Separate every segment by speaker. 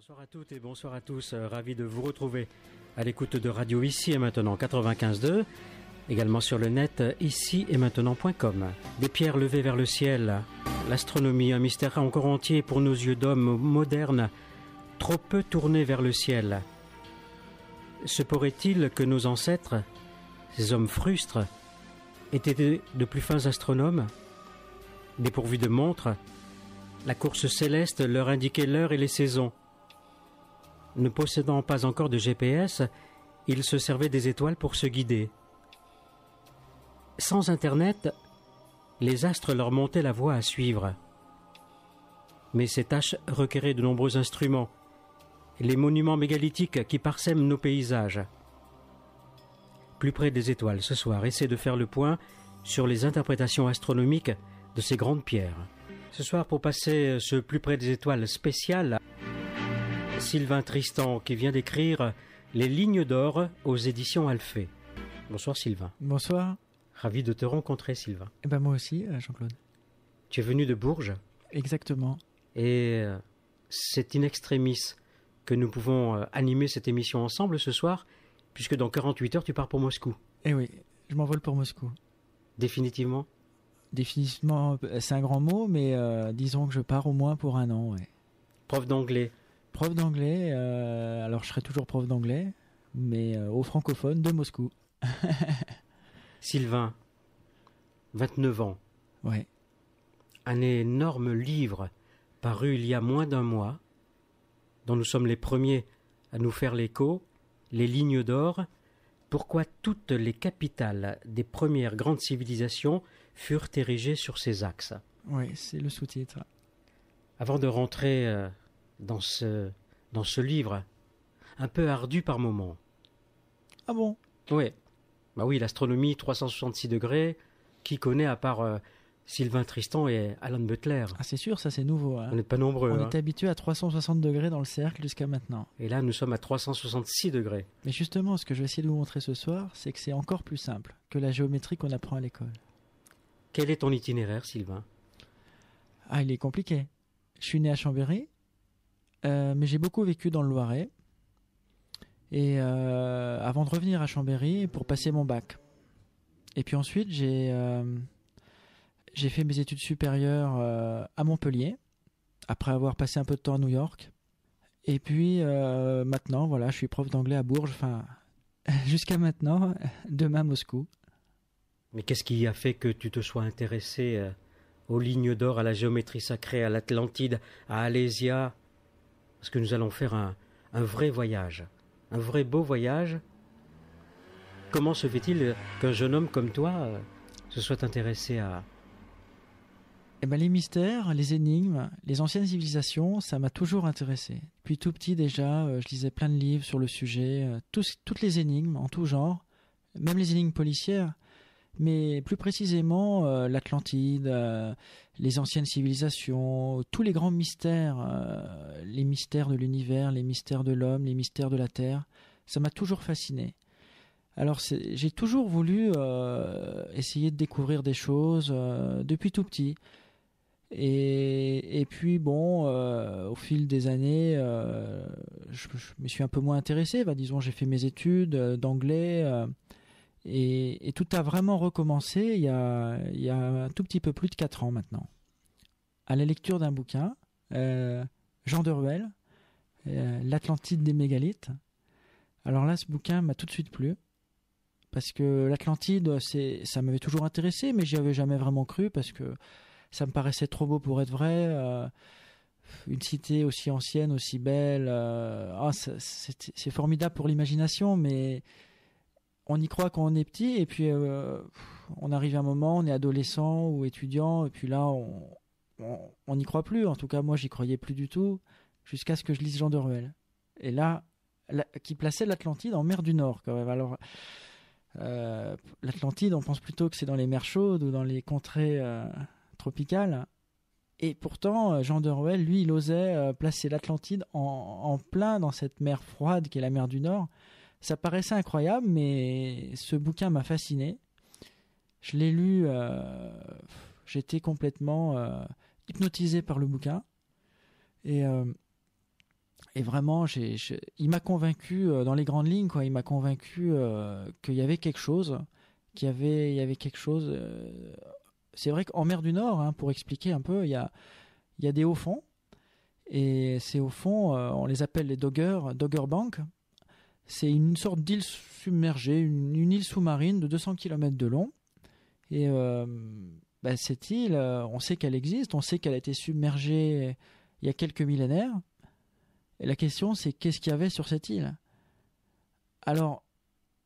Speaker 1: Bonsoir à toutes et bonsoir à tous. Euh, ravi de vous retrouver à l'écoute de Radio Ici et Maintenant 95.2, également sur le net euh, ici et maintenant.com. Des pierres levées vers le ciel, l'astronomie, un mystère encore entier pour nos yeux d'hommes modernes, trop peu tournés vers le ciel. Se pourrait-il que nos ancêtres, ces hommes frustres, étaient de plus fins astronomes, dépourvus de montres, la course céleste leur indiquait l'heure et les saisons. Ne possédant pas encore de GPS, ils se servaient des étoiles pour se guider. Sans Internet, les astres leur montaient la voie à suivre. Mais ces tâches requéraient de nombreux instruments, les monuments mégalithiques qui parsèment nos paysages. Plus près des étoiles ce soir, essaie de faire le point sur les interprétations astronomiques de ces grandes pierres. Ce soir, pour passer ce plus près des étoiles spécial, Sylvain Tristan qui vient d'écrire Les lignes d'or aux éditions Alphée. Bonsoir Sylvain. Bonsoir. Ravi de te rencontrer Sylvain. et
Speaker 2: eh ben moi aussi euh, Jean-Claude.
Speaker 1: Tu es venu de Bourges
Speaker 2: Exactement.
Speaker 1: Et euh, c'est in extremis que nous pouvons euh, animer cette émission ensemble ce soir, puisque dans 48 heures tu pars
Speaker 2: pour Moscou. Eh oui, je m'envole pour Moscou.
Speaker 1: Définitivement
Speaker 2: Définitivement, c'est un grand mot, mais disons que je pars au moins pour un an,
Speaker 1: Prof d'anglais,
Speaker 2: Prof d'anglais, euh, alors je serai toujours prof d'anglais, mais euh, aux francophones de Moscou.
Speaker 1: Sylvain, 29 ans. Ouais. Un énorme livre paru il y a moins d'un mois, dont nous sommes les premiers à nous faire l'écho, Les lignes d'or, pourquoi toutes les capitales des premières grandes civilisations furent érigées sur ces axes.
Speaker 2: Oui, c'est le sous-titre.
Speaker 1: Avant de rentrer euh, dans ce, dans ce livre, un peu ardu par moments. Ah bon Oui. Bah oui, l'astronomie 366 degrés, qui connaît à part euh, Sylvain
Speaker 2: Tristan et Alan Butler Ah c'est sûr, ça c'est nouveau. Hein. On n'est pas nombreux. On hein. est habitué à 360 degrés dans le cercle jusqu'à maintenant.
Speaker 1: Et là, nous sommes à 366 degrés.
Speaker 2: Mais justement, ce que je vais essayer de vous montrer ce soir, c'est que c'est encore plus simple que la géométrie qu'on apprend à l'école.
Speaker 1: Quel est ton itinéraire, Sylvain
Speaker 2: Ah, il est compliqué. Je suis né à Chambéry, euh, mais j'ai beaucoup vécu dans le Loiret. Et euh, avant de revenir à Chambéry pour passer mon bac. Et puis ensuite, j'ai euh, fait mes études supérieures à Montpellier, après avoir passé un peu de temps à New York. Et puis maintenant, voilà, je suis prof d'anglais à Bourges, enfin, jusqu'à maintenant, demain Moscou.
Speaker 1: Mais qu'est-ce qui a fait que tu te sois intéressé aux lignes d'or, à la géométrie sacrée, à l'Atlantide, à Alésia, parce que nous allons faire un, vrai voyage, un vrai beau voyage. Comment se fait-il euh, qu'un jeune homme comme toi euh, se soit intéressé à...
Speaker 2: Eh ben, les mystères, les énigmes, les anciennes civilisations, ça m'a toujours intéressé. Depuis tout petit déjà, euh, je lisais plein de livres sur le sujet, toutes les énigmes en tout genre, même les énigmes policières mais plus précisément euh, l'Atlantide, euh, les anciennes civilisations, tous les grands mystères, euh, les mystères de l'univers, les mystères de l'homme, les mystères de la Terre, ça m'a toujours fasciné. Alors j'ai toujours voulu essayer de découvrir des choses depuis tout petit. Et, puis bon, au fil des années, je, me suis un peu moins intéressé. Bah, disons, j'ai fait mes études d'anglais. Et, tout a vraiment recommencé il y, a, il y, a, un tout petit peu plus de 4 ans maintenant. À la lecture d'un bouquin, euh, Jean de Ruel, euh, L'Atlantide des mégalithes. Alors là, ce bouquin m'a tout de suite plu. Parce que l'Atlantide, ça m'avait toujours intéressé, mais j'y avais jamais vraiment cru parce que ça me paraissait trop beau pour être vrai. Euh, une cité aussi ancienne, aussi belle, ah, c'est formidable pour l'imagination, mais on y croit quand on est petit et puis euh, on arrive à un moment, on est adolescent ou étudiant et puis là on n'y croit plus. En tout cas, moi j'y croyais plus du tout jusqu'à ce que je lise Jean de Ruel. Et là, qui plaçait l'Atlantide en mer du Nord quand même. Alors euh, l'Atlantide, on pense plutôt que c'est dans les mers chaudes ou dans les contrées euh, tropicales. Et pourtant, Jean de Ruel, lui, il osait placer l'Atlantide en, en, plein dans cette mer froide qui est la mer du Nord. Ça paraissait incroyable, mais ce bouquin m'a fasciné. Je l'ai lu, euh, j'étais complètement euh, hypnotisé par le bouquin. Et, euh, vraiment, il m'a convaincu dans les grandes lignes, quoi. Il m'a convaincu qu'il y avait quelque chose, avait, il y avait quelque chose. c'est vrai qu'en mer du Nord, hein, pour expliquer un peu, il y a, il des hauts fonds. Et ces hauts fonds, on les appelle les Dogger, Dogger Bank c'est une sorte d'île submergée, une, île sous-marine de 200 km de long. Et euh, bah, cette île, euh, on sait qu'elle existe, on sait qu'elle a été submergée euh, il y a quelques millénaires. Et la question, c'est qu'est-ce qu'il y avait sur cette île Alors,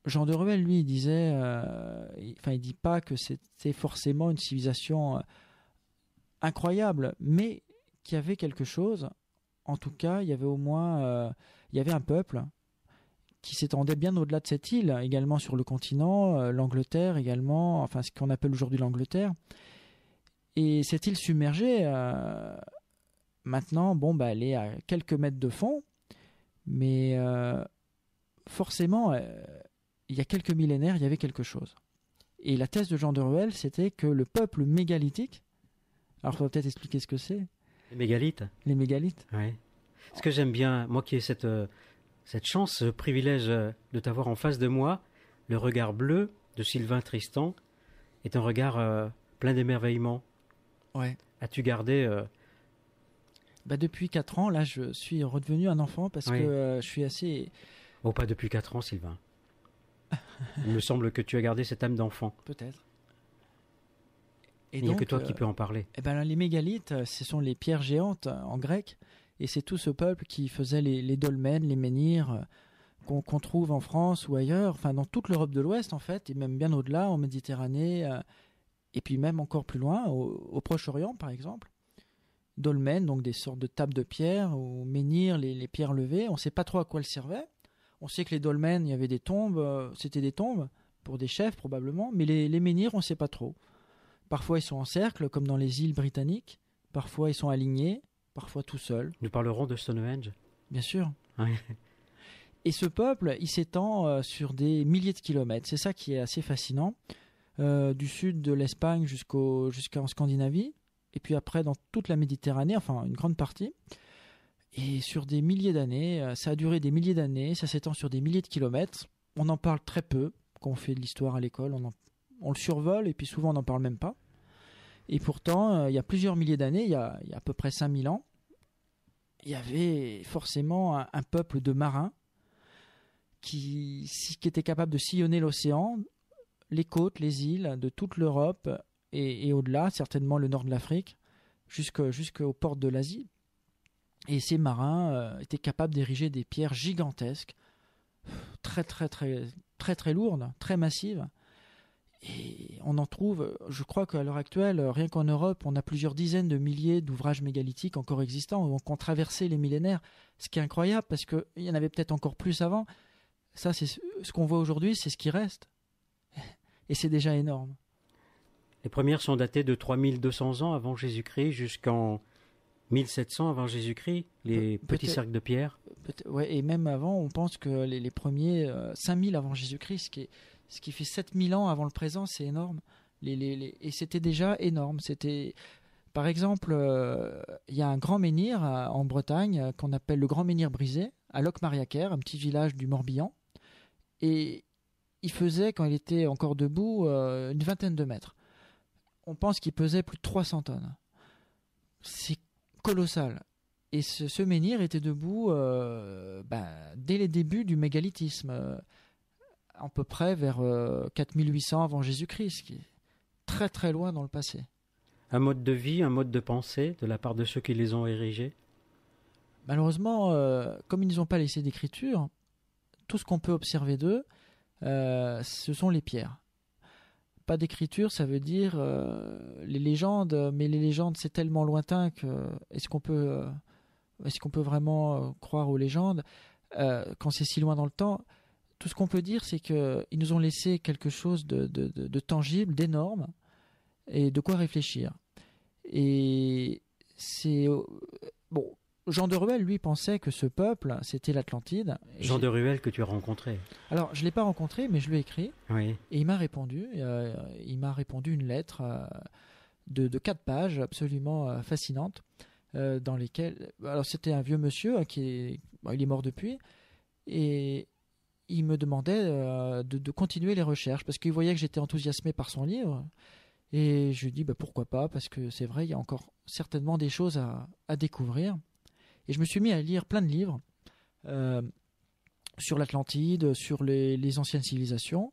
Speaker 2: Jean de Revel, lui, il disait, enfin, il dit pas que c'était forcément une civilisation incroyable, mais qu'il y avait quelque chose. En tout cas, il y avait au moins, il y avait un peuple, qui s'étendait bien au-delà de cette île, également sur le continent, euh, l'Angleterre également, enfin ce qu'on appelle aujourd'hui l'Angleterre. Et cette île submergée, euh, maintenant, bon, bah, elle est à quelques mètres de fond, mais euh, forcément, il y a quelques millénaires, il y avait quelque chose. Et la thèse de Jean de Ruel, c'était que le peuple mégalithique, alors il peut-être expliquer ce que c'est. Les mégalithes. Les mégalithes. Oui. Ce
Speaker 1: que j'aime bien, moi qui ai cette cette chance, ce privilège euh, de t'avoir en face de moi. Le regard bleu de Sylvain Tristan est un regard euh, plein d'émerveillement. Ouais. As-tu gardé euh,
Speaker 2: bah Depuis 4 ans, là, je suis redevenu un enfant parce que
Speaker 1: je suis assez. Oh, pas depuis 4 ans, Sylvain. Il me semble que tu as gardé cette âme d'enfant.
Speaker 2: Peut-être. Et donc. n'y que toi qui peux en parler. Et eh ben, les mégalithes, ce sont les pierres géantes en grec. Et c'est tout ce peuple qui faisait les, dolmens, les menhirs euh, qu'on trouve en France ou ailleurs, enfin dans toute l'Europe de l'Ouest en fait, et même bien au-delà, en Méditerranée, euh, et puis même encore plus loin, au, Proche-Orient par exemple. Dolmens, donc des sortes de tables de pierre ou menhirs, les, pierres levées, on ne sait pas trop à quoi elles servaient. On sait que les dolmens, il y avait des tombes, euh, c'était des tombes pour des chefs probablement, mais les, les menhirs, on ne sait pas trop. Parfois ils sont en cercle, comme dans les îles britanniques, parfois ils sont alignés, parfois tout seul. Nous parlerons de Stonehenge Bien sûr. Et ce peuple, il s'étend euh, sur des milliers de kilomètres. C'est ça qui est assez fascinant. Euh, du sud de l'Espagne jusqu'en Scandinavie, et puis après dans toute la Méditerranée, enfin une grande partie. Et sur des milliers d'années, euh, ça a duré des milliers d'années, ça s'étend sur des milliers de kilomètres. On en parle très peu quand on fait de l'histoire à l'école, on le survole et puis souvent on n'en parle même pas. Et pourtant, euh, il y a plusieurs milliers d'années, il, y a à peu près 5000 ans, il y avait forcément un, peuple de marins qui, qui était capable de sillonner l'océan, les côtes, les îles de toute l'Europe et, au-delà, certainement le nord de l'Afrique, jusqu'aux portes de l'Asie. Et ces marins euh, étaient capables d'ériger des pierres gigantesques, très très très très très lourdes, très massives, et on en trouve, je crois qu'à l'heure actuelle, rien qu'en Europe, on a plusieurs dizaines de milliers d'ouvrages mégalithiques encore existants, qui ont traversé les millénaires, ce qui est incroyable, parce qu'il y en avait peut-être encore plus avant. Ça, c'est ce qu'on voit aujourd'hui, c'est ce qui reste. Et c'est déjà énorme.
Speaker 1: Les premières sont datées de 3200 ans avant Jésus-Christ jusqu'en 1700 avant Jésus-Christ, les petits cercles de pierre.
Speaker 2: et même avant, on pense que les, premiers 5000 euh, avant Jésus-Christ, ce qui est ce qui fait 7000 ans avant le présent, c'est énorme. Et c'était déjà énorme. C'était, Par exemple, euh, il y a un grand menhir euh, en Bretagne euh, qu'on appelle le Grand Menhir Brisé, à Loc-Mariaquer, un petit village du Morbihan. Et il faisait, quand il était encore debout, une vingtaine de mètres. On pense qu'il pesait plus de 300 tonnes. C'est colossal. Et ce, menhir était debout ben, dès les débuts du mégalithisme à peu près vers 4800 euh, avant Jésus-Christ, qui est très très loin dans le passé. Un mode de vie, un mode de pensée de la part de ceux qui les ont érigés Malheureusement, euh, comme ils n'ont pas laissé d'écriture, tout ce qu'on peut observer d'eux, euh, ce sont les pierres. Pas d'écriture, ça veut dire les légendes, mais les légendes c'est tellement lointain que est-ce qu'on peut, est-ce qu'on peut vraiment croire aux légendes quand c'est si loin dans le temps tout ce qu'on peut dire, c'est qu'ils nous ont laissé quelque chose de, tangible, d'énorme, et de quoi réfléchir. Et c'est. Bon, Jean de Ruel, lui, pensait que ce peuple, c'était l'Atlantide. Jean
Speaker 1: de Ruel que tu as rencontré.
Speaker 2: Alors, je ne l'ai pas rencontré, mais je lui ai écrit. Oui. Et il m'a répondu. Euh, il m'a répondu une lettre euh, de, quatre pages, absolument euh, fascinante, dans lesquelles. Alors, c'était un vieux monsieur, hein, qui est... il est mort depuis. Et il me demandait euh, de, continuer les recherches parce qu'il voyait que j'étais enthousiasmé par son livre. Et je lui dis bah, pourquoi pas, parce que c'est vrai, il y a encore certainement des choses à, découvrir. Et je me suis mis à lire plein de livres euh, sur l'Atlantide, sur les, anciennes civilisations.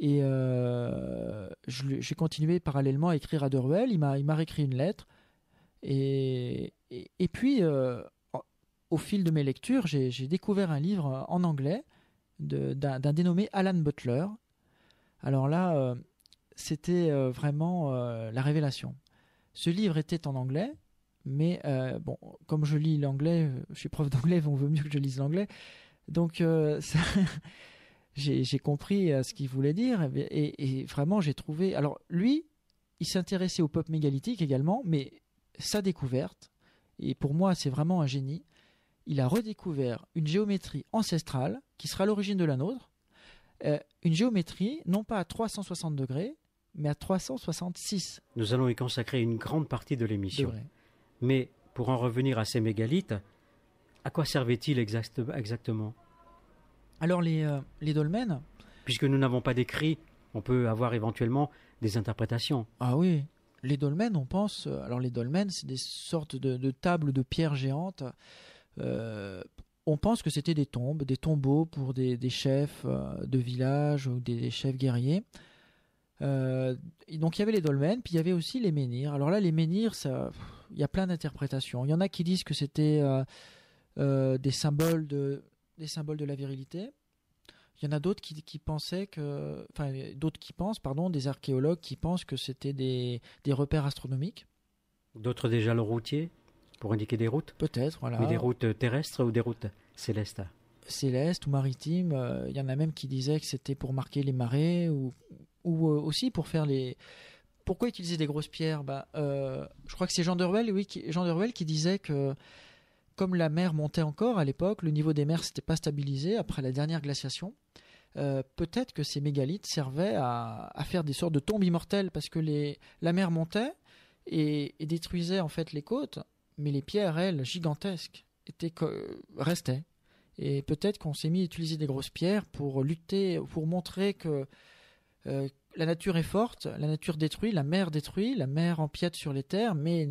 Speaker 2: Et euh, j'ai continué parallèlement à écrire à Deruel Il m'a réécrit une lettre. et, et puis, au fil de mes lectures, j'ai découvert un livre en anglais d'un dénommé Alan Butler. Alors là, euh, c'était euh, vraiment euh, la révélation. Ce livre était en anglais, mais bon, comme je lis l'anglais, je suis prof d'anglais, on veut mieux que je lise l'anglais. Donc j'ai compris ce qu'il voulait dire, et, vraiment j'ai trouvé. Alors lui, il s'intéressait au peuple mégalithique également, mais sa découverte, et pour moi c'est vraiment un génie, il a redécouvert une géométrie ancestrale qui sera l'origine de la nôtre, euh, une géométrie non pas à 360 degrés, mais à 366.
Speaker 1: Nous allons y consacrer une grande partie de l'émission. Mais pour en revenir à ces mégalithes, à quoi servaient-ils exactement
Speaker 2: Alors euh, les, dolmens
Speaker 1: Puisque nous n'avons pas d'écrit,
Speaker 2: on peut avoir éventuellement des interprétations. Ah oui, les dolmens, on pense. Euh, alors les dolmens, c'est des sortes de, de, tables de pierres géantes euh, on pense que c'était des tombes, des tombeaux pour des, chefs euh, de village ou des, chefs guerriers. Euh, donc il y avait les dolmens, puis il y avait aussi les menhirs. Alors là, les menhirs, il y a plein d'interprétations. Il y en a qui disent que c'était des symboles de la virilité. Il y en a d'autres qui, pensaient que, enfin d'autres qui pensent, pardon, des archéologues qui pensent que c'était des repères astronomiques.
Speaker 1: D'autres déjà le routier. Pour indiquer des routes Peut-être, voilà. Mais des routes terrestres ou des routes célestes
Speaker 2: Célestes ou maritimes. Euh, il y en a même qui disaient que c'était pour marquer les marées ou, euh, aussi pour faire les. Pourquoi utiliser des grosses pierres bah, euh, Je crois que c'est Jean Deruel oui, qui, qui disait que comme la mer montait encore à l'époque, le niveau des mers s'était pas stabilisé après la dernière glaciation. peut-être que ces mégalithes servaient à, faire des sortes de tombes immortelles parce que la mer montait et détruisait en fait les côtes mais les pierres, elles, gigantesques, étaient, euh, restaient. Et peut-être qu'on s'est mis à utiliser des grosses pierres pour lutter, pour montrer que euh, la nature est forte, la nature détruit, la mer détruit, la mer empiète sur les terres, mais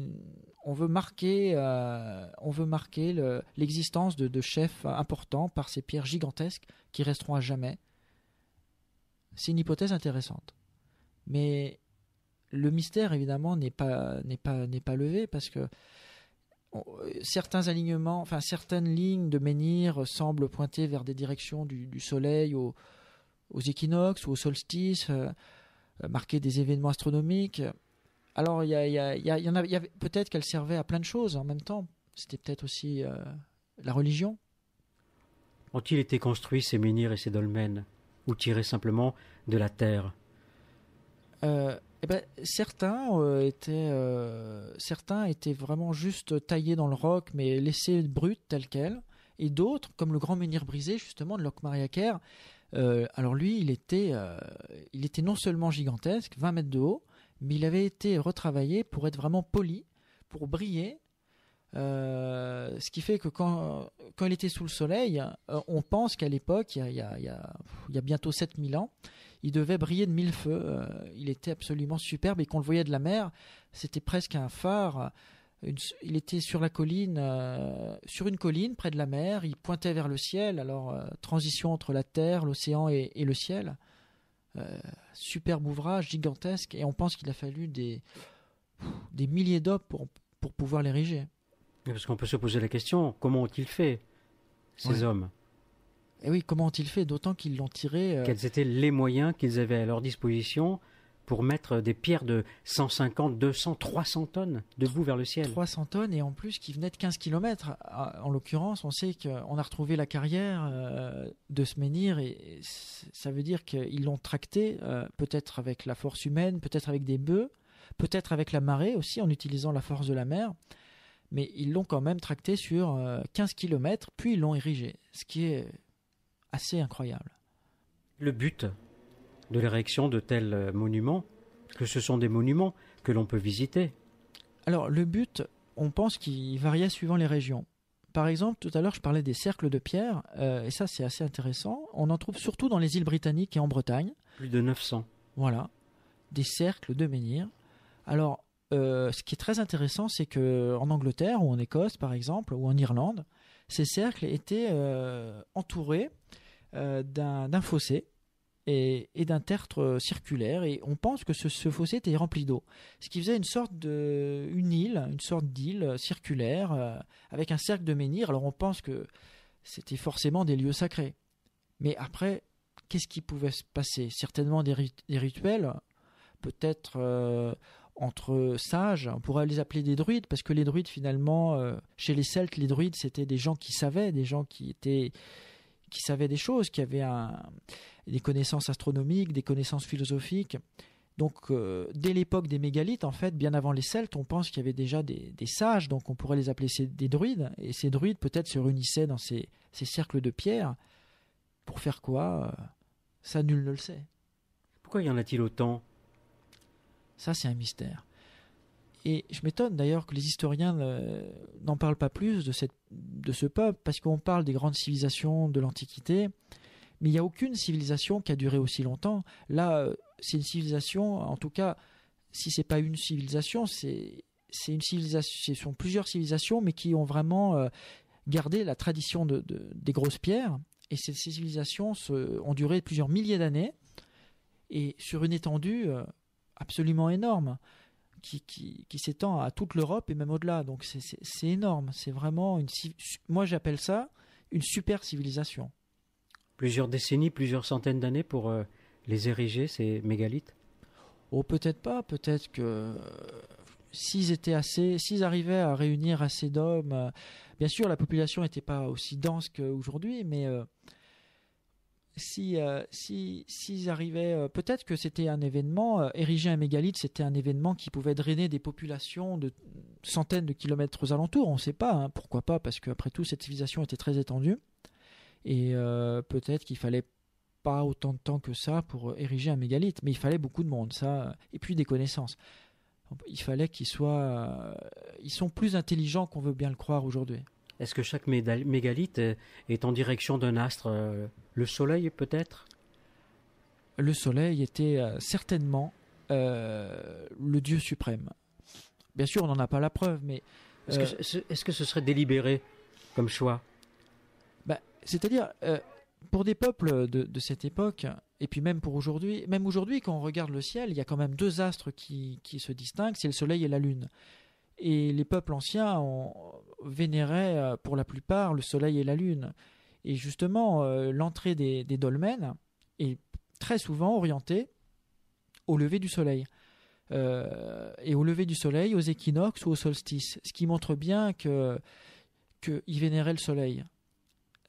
Speaker 2: on veut marquer, euh, on veut marquer l'existence de, chefs importants par ces pierres gigantesques qui resteront à jamais. C'est une hypothèse intéressante. Mais le mystère, évidemment, n'est pas, n'est pas, n'est pas levé parce que euh, certains alignements, enfin certaines lignes de menhir semblent pointer vers des directions du, soleil aux équinoxes ou aux solstices, euh, euh, marquer des événements astronomiques. Alors il y, a, peut-être qu'elles servaient à plein de choses en même temps. C'était peut-être aussi la religion.
Speaker 1: Ont-ils été construits ces menhirs et ces dolmens ou tirés simplement de la terre
Speaker 2: eh ben, certains, euh, étaient, euh, certains étaient vraiment juste taillés dans le roc, mais laissés bruts tels quels. Et d'autres, comme le grand menhir brisé, justement, de Locke Mariaker, euh, alors lui, il était, non seulement gigantesque, 20 mètres de haut, mais il avait été retravaillé pour être vraiment poli, pour briller. ce qui fait que quand, il était sous le soleil, on pense qu'à l'époque, il y il il y a bientôt 7000 ans, il devait briller de mille feux. Euh, il était absolument superbe et qu'on le voyait de la mer, c'était presque un phare. Euh, il était sur la colline, euh, sur une colline près de la mer. Il pointait vers le ciel. Alors transition entre la terre, l'océan et, le ciel. superbe ouvrage, gigantesque. Et on pense qu'il a fallu des des milliers d'hommes pour pouvoir l'ériger.
Speaker 1: Parce qu'on peut se poser la question comment ont-ils fait ces hommes
Speaker 2: et eh oui, comment ont-ils fait D'autant qu'ils l'ont tiré. Euh, Quels
Speaker 1: étaient les moyens qu'ils avaient à leur disposition pour mettre des pierres de 150, 200, 300 tonnes
Speaker 2: debout vers le ciel. 300 tonnes et en plus qui venaient de 15 km. Ah, en l'occurrence, on sait qu'on a retrouvé la carrière euh, de ce menhir et ça veut dire qu'ils l'ont tracté euh, peut-être avec la force humaine, peut-être avec des bœufs, peut-être avec la marée aussi en utilisant la force de la mer. Mais ils l'ont quand même tracté sur 15 km, puis ils l'ont érigé, ce qui est assez incroyable.
Speaker 1: Le but de l'érection de tels monuments, que ce sont des monuments que l'on peut visiter.
Speaker 2: Alors le but, on pense qu'il variait suivant les régions. Par exemple, tout à l'heure je parlais des cercles de pierre, euh, et ça c'est assez intéressant. On en trouve surtout dans les îles britanniques et en Bretagne. Plus de 900. Voilà, des cercles de menhirs. Alors, euh, ce qui est très intéressant, c'est que en Angleterre ou en Écosse, par exemple, ou en Irlande, ces cercles étaient euh, entourés euh, d'un fossé et, d'un tertre circulaire et on pense que ce, fossé était rempli d'eau, ce qui faisait une sorte de une île, une sorte d'île circulaire euh, avec un cercle de menhir Alors on pense que c'était forcément des lieux sacrés, mais après qu'est-ce qui pouvait se passer Certainement des, rituels, peut-être euh, entre sages, on pourrait les appeler des druides parce que les druides finalement chez les Celtes, les druides c'était des gens qui savaient, des gens qui étaient qui savaient des choses, qui avait des connaissances astronomiques, des connaissances philosophiques. Donc, euh, dès l'époque des mégalithes, en fait, bien avant les Celtes, on pense qu'il y avait déjà des, sages, donc on pourrait les appeler des druides. Et ces druides, peut-être, se réunissaient dans ces, cercles de pierre. Pour faire quoi euh, Ça, nul ne le sait. Pourquoi y en a-t-il autant Ça, c'est un mystère. Et je m'étonne d'ailleurs que les historiens euh, n'en parlent pas plus de cette de ce peuple, parce qu'on parle des grandes civilisations de l'Antiquité, mais il n'y a aucune civilisation qui a duré aussi longtemps. Là, euh, c'est une civilisation, en tout cas, si c'est pas une civilisation, c'est une civilisation, ce sont plusieurs civilisations, mais qui ont vraiment euh, gardé la tradition de, des grosses pierres. Et ces, ces civilisations ont duré plusieurs milliers d'années, et sur une étendue euh, absolument énorme qui, qui, qui s'étend à toute l'Europe et même au-delà. Donc c'est énorme. C'est vraiment une. Moi j'appelle ça une super civilisation.
Speaker 1: Plusieurs décennies, plusieurs centaines d'années pour euh, les ériger,
Speaker 2: ces mégalithes Oh, peut-être pas. Peut-être que euh, s'ils étaient assez. S'ils arrivaient à réunir assez d'hommes. Euh, bien sûr, la population n'était pas aussi dense qu'aujourd'hui, mais si euh, s'ils arrivaient, euh, peut-être que c'était un événement euh, ériger un mégalithe, c'était un événement qui pouvait drainer des populations de centaines de kilomètres aux alentours. On ne sait pas, hein, pourquoi pas, parce qu'après tout cette civilisation était très étendue et peut-être qu'il fallait pas autant de temps que ça pour ériger un mégalithe, mais il fallait beaucoup de monde, ça, et puis des connaissances. Il fallait qu'ils soient, ils sont plus intelligents qu'on veut bien le croire aujourd'hui. Est-ce que chaque mégalithe
Speaker 1: est en direction d'un astre euh, Le soleil peut-être Le soleil
Speaker 2: était euh, certainement euh, le dieu suprême. Bien sûr, on n'en a pas la preuve, mais... Est-ce que, ce, serait délibéré comme choix ben, C'est-à-dire, pour des peuples de, cette époque, et puis même pour aujourd'hui, même aujourd'hui, quand on regarde le ciel, il y a quand même deux astres qui, qui se distinguent, c'est le Soleil et la Lune. Et les peuples anciens ont, vénéraient euh, pour la plupart le soleil et la lune. Et justement, euh, l'entrée des, dolmens est très souvent orientée au lever du soleil. Euh, et au lever du soleil, aux équinoxes ou aux solstices, ce qui montre bien que qu'ils vénéraient le soleil.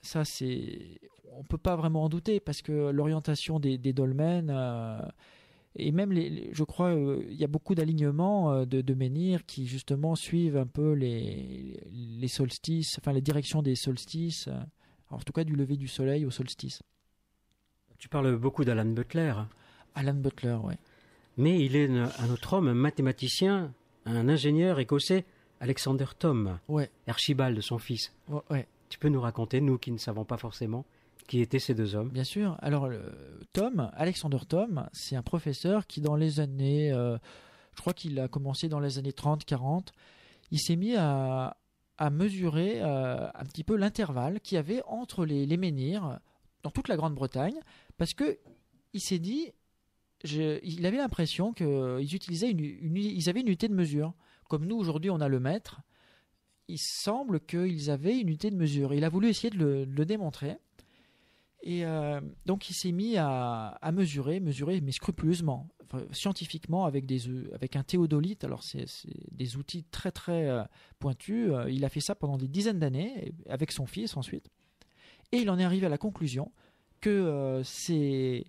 Speaker 2: Ça, c'est, on peut pas vraiment en douter parce que l'orientation des, dolmens et même je crois euh, il y a beaucoup d'alignements euh, de, de menhirs qui justement suivent un peu les, les solstices, enfin les directions des solstices, euh, en tout cas du lever du soleil au solstice.
Speaker 1: Tu parles beaucoup d'Alan Butler. Alan Butler, oui. Mais il est un, autre homme, un mathématicien, un ingénieur écossais, Alexander Thom, ouais. Archibald, son fils. ouais. Tu peux nous raconter, nous qui ne
Speaker 2: savons pas forcément qui étaient ces deux hommes Bien sûr. Alors, Tom, Alexander Tom, c'est un professeur qui, dans les années, euh, je crois qu'il a commencé dans les années 30-40, il s'est mis à, mesurer euh, un petit peu l'intervalle qu'il y avait entre les, menhirs dans toute la Grande-Bretagne, parce que il s'est dit, il avait l'impression qu'ils utilisaient une, ils avaient une unité de mesure. Comme nous aujourd'hui, on a le mètre. Il semble qu'ils avaient une unité de mesure. Il a voulu essayer de le démontrer. Et euh, donc il s'est mis à, mesurer, mesurer, mais scrupuleusement, scientifiquement, avec, des, avec un théodolite. Alors c'est des outils très très euh, pointus. Euh, il a fait ça pendant des dizaines d'années, avec son fils ensuite. Et il en est arrivé à la conclusion que c'est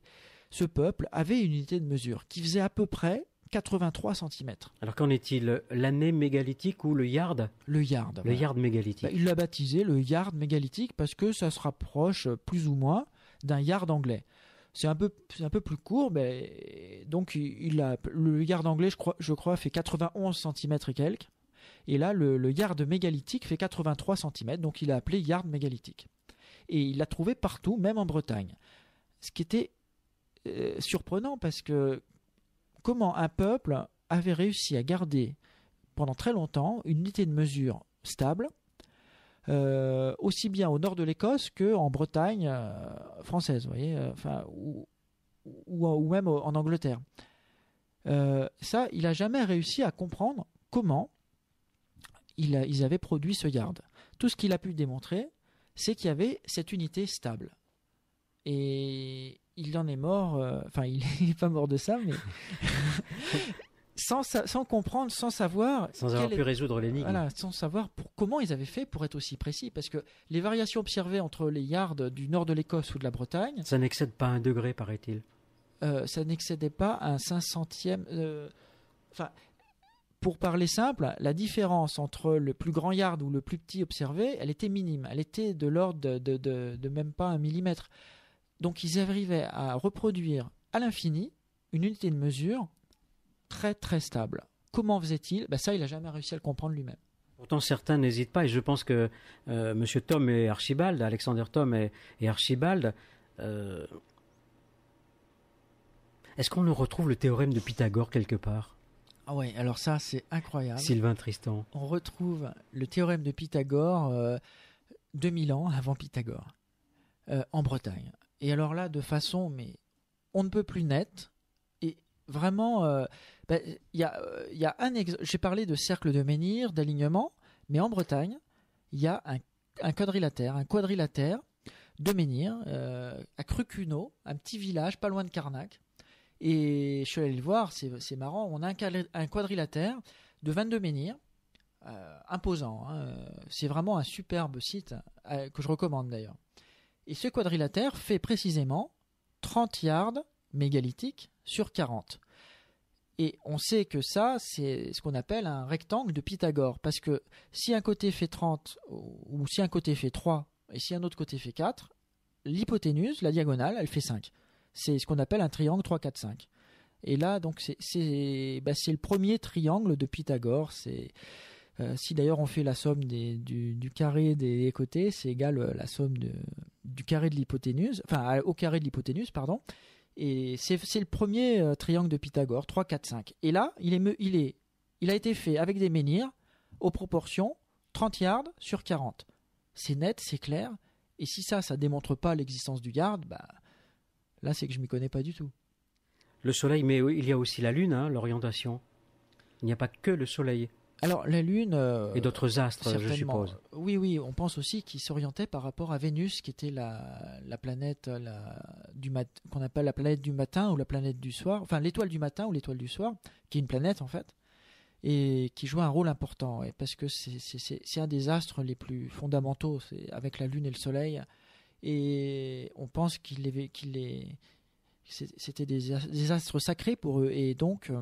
Speaker 2: ce peuple avait une unité de mesure qui faisait à peu près 83 cm.
Speaker 1: Alors qu'en est-il L'année mégalithique
Speaker 2: ou le yard Le yard. Le yard mégalithique. Bah, il l'a baptisé le yard mégalithique parce que ça se rapproche plus ou moins d'un yard anglais. C'est un peu, un peu plus court, mais donc il a, le yard anglais, je crois, je crois, fait 91 cm et quelques. Et là, le, yard mégalithique fait 83 cm, donc il a appelé yard mégalithique. Et il l'a trouvé partout, même en Bretagne. Ce qui était euh, surprenant parce que comment un peuple avait réussi à garder pendant très longtemps une unité de mesure stable, euh, aussi bien au nord de l'Écosse qu'en Bretagne euh, française, vous voyez, euh, ou, même en Angleterre. ça, il n'a jamais réussi à comprendre comment ils avaient produit ce yard. Tout ce qu'il a pu démontrer, c'est qu'il y avait cette unité stable. Et, il en est mort, euh, enfin, il n'est pas mort de ça, mais. Sans, comprendre, sans savoir. Sans avoir pu résoudre l'énigme. Voilà, sans savoir pour, comment ils avaient fait pour être aussi précis. Parce que les variations observées entre les yards du nord de l'Écosse ou de la Bretagne. Ça n'excède pas un degré, paraît-il. Euh, ça n'excédait pas un 500 centième euh, enfin, pour parler simple, la différence entre le plus grand yard ou le plus petit observé, elle était minime. Elle était de l'ordre de, de, de même pas un millimètre. Donc ils arrivaient à reproduire à l'infini une unité de mesure très très stable. Comment faisait-il ben, Ça, il n'a jamais réussi à le
Speaker 1: comprendre lui-même. Pourtant, certains n'hésitent pas, et je pense que M. Euh, Monsieur Tom et Archibald, Alexander Tom et, Archibald, euh, est-ce qu'on retrouve le théorème de Pythagore quelque part
Speaker 2: Ah oui, alors ça, c'est incroyable. Sylvain Tristan. On retrouve le théorème de Pythagore 2000 euh, ans avant Pythagore, en Bretagne. Et alors là, de façon, mais on ne peut plus net. Et vraiment, euh, bah, il y, a, euh, y a un J'ai parlé de cercle de menhir, d'alignement, mais en Bretagne, il y a un, quadrilatère, un quadrilatère de menhir euh, à Crucuno, un petit village pas loin de Carnac. Et je suis allé le voir, c'est marrant. On a un, quadrilatère de 22 menhirs, imposant. Hein. C'est vraiment un superbe site que je recommande d'ailleurs. Et ce quadrilatère fait précisément 30 yards mégalithiques sur 40. Et on sait que ça, c'est ce qu'on appelle un rectangle de Pythagore. Parce que si un côté fait 30, ou si un côté fait 3, et si un autre côté fait 4, l'hypoténuse, la diagonale, elle fait 5. C'est ce qu'on appelle un triangle 3, 4, 5. Et là, donc, bah, c'est le premier triangle de Pythagore. C'est euh, si d'ailleurs on fait la somme des, du, carré des, côtés, c'est égal euh, la somme de, du carré de l'hypoténuse, enfin au carré de l'hypoténuse, pardon. Et c'est le premier euh, triangle de Pythagore, 3, 4, 5. Et là, il, est, il, est, il a été fait avec des menhirs aux proportions 30 yards sur 40. C'est net, c'est clair. Et si ça, ça démontre pas l'existence du yard, bah, là, c'est que je m'y connais pas du tout.
Speaker 1: Le soleil, mais il y a aussi la lune, hein, l'orientation. Il n'y a pas que le soleil. Alors la
Speaker 2: Lune euh, et d'autres astres, je suppose. Oui, oui, on pense aussi qu'ils s'orientaient par rapport à Vénus, qui était la, planète euh, du qu'on appelle la planète du matin ou la planète du soir, enfin l'étoile du matin ou l'étoile du soir, qui est une planète en fait et qui joue un rôle important, parce que c'est un des astres les plus fondamentaux avec la Lune et le Soleil, et on pense qu'ils les, c'était des, astres sacrés pour eux, et donc euh,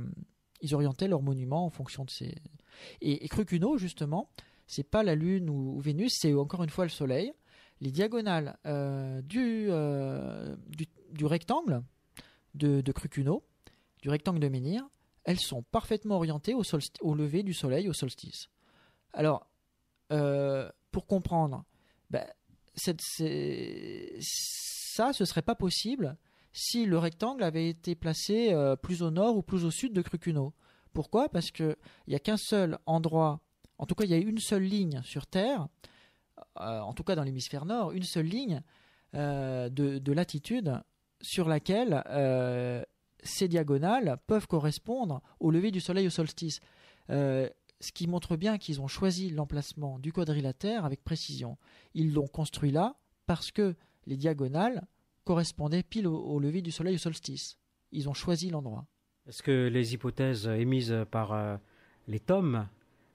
Speaker 2: ils orientaient leurs monuments en fonction de ces et, Crucuno, justement, c'est pas la Lune ou, Vénus, c'est encore une fois le Soleil. Les diagonales euh, euh, du, du, rectangle de, de, Crucuno, du rectangle de Menhir, elles sont parfaitement orientées au, lever du Soleil, au solstice. Alors, euh, pour comprendre, ben, ça, ce serait pas possible si le rectangle avait été placé plus au nord ou plus au sud de Crucuno. Pourquoi Parce qu'il n'y a qu'un seul endroit, en tout cas il y a une seule ligne sur Terre, euh, en tout cas dans l'hémisphère nord, une seule ligne euh, de, latitude sur laquelle euh, ces diagonales peuvent correspondre au lever du soleil au solstice. ce qui montre bien qu'ils ont choisi l'emplacement du quadrilatère avec précision. Ils l'ont construit là parce que les diagonales correspondaient pile au, au lever du soleil au solstice. Ils ont choisi l'endroit.
Speaker 1: Est-ce que les hypothèses émises par euh, les tomes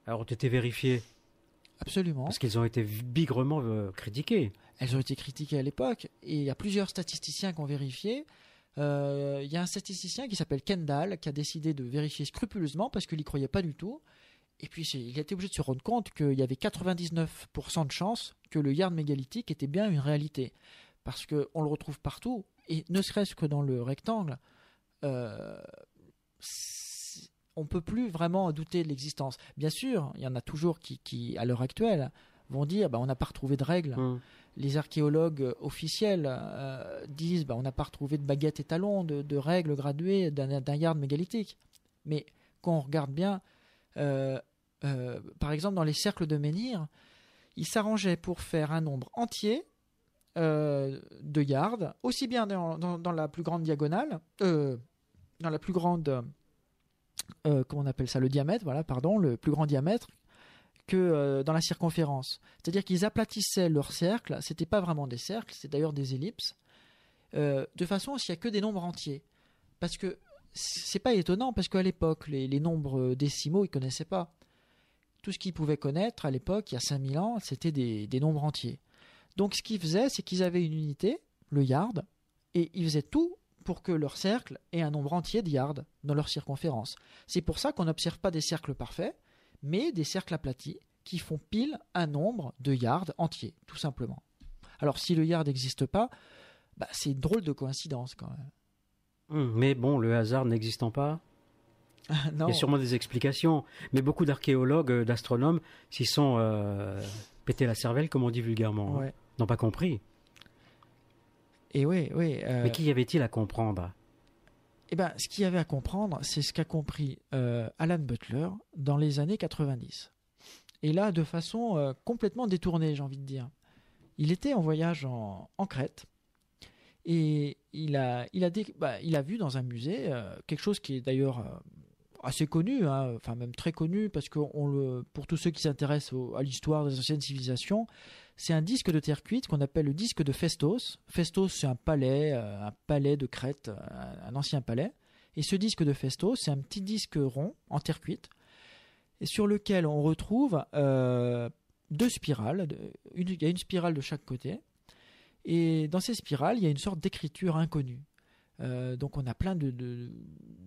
Speaker 1: euh, ont
Speaker 2: été vérifiées Absolument. Parce qu'ils ont été bigrement euh, critiquées. critiqués. Elles ont été critiquées à l'époque, et il y a plusieurs statisticiens qui ont vérifié. il y a un statisticien qui s'appelle Kendall qui a décidé de vérifier scrupuleusement parce qu'il n'y croyait pas du tout. Et puis il a été obligé de se rendre compte qu'il y avait 99% de chances que le yard mégalithique était bien une réalité. Parce qu'on le retrouve partout, et ne serait-ce que dans le rectangle on peut plus vraiment douter de l'existence. Bien sûr, il y en a toujours qui, à l'heure actuelle, vont dire bah, on n'a pas retrouvé de règles. Mmh. Les archéologues officiels euh, disent bah, on n'a pas retrouvé de baguettes et de, de règles graduées, d'un yard mégalithique. Mais quand on regarde bien, euh, euh, par exemple, dans les cercles de menhir, ils s'arrangeaient pour faire un nombre entier de yards, aussi bien dans, dans la plus grande diagonale, dans la plus grande, euh, euh, comment on appelle ça, le diamètre, voilà, pardon, le plus grand diamètre que euh, dans la circonférence. C'est-à-dire qu'ils aplatissaient leurs cercles, c'était pas vraiment des cercles, c'est d'ailleurs des ellipses, de façon à ce n'y a que des nombres entiers. Parce que c'est pas étonnant, parce qu'à l'époque, les, nombres décimaux, ils connaissaient pas. Tout ce qu'ils pouvaient connaître à l'époque, il y a 5000 ans, c'était des, des nombres entiers. Donc ce qu'ils faisaient, c'est qu'ils avaient une unité, le yard, et ils faisaient tout pour que leur cercle ait un nombre entier de yards dans leur circonférence. C'est pour ça qu'on n'observe pas des cercles parfaits, mais des cercles aplatis qui font pile un nombre de yards entiers, tout simplement. Alors si le yard n'existe pas, bah, c'est drôle de coïncidence quand même.
Speaker 1: Hum, mais bon, le hasard n'existant pas,
Speaker 2: il y a sûrement des
Speaker 1: explications. Mais beaucoup d'archéologues, d'astronomes s'y sont euh, pété la cervelle, comme on dit vulgairement. Hein. N'ont pas compris. Et oui, oui. Euh, Mais qu'y avait-il à comprendre
Speaker 2: Eh ben, ce qu'il y avait à comprendre, c'est ce qu'a compris euh, Alan Butler dans les années 90. Et là, de façon euh, complètement détournée, j'ai envie de dire. Il était en voyage en, Crète et il a, il, a bah, vu dans un musée quelque chose qui est d'ailleurs assez connu, hein, enfin même très connu, parce que pour tous ceux qui s'intéressent à l'histoire des anciennes civilisations, c'est un disque de terre cuite qu'on appelle le disque de Festos. Festos, c'est un palais, euh, un palais de Crète, un, ancien palais. Et ce disque de Festos, c'est un petit disque rond en terre cuite, et sur lequel on retrouve euh, deux spirales. Une, il y a une spirale de chaque côté. Et dans ces spirales, il y a une sorte d'écriture inconnue. Euh, donc on a plein de,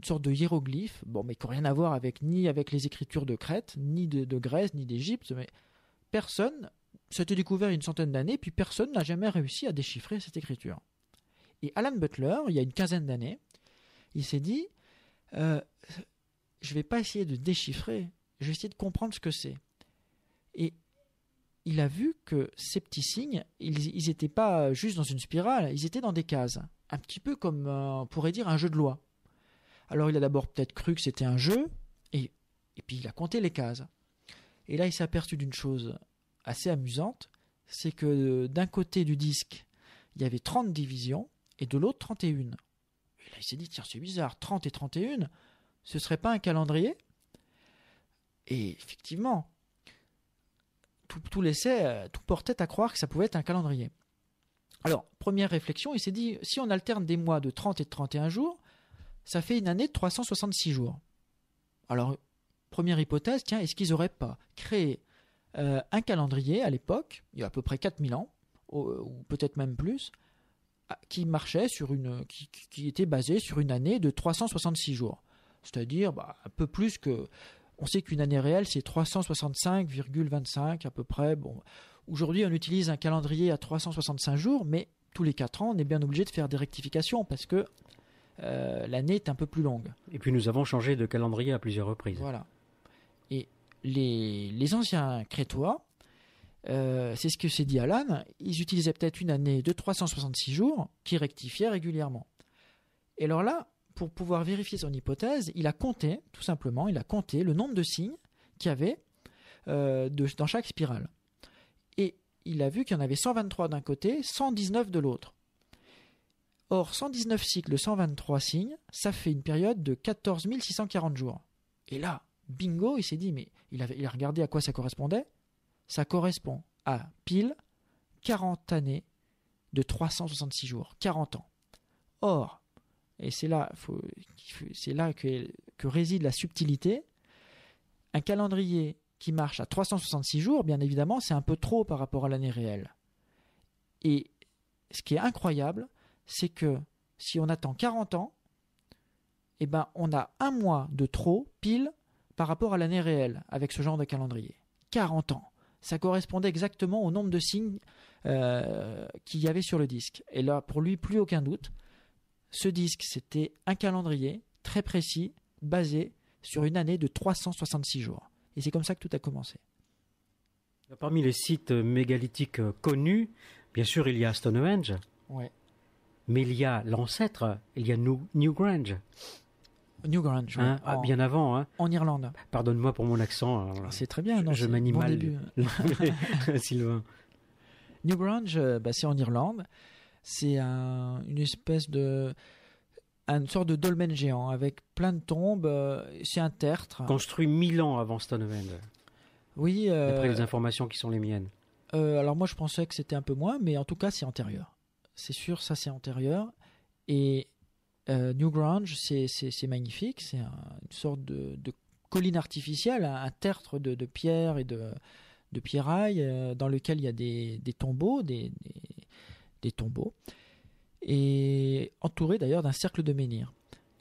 Speaker 2: sortes de hiéroglyphes, bon, mais qui n'ont rien à voir avec ni avec les écritures de Crète, ni de Grèce, ni d'Égypte, mais personne ça a découvert il y a une centaine d'années, puis personne n'a jamais réussi à déchiffrer cette écriture. Et Alan Butler, il y a une quinzaine d'années, il s'est dit je euh, Je vais pas essayer de déchiffrer, je vais essayer de comprendre ce que c'est. Et il a vu que ces petits signes, ils n'étaient pas juste dans une spirale, ils étaient dans des cases. Un petit peu comme, euh, on pourrait dire, un jeu de loi. Alors il a d'abord peut-être cru que c'était un jeu, et, et puis il a compté les cases. Et là, il s'est aperçu d'une chose assez amusante, c'est que euh, d'un côté du disque, il y avait 30 divisions et de l'autre 31. Et là, il s'est dit, tiens, c'est bizarre, 30 et 31, ce serait pas un calendrier Et effectivement, tout, euh, tout portait à croire que ça pouvait être un calendrier. Alors, première réflexion, il s'est dit, si on alterne des mois de 30 et de 31 jours, ça fait une année de 366 jours. Alors, première hypothèse, tiens, est-ce qu'ils n'auraient pas créé euh, un calendrier à l'époque, il y a à peu près 4000 ans, ou, peut-être même plus, qui marchait sur une, qui, était basé sur une année de 366 jours. C'est-à-dire bah, un peu plus que. On sait qu'une année réelle, c'est 365,25 à peu près. Bon, Aujourd'hui, on utilise un calendrier à 365 jours, mais tous les 4 ans, on est bien obligé de faire des rectifications parce que euh, l'année est un peu plus longue.
Speaker 1: Et puis nous avons changé de calendrier à plusieurs reprises.
Speaker 2: Voilà. Et les, anciens crétois, euh, c'est ce que s'est dit Alan, ils utilisaient peut-être une année de 366 jours qui rectifiait régulièrement. Et alors là, pour pouvoir vérifier son hypothèse, il a compté, tout simplement, il a compté le nombre de signes qu'il y avait euh, dans chaque spirale. Et il a vu qu'il y en avait 123 d'un côté, 119 de l'autre. Or, 119 cycles, 123 signes, ça fait une période de 14 640 jours. Et là, bingo, il s'est dit, mais il, avait, a regardé à quoi ça correspondait. Ça correspond à pile 40 années de 366 jours, 40 ans. Or, et c'est là, c'est là que, réside la subtilité, un calendrier qui marche à 366 jours, bien évidemment, c'est un peu trop par rapport à l'année réelle. Et ce qui est incroyable, c'est que si on attend 40 ans, eh ben, on a un mois de trop, pile, par rapport à l'année réelle avec ce genre de calendrier. 40 ans. Ça correspondait exactement au nombre de signes euh, qu'il y avait sur le disque. Et là, pour lui, plus aucun doute. Ce disque, c'était un calendrier très précis, basé sur une année de 366 jours. Et c'est comme ça que tout a commencé.
Speaker 1: Parmi les sites euh, mégalithiques euh, connus, bien sûr, il y a Stonehenge. Mais il y a l'ancêtre, il y a Newgrange.
Speaker 2: Newgrange, hein? ah, bien avant. Hein. En Irlande. Pardonne-moi pour mon accent. Hein. Ah, c'est très bien. Non, je m'anime Sylvain. Newgrange, euh, bah, c'est en Irlande. C'est une espèce de une sorte de dolmen géant avec plein de tombes. Euh, c'est un tertre. Construit
Speaker 1: mille ans avant Stonehenge.
Speaker 2: Oui. Euh, D'après les
Speaker 1: informations qui sont les miennes.
Speaker 2: alors moi, je pensais que c'était un peu moins, mais en tout cas, c'est antérieur. C'est sûr, ça c'est antérieur. Et euh, New Newgrange, c'est magnifique, c'est une sorte de, colline artificielle, un tertre de, de pierres et de, de pierrailles euh, dans lequel il y a des, tombeaux, des, des, tombeaux, et entouré d'ailleurs d'un cercle de menhirs.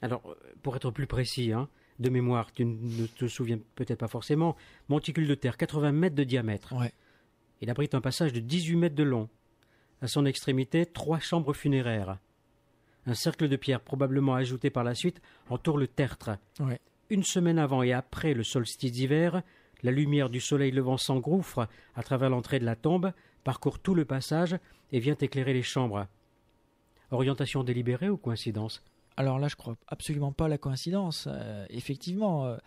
Speaker 1: Alors, euh, pour être plus précis, hein, de mémoire, tu ne te souviens peut-être pas forcément, monticule de terre, 80 mètres de diamètre. Il abrite un passage de 18 mètres de long. À son extrémité, trois chambres funéraires un cercle de pierre, probablement ajouté par la suite, entoure le tertre. Une semaine avant et après le solstice d'hiver, la lumière du soleil levant s'engouffre à travers l'entrée de la tombe, parcourt tout le passage et vient éclairer les chambres. Orientation délibérée ou coïncidence
Speaker 2: Alors là, je crois absolument pas à la coïncidence. Euh, effectivement, euh,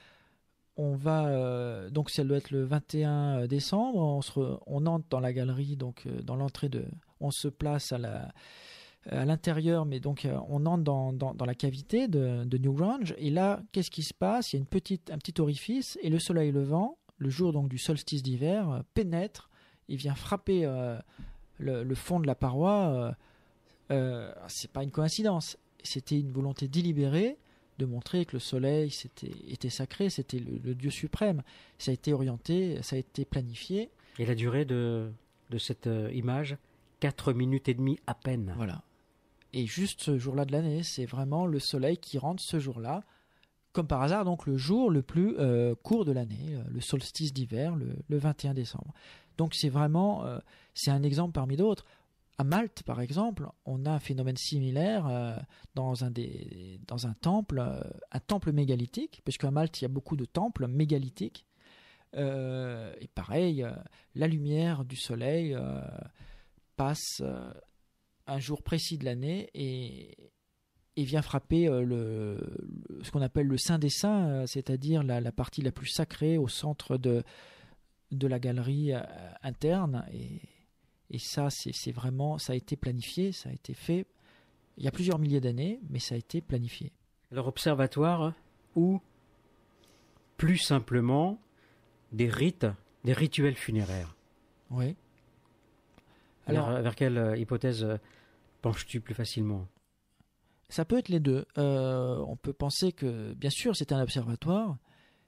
Speaker 2: on va euh, donc ça doit être le 21 décembre. On, on entre dans la galerie, donc dans l'entrée de, on se place à la euh, à l'intérieur, mais donc euh, on entre dans, dans, la cavité de, de, New Et là, qu'est-ce qui se passe Il y a une petite, un petit orifice et le soleil levant, le jour donc du solstice d'hiver, euh, pénètre Il vient frapper le, fond de la paroi. Euh, c'est pas une coïncidence. C'était une volonté délibérée de montrer que le soleil était, était sacré, c'était le, dieu suprême. Ça a été orienté, ça a été planifié. Et la durée de, de cette image 4 minutes et demie à peine. Voilà. Et juste ce jour-là de l'année, c'est vraiment le soleil qui rentre ce jour-là, comme par hasard, donc le jour le plus euh, court de l'année, euh, le solstice d'hiver, le, 21 décembre. Donc c'est vraiment, euh, c'est un exemple parmi d'autres. À Malte, par exemple, on a un phénomène similaire dans, un des, dans un temple, un temple mégalithique, puisqu'à Malte, il y a beaucoup de temples mégalithiques. et pareil, la lumière du soleil passe un jour précis de l'année et, et vient frapper euh, le, ce qu'on appelle le Saint des Saints, euh, c'est-à-dire la, la, partie la plus sacrée au centre de, de la galerie euh, interne. Et, et ça, c'est vraiment, ça a été planifié, ça a été fait il y a plusieurs milliers d'années, mais ça a été planifié. Alors, observatoire
Speaker 1: ou plus simplement des rites, des rituels funéraires. Oui. Alors, vers quelle hypothèse
Speaker 2: penches-tu plus facilement Ça peut être les deux. Euh, on peut penser que, bien sûr, c'était un observatoire,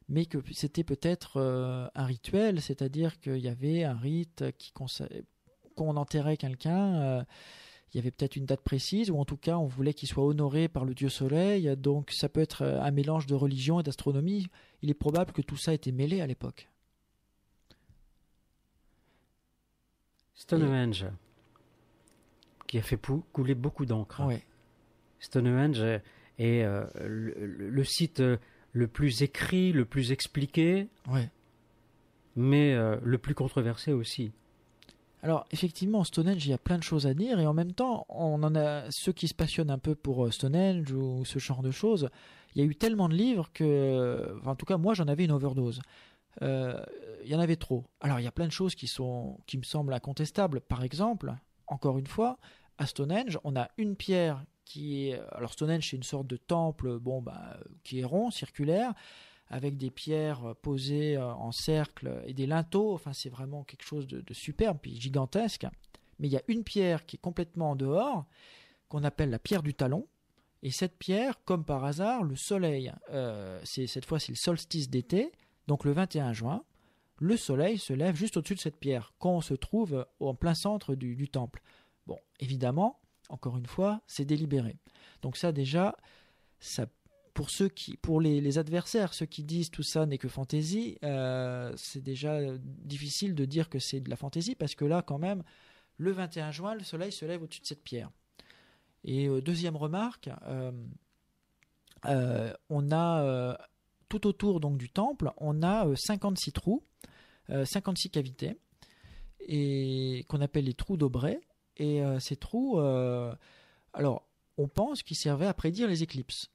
Speaker 2: mais que c'était peut-être euh, un rituel, c'est-à-dire qu'il y avait un rite qui quand on enterrait quelqu'un. Euh, il y avait peut-être une date précise, ou en tout cas, on voulait qu'il soit honoré par le dieu soleil. Donc, ça peut être un mélange de religion et d'astronomie. Il est probable que tout ça été mêlé à l'époque.
Speaker 1: Stonehenge qui a fait couler beaucoup d'encre. Stonehenge est euh, le, site euh, le plus écrit, le plus expliqué, mais euh, le plus controversé aussi.
Speaker 2: Alors effectivement, Stonehenge, il y a plein de choses à dire, et en même temps, on en a ceux qui se passionnent un peu pour Stonehenge ou ce genre de choses. Il y a eu tellement de livres que, en tout cas, moi, j'en avais une overdose. il y en avait trop. Alors il y a plein de choses qui sont, qui me semblent incontestables. Par exemple, encore une fois, à Stonehenge, on a une pierre qui est. Alors, Stonehenge, c'est une sorte de temple bon, bah, qui est rond, circulaire, avec des pierres posées euh, en cercle et des linteaux. Enfin, c'est vraiment quelque chose de, superbe, puis gigantesque. Mais il y a une pierre qui est complètement en dehors, qu'on appelle la pierre du talon. Et cette pierre, comme par hasard, le soleil, euh, c'est cette fois c'est le solstice d'été, donc le 21 juin, le soleil se lève juste au-dessus de cette pierre, quand on se trouve en plein centre du temple. Bon, évidemment, encore une fois, c'est délibéré. Donc ça déjà, ça, pour ceux qui, pour les, adversaires, ceux qui disent tout ça n'est que fantaisie, euh, c'est déjà difficile de dire que c'est de la fantaisie parce que là, quand même, le 21 juin, le soleil se lève au-dessus de cette pierre. Et euh, deuxième remarque, euh, on a tout autour donc du temple, on a 56 trous, 56 cavités, et qu'on appelle les trous d'Aubray. Et euh, ces trous, euh, alors, on pense qu'ils servaient à prédire les éclipses.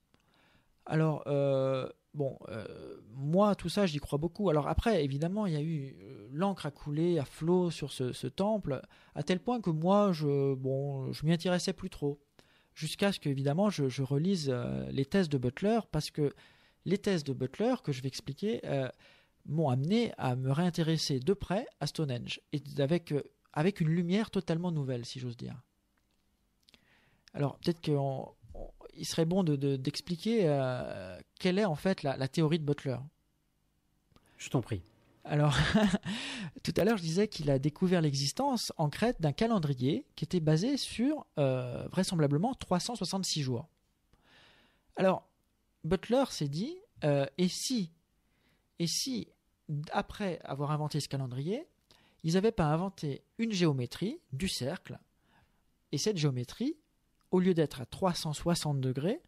Speaker 2: Alors, euh, bon, moi, tout ça, j'y crois beaucoup. Alors après, évidemment, il y a eu l'encre à couler à flot sur ce, temple, à tel point que moi, je, bon, je m'y intéressais plus trop. Jusqu'à ce que, évidemment, je, je relise les thèses de Butler, parce que les thèses de Butler, que je vais expliquer, m'ont amené à me réintéresser de près à Stonehenge, et avec avec une lumière totalement nouvelle, si j'ose dire. Alors peut-être qu'il serait bon d'expliquer de, euh, quelle est en fait la, théorie de Butler. Je t'en prie. Alors, tout à l'heure, je disais qu'il a découvert l'existence en Crète d'un calendrier qui était basé sur euh, vraisemblablement 366 jours. Alors, Butler s'est dit, euh, et si, et si, après avoir inventé ce calendrier, ils n'avaient pas inventé une géométrie du cercle, et cette géométrie, au lieu d'être à 360 degrés,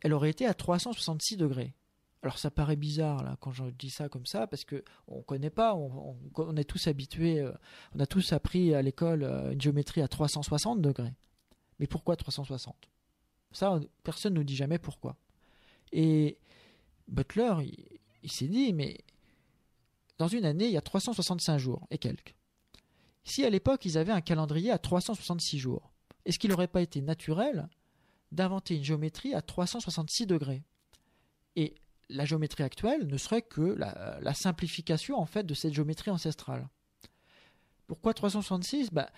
Speaker 2: elle aurait été à 366 degrés. Alors ça paraît bizarre là quand je dis ça comme ça parce que on connaît pas, on, est tous habitués, euh, on a tous appris à l'école euh, une géométrie à 360 degrés. Mais pourquoi 360 Ça, personne nous dit jamais pourquoi. Et Butler, il s'est dit mais dans une année, il y a 365 jours et quelques. Si à l'époque ils avaient un calendrier à 366 jours, est-ce qu'il n'aurait pas été naturel d'inventer une géométrie à 366 degrés Et la géométrie actuelle ne serait que la, simplification en fait de cette géométrie ancestrale. Pourquoi 366 bah,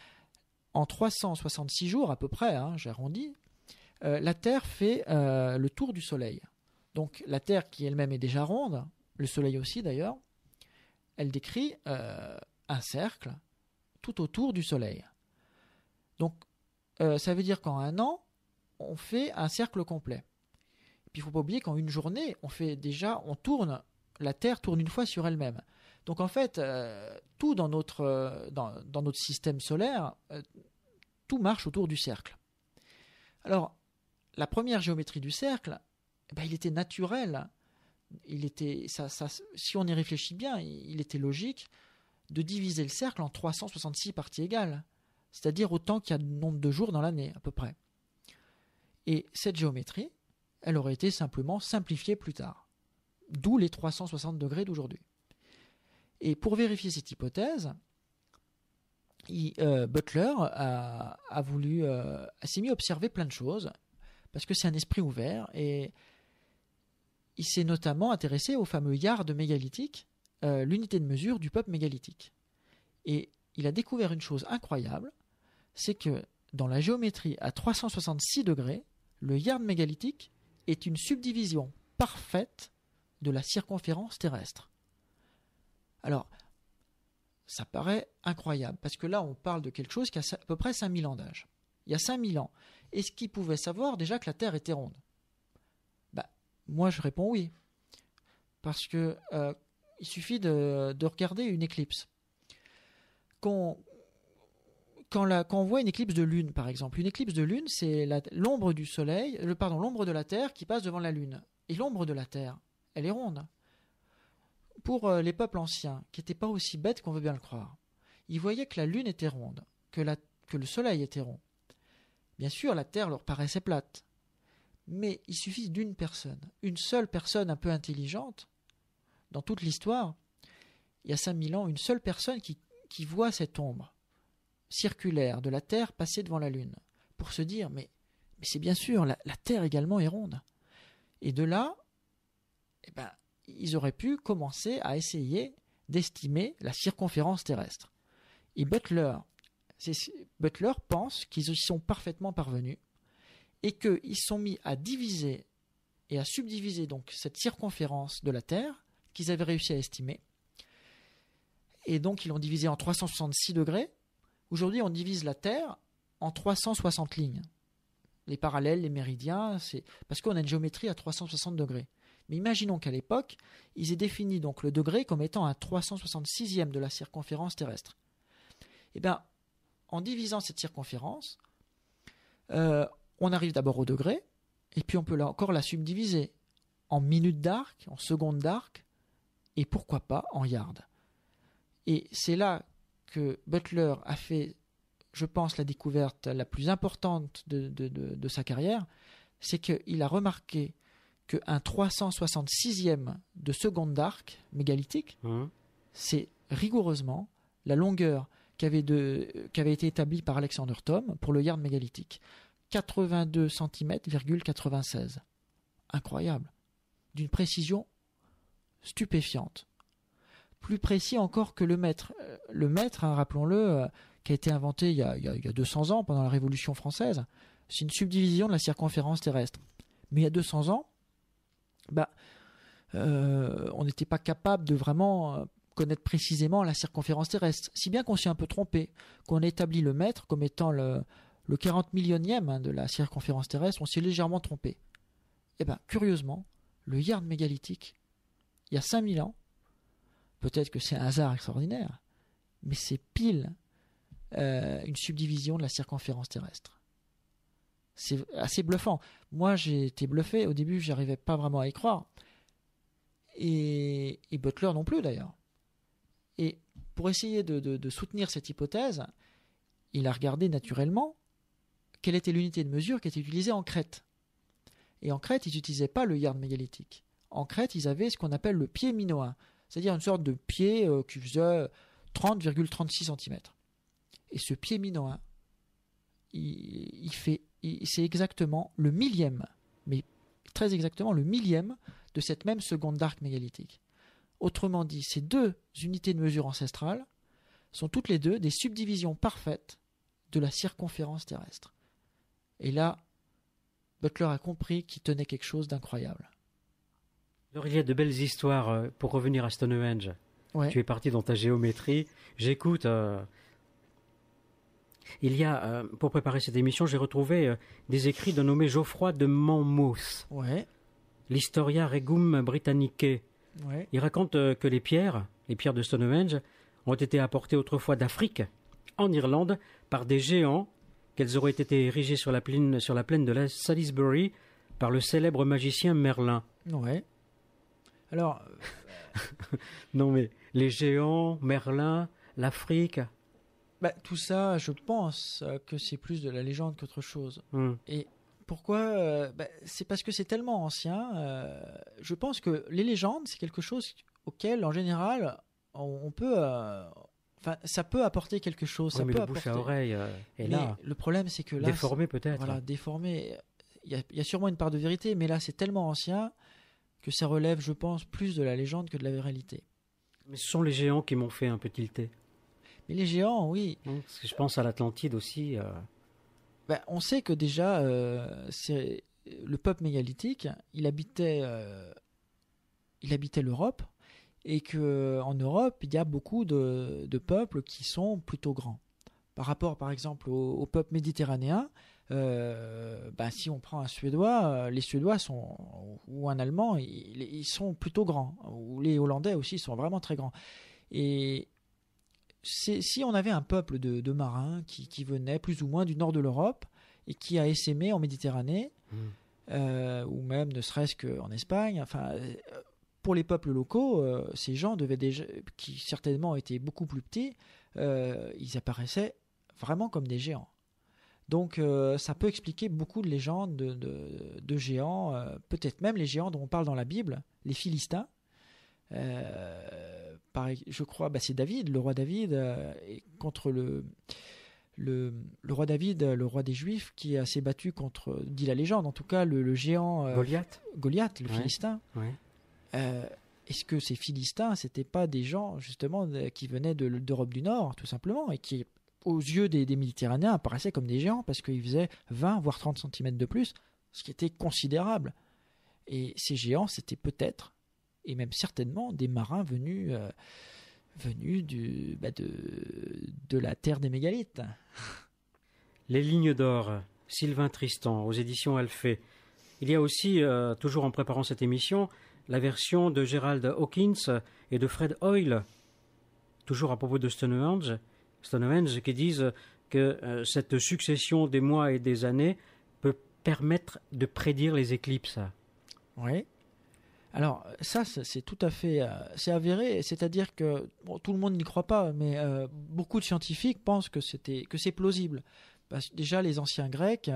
Speaker 2: En 366 jours à peu près, hein, j'ai arrondi, euh, la Terre fait euh, le tour du Soleil. Donc la Terre qui elle-même est déjà ronde, le Soleil aussi d'ailleurs, elle décrit euh, un cercle tout autour du Soleil. Donc, euh, ça veut dire qu'en un an, on fait un cercle complet. Et puis, il ne faut pas oublier qu'en une journée, on fait déjà, on tourne, la Terre tourne une fois sur elle-même. Donc, en fait, euh, tout dans notre, dans, notre système solaire, tout marche autour du cercle. Alors, la première géométrie du cercle, eh ben, il était naturel il était, si on y réfléchit bien, il était logique de diviser le cercle en 366 parties égales, c'est-à-dire autant qu'il y a de nombre de jours dans l'année à peu près. Et cette géométrie, elle aurait été simplement simplifiée plus tard, d'où les 360 degrés d'aujourd'hui. Et pour vérifier cette hypothèse, euh, Butler a, voulu, euh, s'est mis à observer plein de choses, parce que c'est un esprit ouvert, et il s'est notamment intéressé au fameux yard mégalithique, euh, l'unité de mesure du peuple mégalithique. Et il a découvert une chose incroyable, c'est que dans la géométrie à 366 degrés, le yard mégalithique est une subdivision parfaite de la circonférence terrestre. Alors, ça paraît incroyable, parce que là, on parle de quelque chose qui a à peu près 5000 ans d'âge. Il y a 5000 ans. Est-ce qu'il pouvait savoir déjà que la Terre était ronde moi, je réponds oui. Parce que euh, il suffit de, regarder une éclipse. Quand, quand, on voit une éclipse de lune, par exemple, une éclipse de lune, c'est l'ombre du soleil, le, pardon, l'ombre de la Terre qui passe devant la lune. Et l'ombre de la Terre, elle est ronde. Pour euh, les peuples anciens, qui n'étaient pas aussi bêtes qu'on veut bien le croire, ils voyaient que la lune était ronde, que, que le soleil était rond. Bien sûr, la Terre leur paraissait plate, mais il suffit d'une personne, une seule personne un peu intelligente, dans toute l'histoire, il y a 5000 ans, une seule personne qui, voit cette ombre circulaire de la Terre passer devant la Lune, pour se dire, mais, mais c'est bien sûr, la, Terre également est ronde. Et de là, eh ben, ils auraient pu commencer à essayer d'estimer la circonférence terrestre. Et Butler, Butler pense qu'ils y sont parfaitement parvenus, et qu'ils sont mis à diviser et à subdiviser donc cette circonférence de la Terre qu'ils avaient réussi à estimer. Et donc ils l'ont divisé en 366 degrés. Aujourd'hui on divise la Terre en 360 lignes. Les parallèles, les méridiens, c'est parce qu'on a une géométrie à 360 degrés. Mais imaginons qu'à l'époque, ils aient défini donc le degré comme étant un 366e de la circonférence terrestre. Eh bien, en divisant cette circonférence, euh, on arrive d'abord au degré, et puis on peut encore la subdiviser en minutes d'arc, en secondes d'arc, et pourquoi pas en yards. Et c'est là que Butler a fait, je pense, la découverte la plus importante de, sa carrière, c'est qu'il a remarqué qu'un 366e de seconde d'arc mégalithique, hein. c'est rigoureusement la longueur qu'avait avait été établie par Alexander Thom pour le yard mégalithique. 82 cm,96. Incroyable. D'une précision stupéfiante. Plus précis encore que le mètre. Euh, le mètre, hein, rappelons-le, euh, qui a été inventé il y a, 200 ans pendant la Révolution française, c'est une subdivision de la circonférence terrestre. Mais il y a 200 ans, bah, euh, on n'était pas capable de vraiment connaître précisément la circonférence terrestre, si bien qu'on s'est un peu trompé, qu'on établit le mètre comme étant le, le 40 millionième hein, de la circonférence terrestre, on s'est légèrement trompé. Eh bien, curieusement, le yard mégalithique, il y a 5000 ans, peut-être que c'est un hasard extraordinaire, mais c'est pile euh, une subdivision de la circonférence terrestre. C'est assez bluffant. Moi, j'ai été bluffé. Au début, je j'arrivais pas vraiment à y croire. Et, Butler non plus, d'ailleurs. Et pour essayer de soutenir cette hypothèse, il a regardé naturellement quelle était l'unité de mesure qui était utilisée en Crète. Et en Crète, ils n'utilisaient pas le yard mégalithique. En Crète, ils avaient ce qu'on appelle le pied minoen, c'est-à-dire une sorte de pied euh, qui faisait 30,36 cm. Et ce pied minoen, il, fait, c'est exactement le millième, mais très exactement le millième de cette même seconde d'arc mégalithique. Autrement dit, ces deux unités de mesure ancestrales sont toutes les deux des subdivisions parfaites de la circonférence terrestre. Et là, Butler a compris qu'il tenait quelque chose d'incroyable.
Speaker 1: il y a de belles histoires euh, pour revenir à Stonehenge. Tu es parti dans ta géométrie. J'écoute. Euh, il y a, euh, pour préparer cette émission, j'ai retrouvé des écrits d'un nommé Geoffroy de Monmouth. L'Historia Regum Britannicae. Il raconte que les pierres, les pierres de Stonehenge, ont été apportées autrefois d'Afrique, en Irlande, par des géants qu'elles auraient été érigées sur la plaine, de Salisbury par le célèbre magicien Merlin.
Speaker 2: Ouais. Alors.
Speaker 1: non, mais les géants,
Speaker 2: Merlin, l'Afrique. Bah, tout ça, je pense que c'est plus de la légende qu'autre chose. Hmm. Et pourquoi euh, bah, C'est parce que c'est tellement ancien. Euh, je pense que les légendes, c'est quelque chose auquel, en général, on, peut. Euh, ça peut apporter quelque chose. ça mais peut le bouche à oreille Et euh, est là. Le problème, c'est que là. Déformé peut-être. Voilà, déformé. Il y, a sûrement une part de vérité, mais là, c'est tellement ancien que ça relève, je pense, plus de la légende que de la réalité.
Speaker 1: Mais ce sont les géants qui m'ont fait un peu
Speaker 2: tilter. Mais les géants, oui. Hein, parce que je pense à l'Atlantide aussi. Euh. Ben, on sait que déjà, euh, c'est le peuple mégalithique, il habitait, il habitait l'Europe et que euh, en Europe, il y a beaucoup de, peuples qui sont plutôt grands. Par rapport, par exemple, au, peuple méditerranéen, euh, bah, si on prend un Suédois, euh, les Suédois sont, ou un Allemand, ils, sont plutôt grands. Ou les Hollandais aussi sont vraiment très grands. Et si on avait un peuple de, marins qui, venait plus ou moins du nord de l'Europe et qui a essaimé en Méditerranée, mmh. euh, ou même ne serait-ce qu'en Espagne, enfin, pour les peuples locaux, euh, ces gens devaient déjà, qui certainement étaient beaucoup plus petits, euh, ils apparaissaient vraiment comme des géants. Donc euh, ça peut expliquer beaucoup de légendes de, géants, peut-être même les géants dont on parle dans la Bible, les Philistins. pareil, je crois, bah c'est David, le roi David, contre le, le, roi David, le roi des Juifs, qui s'est battu contre, dit la légende en tout cas, le, géant Goliath, le Philistin. Euh, est-ce que ces Philistins, c'était pas des gens justement qui venaient de, d'Europe du Nord, tout simplement, et qui, aux yeux des, Méditerranéens, apparaissaient comme des géants parce qu'ils faisaient 20 voire 30 centimètres de plus, ce qui était considérable. Et ces géants, c'était peut-être, et même certainement, des marins venus, euh, venus du, bah, de, la terre des mégalithes.
Speaker 1: Les lignes d'or, Sylvain Tristan, aux éditions Alphée. Il y a aussi, euh, toujours en préparant cette émission, la version de Gerald Hawkins et de Fred Hoyle, toujours à propos de Stonehenge, Stonehenge qui disent que euh, cette succession des mois et des années peut permettre de prédire les éclipses.
Speaker 2: Oui. Alors ça, c'est tout à fait, euh, c'est avéré, c'est-à-dire que tout le monde n'y croit pas, mais euh, beaucoup de scientifiques pensent que c'était, que c'est plausible. Parce déjà, les anciens Grecs,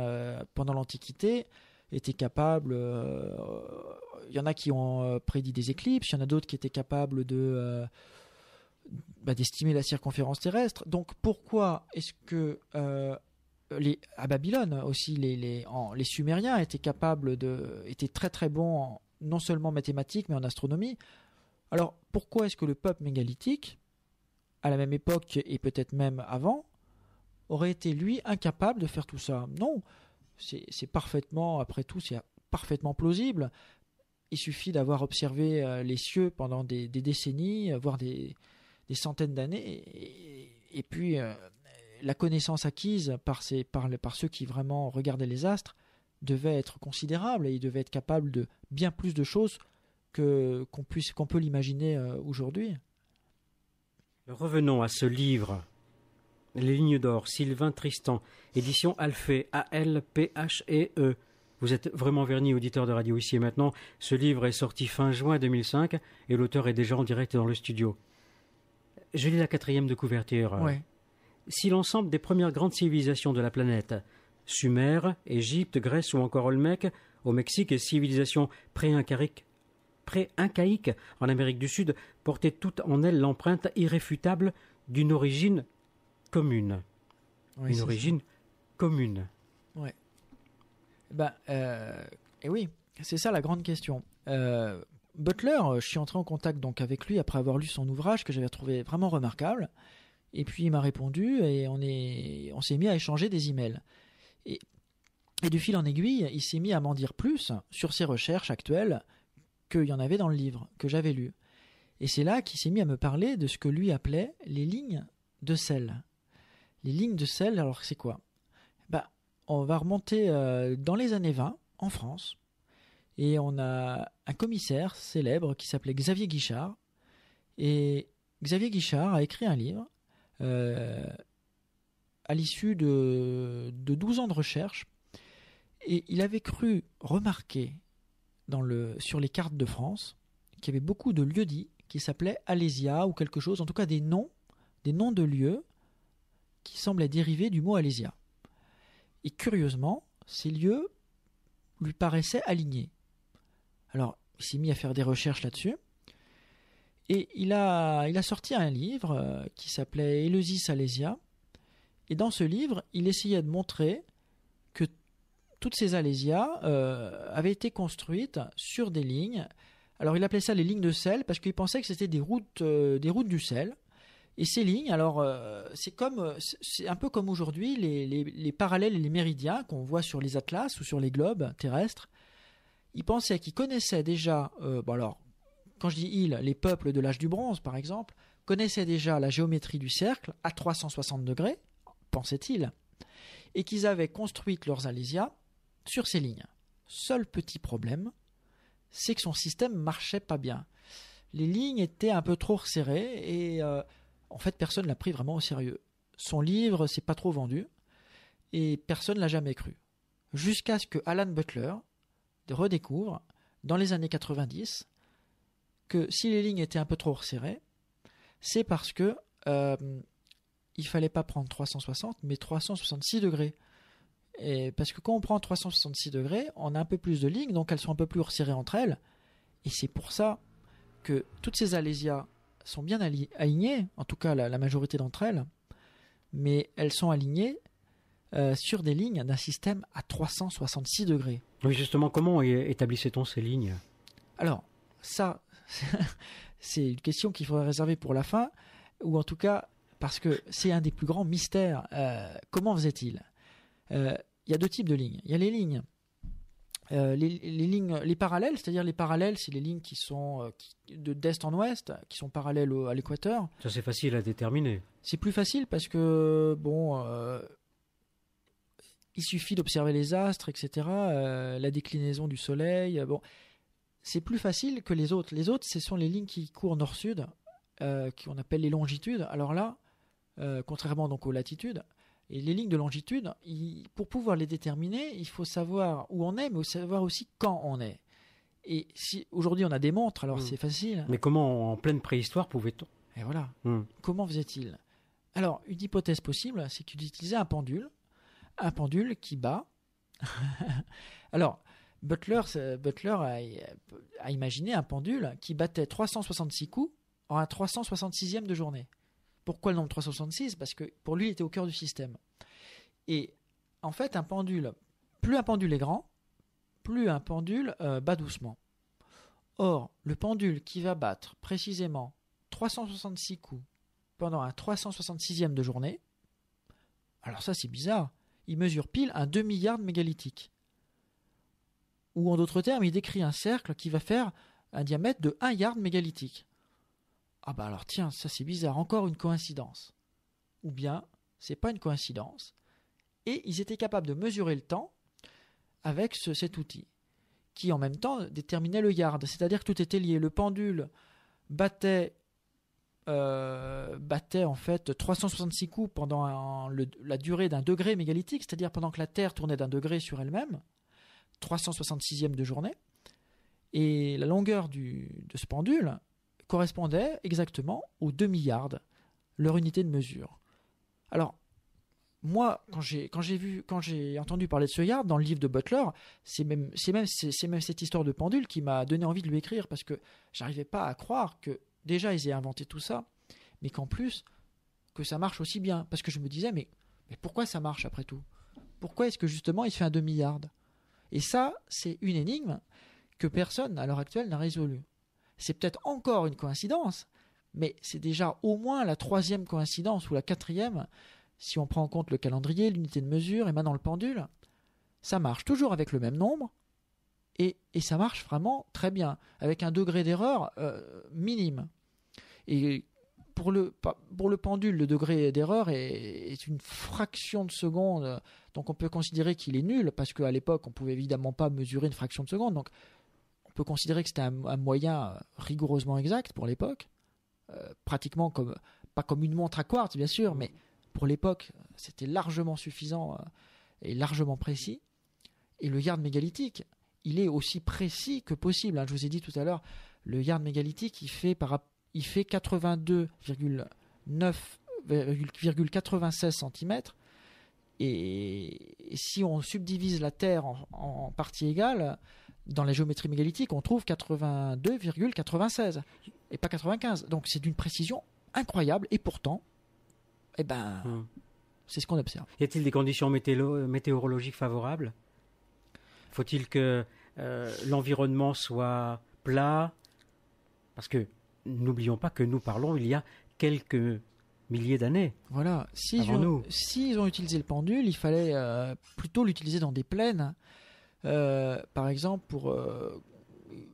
Speaker 2: pendant l'Antiquité, étaient capables. Il euh, y en a qui ont euh, prédit des éclipses, il y en a d'autres qui étaient capables de euh, bah, d'estimer la circonférence terrestre. Donc pourquoi est-ce que les, à Babylone aussi, les, les, les, Sumériens étaient capables de, étaient très très bons non seulement en mathématiques mais en astronomie. Alors pourquoi est-ce que le peuple mégalithique, à la même époque et peut-être même avant, aurait été lui incapable de faire tout ça Non, c'est parfaitement, après tout, c'est parfaitement plausible. Il suffit d'avoir observé euh, les cieux pendant des, décennies, euh, voire des, centaines d'années, et, puis euh, la connaissance acquise par, ces, par, ceux qui vraiment regardaient les astres devait être considérable et ils devaient être capables de bien plus de choses que qu'on puisse qu'on peut l'imaginer aujourd'hui.
Speaker 1: Revenons à ce livre les Lignes d'Or, Sylvain Tristan, édition Alphée, A-L-P-H-E-E. E. Vous êtes vraiment vernis, auditeur de radio ici et maintenant. Ce livre est sorti fin juin 2005 et l'auteur est déjà en direct dans le studio. Je lis la quatrième de couverture. Si l'ensemble des premières grandes civilisations de la planète, Sumer, Égypte, Grèce ou encore Olmec, au Mexique et civilisations pré incaïque pré en Amérique du Sud portaient toutes en elles l'empreinte irréfutable d'une origine commune. une origine commune.
Speaker 2: Oui. Ben, et euh, eh oui, c'est ça la grande question. Euh, Butler, euh, je suis entré en contact donc avec lui après avoir lu son ouvrage que j'avais trouvé vraiment remarquable. Et puis il m'a répondu et on est, on s'est mis à échanger des emails. Et, et du fil en aiguille, il s'est mis à m'en dire plus sur ses recherches actuelles qu'il y en avait dans le livre que j'avais lu. Et c'est là qu'il s'est mis à me parler de ce que lui appelait les lignes de sel. Les lignes de sel, alors c'est quoi bah, On va remonter euh, dans les années 20, en France, et on a un commissaire célèbre qui s'appelait Xavier Guichard. Et Xavier Guichard a écrit un livre euh, à l'issue de, de 12 ans de recherche. Et il avait cru remarquer dans le, sur les cartes de France qu'il y avait beaucoup de lieux-dits qui s'appelaient Alésia ou quelque chose, en tout cas des noms, des noms de lieux qui semblait dériver du mot Alésia. Et curieusement, ces lieux lui paraissaient alignés. Alors, il s'est mis à faire des recherches là-dessus. Et il a, sorti un livre euh, qui s'appelait Eleusis alésia ». Et dans ce livre, il essayait de montrer que toutes ces Alésias euh, avaient été construites sur des lignes. Alors, il appelait ça les lignes de sel parce qu'il pensait que c'était des routes, euh, des routes du sel. Et ces lignes, alors, euh, c'est comme, euh, c'est un peu comme aujourd'hui les, les, parallèles et les méridiens qu'on voit sur les atlas ou sur les globes terrestres. Ils pensaient qu'ils connaissaient déjà, euh, bon alors, quand je dis ils, les peuples de l'âge du bronze par exemple, connaissaient déjà la géométrie du cercle à 360 degrés, pensaient-ils, et qu'ils avaient construit leurs alésias sur ces lignes. Seul petit problème, c'est que son système marchait pas bien. Les lignes étaient un peu trop resserrées et en fait, personne l'a pris vraiment au sérieux. Son livre s'est pas trop vendu et personne ne l'a jamais cru. Jusqu'à ce que Alan Butler redécouvre, dans les années 90, que si les lignes étaient un peu trop resserrées, c'est parce que euh, il fallait pas prendre 360, mais 366 degrés. Et parce que quand on prend 366 degrés, on a un peu plus de lignes, donc elles sont un peu plus resserrées entre elles. Et c'est pour ça que toutes ces alésias sont bien alignées, en tout cas la, majorité d'entre elles, mais elles sont alignées euh, sur des lignes d'un système à 366 degrés.
Speaker 1: Oui, justement, comment établissait-on ces lignes
Speaker 2: Alors, ça, c'est une question qu'il faudrait réserver pour la fin, ou en tout cas, parce que c'est un des plus grands mystères. Euh, comment faisait-il euh, Il y a deux types de lignes. Il y a les lignes euh, les, lignes, les parallèles, c'est-à-dire les parallèles, c'est les lignes qui sont euh, de d'est en ouest, qui sont parallèles à l'équateur. Ça c'est facile à déterminer. C'est plus facile parce que bon, euh, il suffit d'observer les astres, etc. la déclinaison du soleil, bon, c'est plus facile que les autres. Les autres, ce sont les lignes qui courent nord-sud, qu'on appelle les longitudes. Alors là, contrairement donc aux latitudes, et les lignes de longitude, pour pouvoir les déterminer, il faut savoir où on est, mais aussi savoir aussi quand on est. Et si aujourd'hui on a des montres, alors hmm. c'est facile.
Speaker 1: Mais comment en pleine préhistoire pouvait-on Et voilà. Hmm.
Speaker 2: Comment faisait-il Alors une hypothèse possible, c'est qu'il utilisait un pendule, un pendule qui bat. alors Butler, euh, Butler a, a, imaginé un pendule qui battait 366 coups en un 366e de journée. Pourquoi le nombre 366 Parce que pour lui, il était au cœur du système. Et en fait, un pendule, plus un pendule est grand, plus un pendule euh, bat doucement. Or, le pendule qui va battre précisément 366 coups pendant un 366e de journée, alors ça c'est bizarre, il mesure pile un demi-yard mégalithique. Ou en d'autres termes, il décrit un cercle qui va faire un diamètre de 1 yard mégalithique. Ah bah alors tiens, ça c'est bizarre, encore une coïncidence. Ou bien, c'est pas une coïncidence. Et ils étaient capables de mesurer le temps avec cet outil, qui en même temps déterminait le yard. C'est-à-dire que tout était lié. Le pendule battait, euh, battait en fait 366 coups pendant la durée d'un degré mégalithique, c'est-à-dire pendant que la Terre tournait d'un degré sur elle-même, 366e de journée. Et la longueur du, de ce pendule correspondait exactement aux 2 milliards, leur unité de mesure. Alors, moi, quand j'ai vu quand j'ai entendu parler de ce yard dans le livre de Butler, c'est même même c'est même cette histoire de pendule qui m'a donné envie de lui écrire parce que j'arrivais pas à croire que déjà ils aient inventé tout ça, mais qu'en plus que ça marche aussi bien parce que je me disais mais mais pourquoi ça marche après tout Pourquoi est-ce que justement il fait un demi-yard Et ça, c'est une énigme que personne à l'heure actuelle n'a résolue. C'est peut-être encore une coïncidence, mais c'est déjà au moins la troisième coïncidence ou la quatrième, si on prend en compte le calendrier, l'unité de mesure et maintenant le pendule. Ça marche toujours avec le même nombre, et, ça marche vraiment très bien, avec un degré d'erreur euh, minime. Et pour le, pour le pendule, le degré d'erreur est, une fraction de seconde. Donc on peut considérer qu'il est nul, parce qu'à l'époque, on ne pouvait évidemment pas mesurer une fraction de seconde. Donc peut considérer que c'était un, moyen euh, rigoureusement exact pour l'époque, euh, pratiquement comme pas comme une montre à quartz bien sûr, mais pour l'époque c'était largement suffisant euh, et largement précis. Et le yard mégalithique, il est aussi précis que possible. Hein. Je vous ai dit tout à l'heure, le yard mégalithique, il fait, par, il fait 82,9,96 cm. Et si on subdivise la Terre en, en parties égales, dans la géométrie mégalithique, on trouve 82,96 et pas 95. Donc c'est d'une précision incroyable et pourtant, eh ben, hum. c'est ce qu'on observe.
Speaker 1: Y a-t-il des conditions météorologiques favorables Faut-il que euh, l'environnement soit plat Parce que n'oublions pas que nous parlons il y a quelques
Speaker 2: milliers d'années. Voilà, s'ils si ont, ont, utilisé le pendule, il fallait euh, plutôt l'utiliser dans des plaines euh, par exemple, pour euh,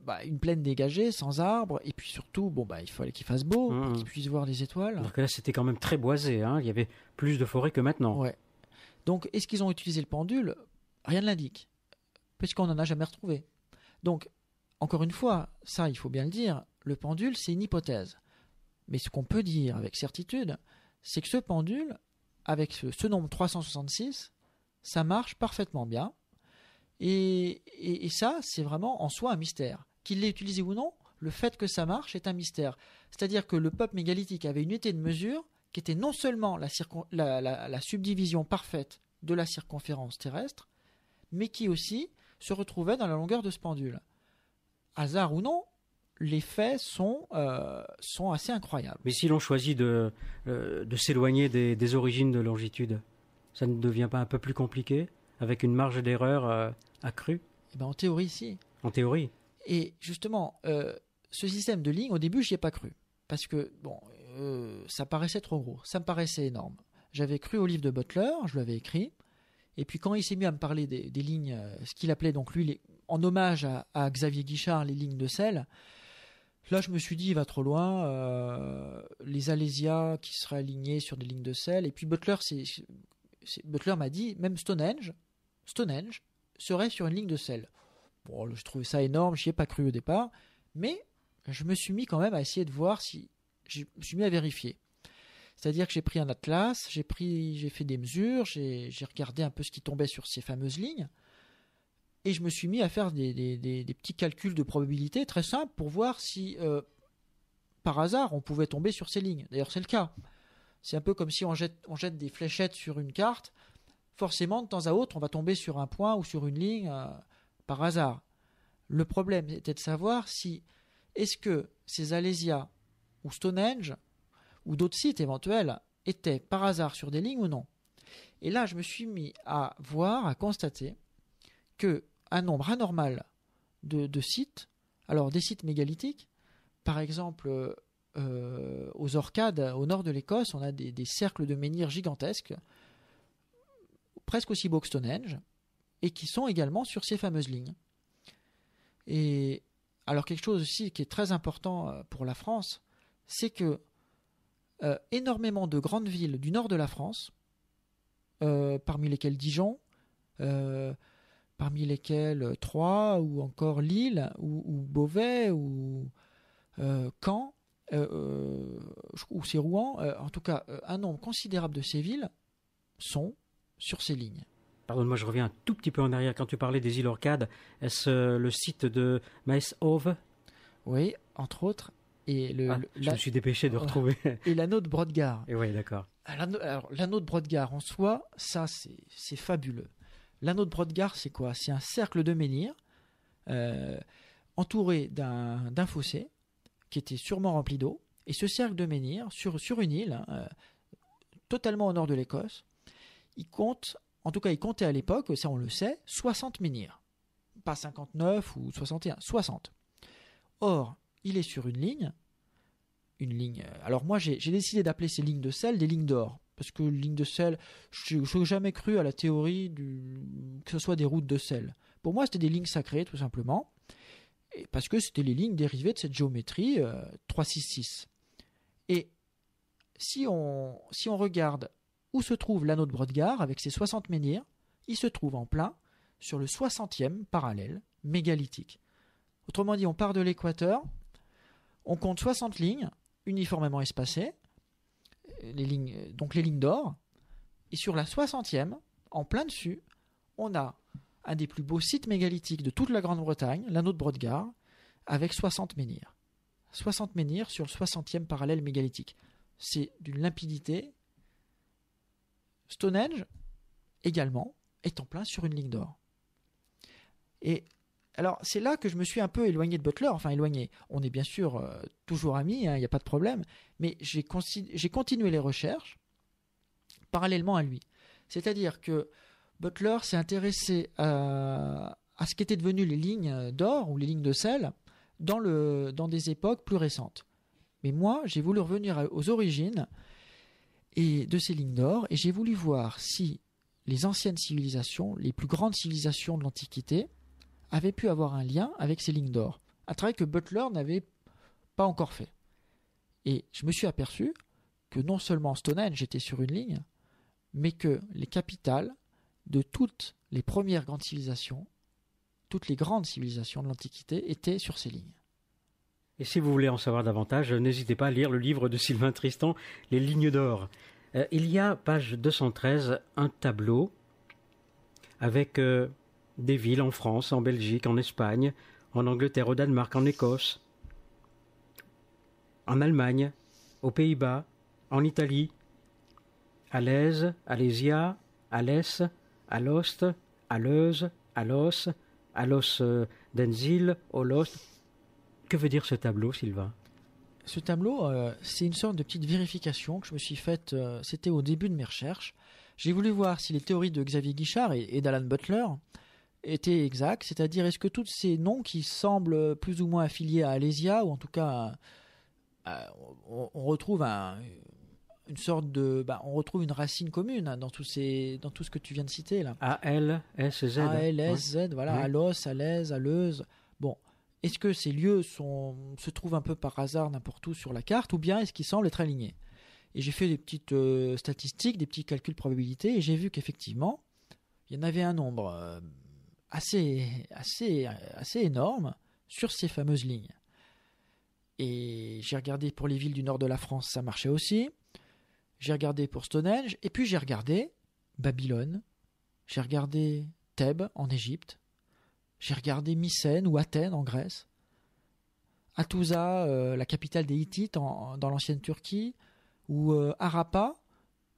Speaker 2: bah, une plaine dégagée, sans arbres, et puis surtout, bon, bah, il fallait qu'il fasse beau, pour mmh. qu'il puisse voir les étoiles. Alors que là, c'était quand même très boisé, hein. il y avait plus de forêts que maintenant. Donc, est-ce qu'ils ont utilisé le pendule Rien ne l'indique, puisqu'on n'en a jamais retrouvé. Donc, encore une fois, ça, il faut bien le dire, le pendule, c'est une hypothèse. Mais ce qu'on peut dire avec certitude, c'est que ce pendule, avec ce nombre 366, ça marche parfaitement bien et, ça, c'est vraiment en soi un mystère. Qu'il l'ait utilisé ou non, le fait que ça marche est un mystère. C'est-à-dire que le peuple mégalithique avait une unité de mesure qui était non seulement la, la, subdivision parfaite de la circonférence terrestre, mais qui aussi se retrouvait dans la longueur de ce pendule. Hasard ou non, les faits sont, euh, sont assez incroyables. Mais si l'on choisit de, euh,
Speaker 1: de s'éloigner des, origines de longitude, ça ne devient pas un peu plus compliqué, avec une
Speaker 2: marge d'erreur euh, a eh ben, En théorie, si. En théorie Et justement, euh, ce système de lignes, au début, j'y ai pas cru. Parce que, bon, euh, ça paraissait trop gros, ça me paraissait énorme. J'avais cru au livre de Butler, je l'avais écrit. Et puis quand il s'est mis à me parler des, lignes, euh, ce qu'il appelait donc lui, les, en hommage à, Xavier Guichard, les lignes de sel, Là, je me suis dit, il va trop loin. les Alésias qui seraient alignés sur des lignes de sel. Et puis Butler, c'est, Butler m'a dit, même Stonehenge, Stonehenge, serait sur une ligne de sel. Bon, je trouvais ça énorme, j'y ai pas cru au départ, mais je me suis mis quand même à essayer de voir si. Je me suis mis à vérifier. C'est-à-dire que j'ai pris un atlas, j'ai pris, j'ai fait des mesures, j'ai regardé un peu ce qui tombait sur ces fameuses lignes, et je me suis mis à faire des, petits calculs de probabilité très simples pour voir si, euh, par hasard, on pouvait tomber sur ces lignes. D'ailleurs, c'est le cas. C'est un peu comme si on on jette des fléchettes sur une carte forcément, de temps à autre, on va tomber sur un point ou sur une ligne euh, par hasard. Le problème était de savoir si est-ce que ces Alésia ou Stonehenge ou d'autres sites éventuels étaient par hasard sur des lignes ou non. Et là, je me suis mis à voir, à constater que un nombre anormal de, sites, alors des sites mégalithiques, par exemple euh, euh, aux Orcades, au nord de l'Écosse, on a des, des cercles de menhirs gigantesques presque aussi beaux que Stonehenge et qui sont également sur ces fameuses lignes. Et alors quelque chose aussi qui est très important euh, pour la France, c'est que euh, énormément de grandes villes du nord de la France, euh, parmi lesquelles Dijon, parmi lesquelles Troyes ou encore Lille ou, ou Beauvais ou Caen, ou c'est Rouen, en tout cas un nombre considérable de ces villes sont sur ces lignes.
Speaker 1: Pardonne-moi, je reviens un tout petit peu en arrière quand tu parlais des îles Orcades. Est-ce euh, le site de Maes Hove
Speaker 2: Oui, entre autres. Et le, ah, je me suis dépêché de retrouver. Et l'anneau de Brodgar. Et oui, d'accord. Ah, alors, l'anneau de Brodgar en soi, ça, c'est fabuleux. L'anneau de Brodgar, c'est quoi C'est un cercle de menhir euh, entouré d'un fossé qui était sûrement rempli d'eau. Et ce cercle de menhir, sur, une île, hein, euh, totalement au nord de l'Écosse, il compte, en tout cas il comptait à l'époque, ça on le sait, 60 menhirs. Pas 59 ou 61, 60. Or, il est sur une ligne, une ligne. Euh, alors moi j'ai décidé d'appeler ces lignes de sel des lignes d'or. Parce que lignes de sel, je n'ai jamais cru à la théorie que ce soit des routes de sel. Pour moi, c'était des lignes sacrées, tout simplement. parce que c'était les lignes dérivées de cette géométrie 6 euh, 366. Et si on, si on regarde où se trouve l'anneau de Brodgar avec ses 60 menhirs, il se trouve en plein sur le 60e parallèle mégalithique. Autrement dit, on part de l'équateur, on compte 60 lignes uniformément espacées, les lignes, donc les lignes d'or, et sur la 60e, en plein dessus, on a un des plus beaux sites mégalithiques de toute la Grande-Bretagne, l'anneau de Brodgar, avec 60 menhirs. 60 menhirs sur le 60e parallèle mégalithique. C'est d'une limpidité Stonehenge, également, est en plein sur une ligne d'or. Et alors, c'est là que je me suis un peu éloigné de Butler, enfin éloigné. On est bien sûr euh, toujours amis, il hein, n'y a pas de problème, mais j'ai continué les recherches parallèlement à lui. C'est-à-dire que Butler s'est intéressé à, ce qu'étaient devenues les lignes d'or ou les lignes de sel dans des époques plus récentes. Mais moi, j'ai voulu revenir aux origines et de ces lignes d'or, et j'ai voulu voir si les anciennes civilisations, les plus grandes civilisations de l'Antiquité, avaient pu avoir un lien avec ces lignes d'or, un travail que Butler n'avait pas encore fait. Et je me suis aperçu que non seulement Stonehenge était sur une ligne, mais que les capitales de toutes les premières grandes civilisations, toutes les grandes civilisations de l'Antiquité étaient sur ces lignes.
Speaker 1: Et si vous voulez en savoir davantage, n'hésitez pas à lire le livre de Sylvain Tristan, Les lignes d'or. Euh, il y a, page 213, un tableau avec euh, des villes en France, en Belgique, en Espagne, en Angleterre, au Danemark, en Écosse, en Allemagne, aux Pays-Bas, en Italie, à l'Aise, à Lésia, à l'Est, à l'Ost, à l'Euse, à Los, à Los d'Enzil, au Lost, que veut dire ce tableau, Sylvain
Speaker 2: Ce tableau, euh, c'est une sorte de petite vérification que je me suis faite, euh, c'était au début de mes recherches. J'ai voulu voir si les théories de Xavier Guichard et, d'Alan Butler étaient exactes, c'est-à-dire est-ce que tous ces noms qui semblent plus ou moins affiliés à Alésia, ou en tout cas, euh, on, retrouve une sorte de, bah, on retrouve une racine commune hein, dans tous ces, dans tout ce que tu viens de citer là. A L S Z. A L S Z, voilà, Alos, Alès, Aleuse. Bon, est-ce que ces lieux se trouvent un peu par hasard n'importe où sur la carte, ou bien est-ce qu'ils semblent être alignés Et j'ai fait des petites euh, statistiques, des petits calculs de probabilité, et j'ai vu qu'effectivement, il y en avait un nombre euh, assez, assez, assez énorme sur ces fameuses lignes. Et j'ai regardé pour les villes du nord de la France, ça marchait aussi. J'ai regardé pour Stonehenge, et puis j'ai regardé Babylone, j'ai regardé Thèbes en Égypte, j'ai regardé Mycène ou Athènes en Grèce, Atouza, euh, la capitale des Hittites dans l'ancienne Turquie, ou Arapa,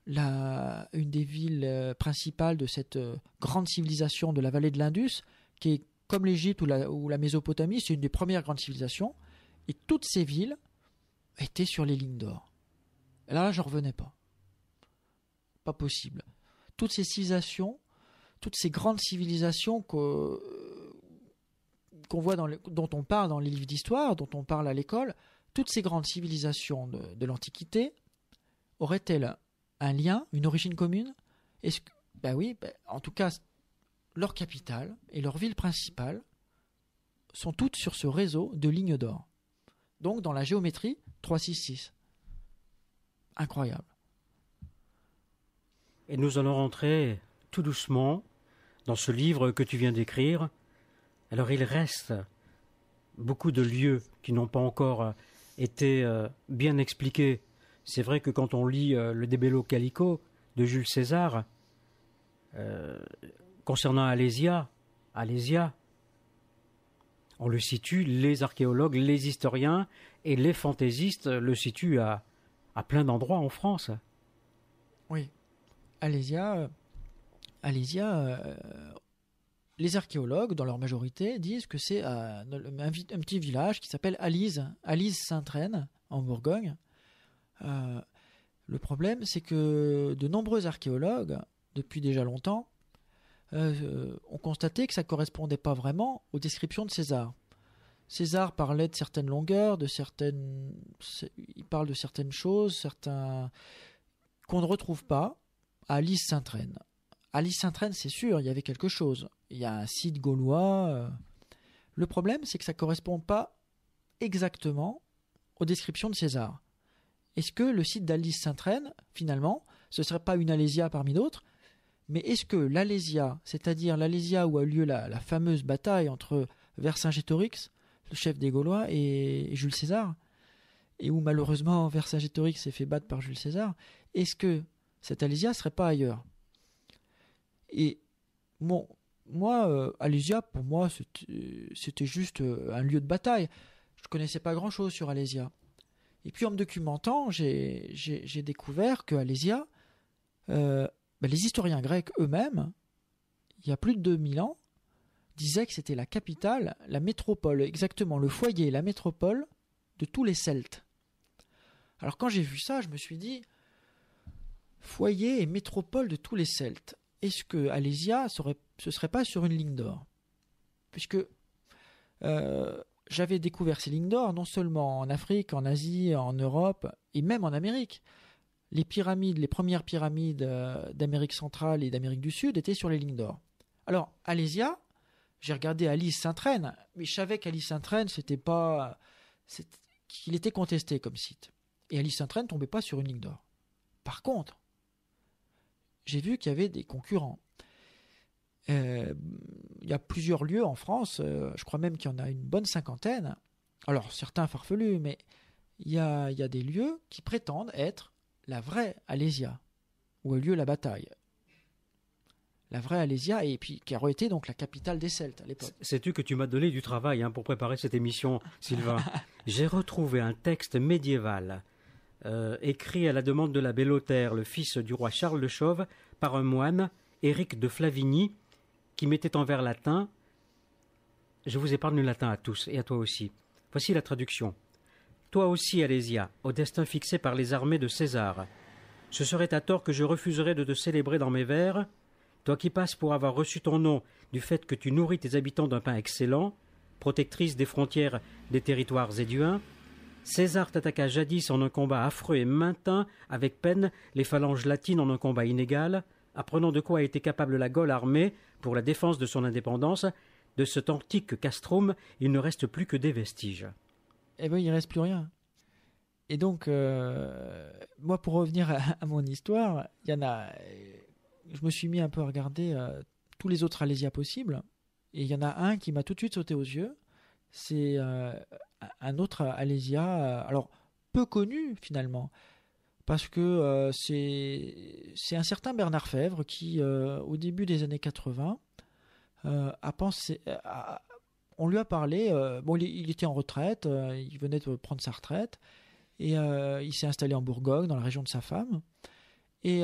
Speaker 2: euh, Harappa, une des villes euh, principales de cette grande civilisation de la vallée de l'Indus, qui est comme l'Égypte ou la, Mésopotamie, c'est une des premières grandes civilisations. Et toutes ces villes étaient sur les lignes d'or. Et là, je revenais pas. Pas possible. Toutes ces civilisations, toutes ces grandes civilisations que voit dont on parle dans les livres d'histoire, dont on parle à l'école, toutes ces grandes civilisations de, l'Antiquité auraient-elles un lien, une origine commune Est-ce ben oui, ben, en tout cas, leur capitale et leur ville principale sont toutes sur ce réseau de lignes d'or. Donc dans la géométrie 366. Incroyable.
Speaker 1: Et nous allons rentrer tout doucement dans ce livre que tu viens d'écrire, alors il reste beaucoup de lieux qui n'ont pas encore euh, été euh, bien expliqués. C'est vrai que quand on lit euh, le débello Calico de Jules César, concernant Alésia, Alésia, on le situe, les archéologues, les historiens et les fantaisistes le situent à, plein d'endroits en France.
Speaker 2: Oui. Alésia, Alésia les archéologues, dans leur majorité, disent que c'est euh, un, petit village qui s'appelle Alise, Alise Sainte-Reine, en Bourgogne. Euh, le problème, c'est que de nombreux archéologues, depuis déjà longtemps, euh, ont constaté que ça ne correspondait pas vraiment aux descriptions de César. César parlait de certaines longueurs, de certaines, il parle de certaines choses, certains qu'on ne retrouve pas à Alice Sainte-Reine. Alice saint c'est sûr, il y avait quelque chose. Il y a un site gaulois. Euh. Le problème, c'est que ça ne correspond pas exactement aux descriptions de César. Est-ce que le site d'Alice saint reine finalement, ce ne serait pas une Alésia parmi d'autres Mais est-ce que l'Alésia, c'est-à-dire l'Alésia où a eu lieu la, fameuse bataille entre Vercingétorix, le chef des Gaulois, et, Jules César, et où malheureusement Vercingétorix s'est fait battre par Jules César, est-ce que cette Alésia serait pas ailleurs et bon, moi, euh, Alésia, pour moi, c'était juste euh, un lieu de bataille. Je connaissais pas grand-chose sur Alésia. Et puis en me documentant, j'ai découvert que Alésia, euh, ben, les historiens grecs eux-mêmes, il y a plus de 2000 ans, disaient que c'était la capitale, la métropole, exactement le foyer, la métropole de tous les Celtes. Alors quand j'ai vu ça, je me suis dit, foyer et métropole de tous les Celtes est-ce que Alésia ne ce serait pas sur une ligne d'or Puisque euh, j'avais découvert ces lignes d'or non seulement en Afrique, en Asie, en Europe et même en Amérique. Les pyramides, les premières pyramides euh, d'Amérique centrale et d'Amérique du Sud étaient sur les lignes d'or. Alors, Alésia, j'ai regardé Alice saint reine mais je savais qu'Alice saint reine c'était pas. qu'il était contesté comme site. Et Alice saint ne tombait pas sur une ligne d'or. Par contre, j'ai vu qu'il y avait des concurrents. Euh, il y a plusieurs lieux en France, euh, je crois même qu'il y en a une bonne cinquantaine. Alors certains farfelus, mais il y, a, des lieux qui prétendent être la vraie Alésia, où a lieu la bataille. La vraie Alésia, et puis qui aurait été donc la capitale des Celtes à l'époque.
Speaker 1: Sais-tu que tu m'as donné du travail hein, pour préparer cette émission, Sylvain J'ai retrouvé un texte médiéval euh, écrit à la demande de la Lothaire, le fils du roi Charles le Chauve, par un moine, Éric de Flavigny, qui mettait en vers latin. Je vous épargne le latin à tous et à toi aussi. Voici la traduction. Toi aussi, Alésia, au destin fixé par les armées de César. Ce serait à tort que je refuserais de te célébrer dans mes vers, toi qui passes pour avoir reçu ton nom du fait que tu nourris tes habitants d'un pain excellent, protectrice des frontières des territoires du. César t'attaqua jadis en un combat affreux et maintint, avec peine, les phalanges latines en un combat inégal, apprenant de quoi était capable la Gaule armée pour la défense de son indépendance, de cet antique castrum, il ne reste plus que des vestiges.
Speaker 2: Eh bien, il reste plus rien. Et donc, euh, moi, pour revenir à, mon histoire, il y en a. Je me suis mis un peu à regarder euh, tous les autres Alésia possibles. Et il y en a un qui m'a tout de suite sauté aux yeux c'est euh, un autre Alésia, euh, alors peu connu finalement, parce que euh, c'est un certain Bernard Fèvre qui, au début des années 80, a pensé, on lui a parlé, bon, il, était en retraite, il venait de prendre sa retraite, et il s'est installé en Bourgogne, dans la région de sa femme. Et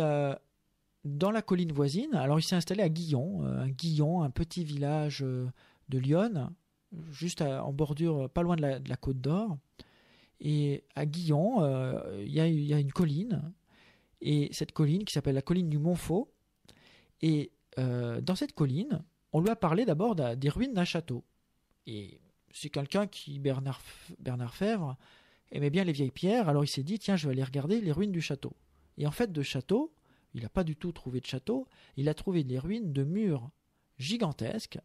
Speaker 2: dans la colline voisine, alors il s'est installé à Guillon, Guillon, un petit village de Lyon, juste en bordure, euh, pas loin de la, Côte d'Or. Et à Guillon, euh, il y, a une colline, et cette colline qui s'appelle la colline du Mont-Faux. Et euh, dans cette colline, on lui a parlé d'abord des ruines d'un château. Et c'est quelqu'un qui, Bernard, Bernard Fèvre, aimait bien les vieilles pierres, alors il s'est dit, tiens, je vais aller regarder les ruines du château. Et en fait, de château, il n'a pas du tout trouvé de château, il a trouvé des ruines de murs gigantesques,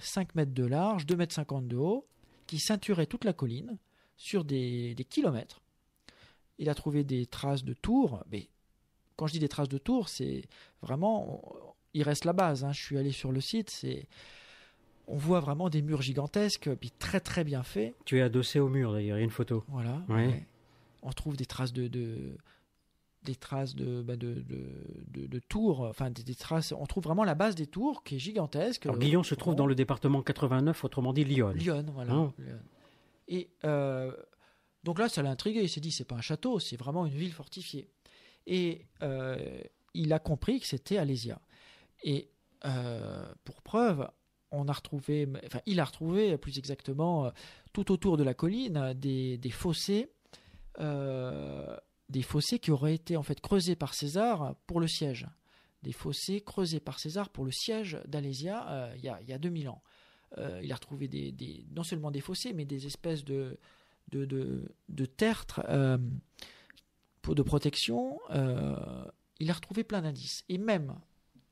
Speaker 2: 5 euh, mètres de large, 2 mètres 50 de haut, qui ceinturait toute la colline sur des, kilomètres. Il a trouvé des traces de tours, mais quand je dis des traces de tours, c'est vraiment, il reste la base. Hein. Je suis allé sur le site, c'est on voit vraiment des murs gigantesques, puis très très bien faits.
Speaker 1: Tu es adossé au mur d'ailleurs, il y a une photo. Voilà.
Speaker 2: On trouve des traces de, de, des traces bah, de, de, tours, enfin des, traces, on trouve vraiment la base des tours qui est gigantesque. Alors, Guillon se trouve
Speaker 1: dans le département 89, autrement dit Lyon. Lyon, voilà. Hein
Speaker 2: Et euh, donc là, ça l'a intrigué, il s'est dit, c'est pas un château, c'est vraiment une ville fortifiée. Et euh, il a compris que c'était Alésia. Et euh, pour preuve, on a retrouvé, enfin, il a retrouvé plus exactement tout autour de la colline des, des fossés. Euh, des fossés qui auraient été en fait creusés par César pour le siège. Des fossés creusés par César pour le siège d'Alésia euh, il, y a 2000 ans. Euh, il a retrouvé non seulement des fossés, mais des espèces de, tertres euh, de protection. il a retrouvé plein d'indices. Et même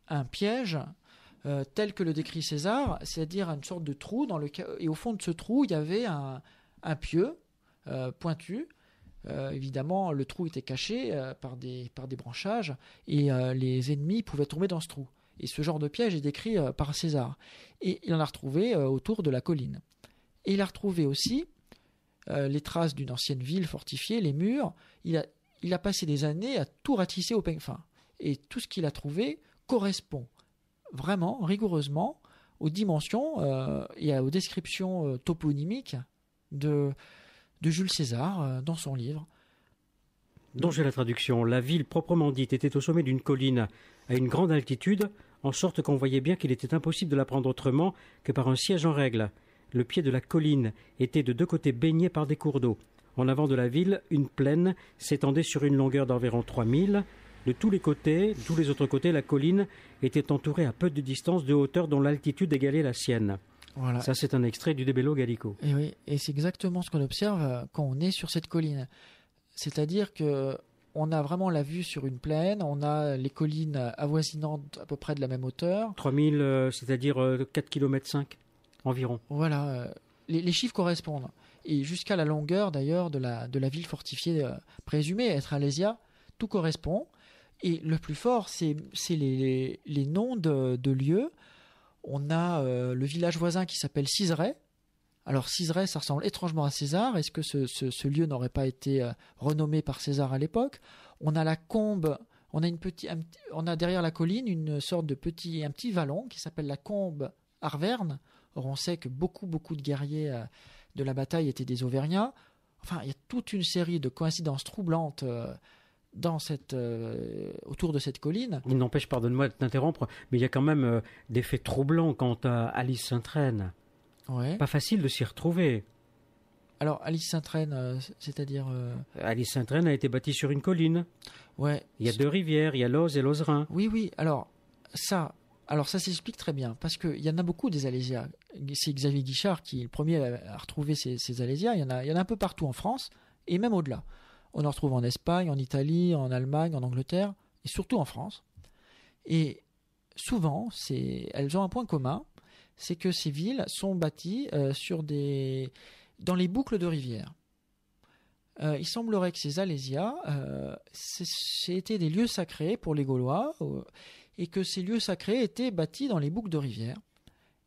Speaker 2: un piège tel que le décrit César, c'est-à-dire une sorte de trou dans lequel, et au fond de ce trou, il y avait un pieu pointu euh, évidemment, le trou était caché euh, par, des, par des branchages et euh, les ennemis pouvaient tomber dans ce trou. Et ce genre de piège est décrit par César. Et il en a retrouvé autour de la colline. Et il a retrouvé aussi les traces d'une ancienne ville fortifiée, les murs. Il a, il a passé des années à tout ratisser au peigne fin. Et tout ce qu'il a trouvé correspond vraiment, rigoureusement, aux dimensions et aux descriptions toponymiques de, de Jules César euh, dans son livre
Speaker 1: dont j'ai la traduction. La ville proprement dite était au sommet d'une colline, à une grande altitude, en sorte qu'on voyait bien qu'il était impossible de la prendre autrement que par un siège en règle. Le pied de la colline était de deux côtés baigné par des cours d'eau. En avant de la ville, une plaine s'étendait sur une longueur d'environ 3000. De tous les côtés, tous les autres côtés, la colline était entourée à peu de distance de hauteur dont l'altitude égalait la sienne. Ça, c'est un extrait du débello Gallico.
Speaker 2: Et c'est exactement ce qu'on observe euh, quand on est sur cette colline. C'est-à-dire que on a vraiment la vue sur une plaine, on a les collines avoisinantes à peu près de la même hauteur.
Speaker 1: 3000, euh, c'est-à-dire
Speaker 2: 4 km 5 environ. Voilà, euh, les, chiffres correspondent. Et jusqu'à la longueur d'ailleurs de la, ville fortifiée présumée, être Alésia, tout correspond. Et le plus fort, c'est les, les, noms de lieux on a euh, le village voisin qui s'appelle Cizeray. Alors Cizeray, ça ressemble étrangement à César. Est-ce que ce, lieu n'aurait pas été euh, renommé par César à l'époque On a la Combe. On a, une petite, on a derrière la colline une sorte de petit, un petit vallon qui s'appelle la Combe Arverne. Or, on sait que beaucoup, beaucoup de guerriers euh, de la bataille étaient des Auvergnats. Enfin, il y a toute une série de coïncidences troublantes dans cette, euh, autour de cette colline.
Speaker 1: Il n'empêche, pardonne-moi de t'interrompre, mais il y a quand même euh, des faits troublants quant à euh, Alice saint Ouais. Pas facile de s'y retrouver.
Speaker 2: Alors, Alice saint c'est-à-dire.
Speaker 1: Alice saint a été bâtie sur une colline. Ouais. Il y a deux rivières,
Speaker 2: il y a l'Oise et l'Ozerin. Oui, oui. Alors, ça, alors ça s'explique très bien, parce qu'il y en a beaucoup des Alésias. C'est Xavier Guichard qui est le premier à retrouver ces, ces Alésias. Il y, il y en a un peu partout en France, et même au-delà. On en retrouve en Espagne, en Italie, en Allemagne, en Angleterre et surtout en France. Et souvent, elles ont un point commun, c'est que ces villes sont bâties euh, dans les boucles de rivières. Euh, il semblerait que ces Alésias, euh, c'était des lieux sacrés pour les Gaulois, euh, et que ces lieux sacrés étaient bâtis dans les boucles de rivières.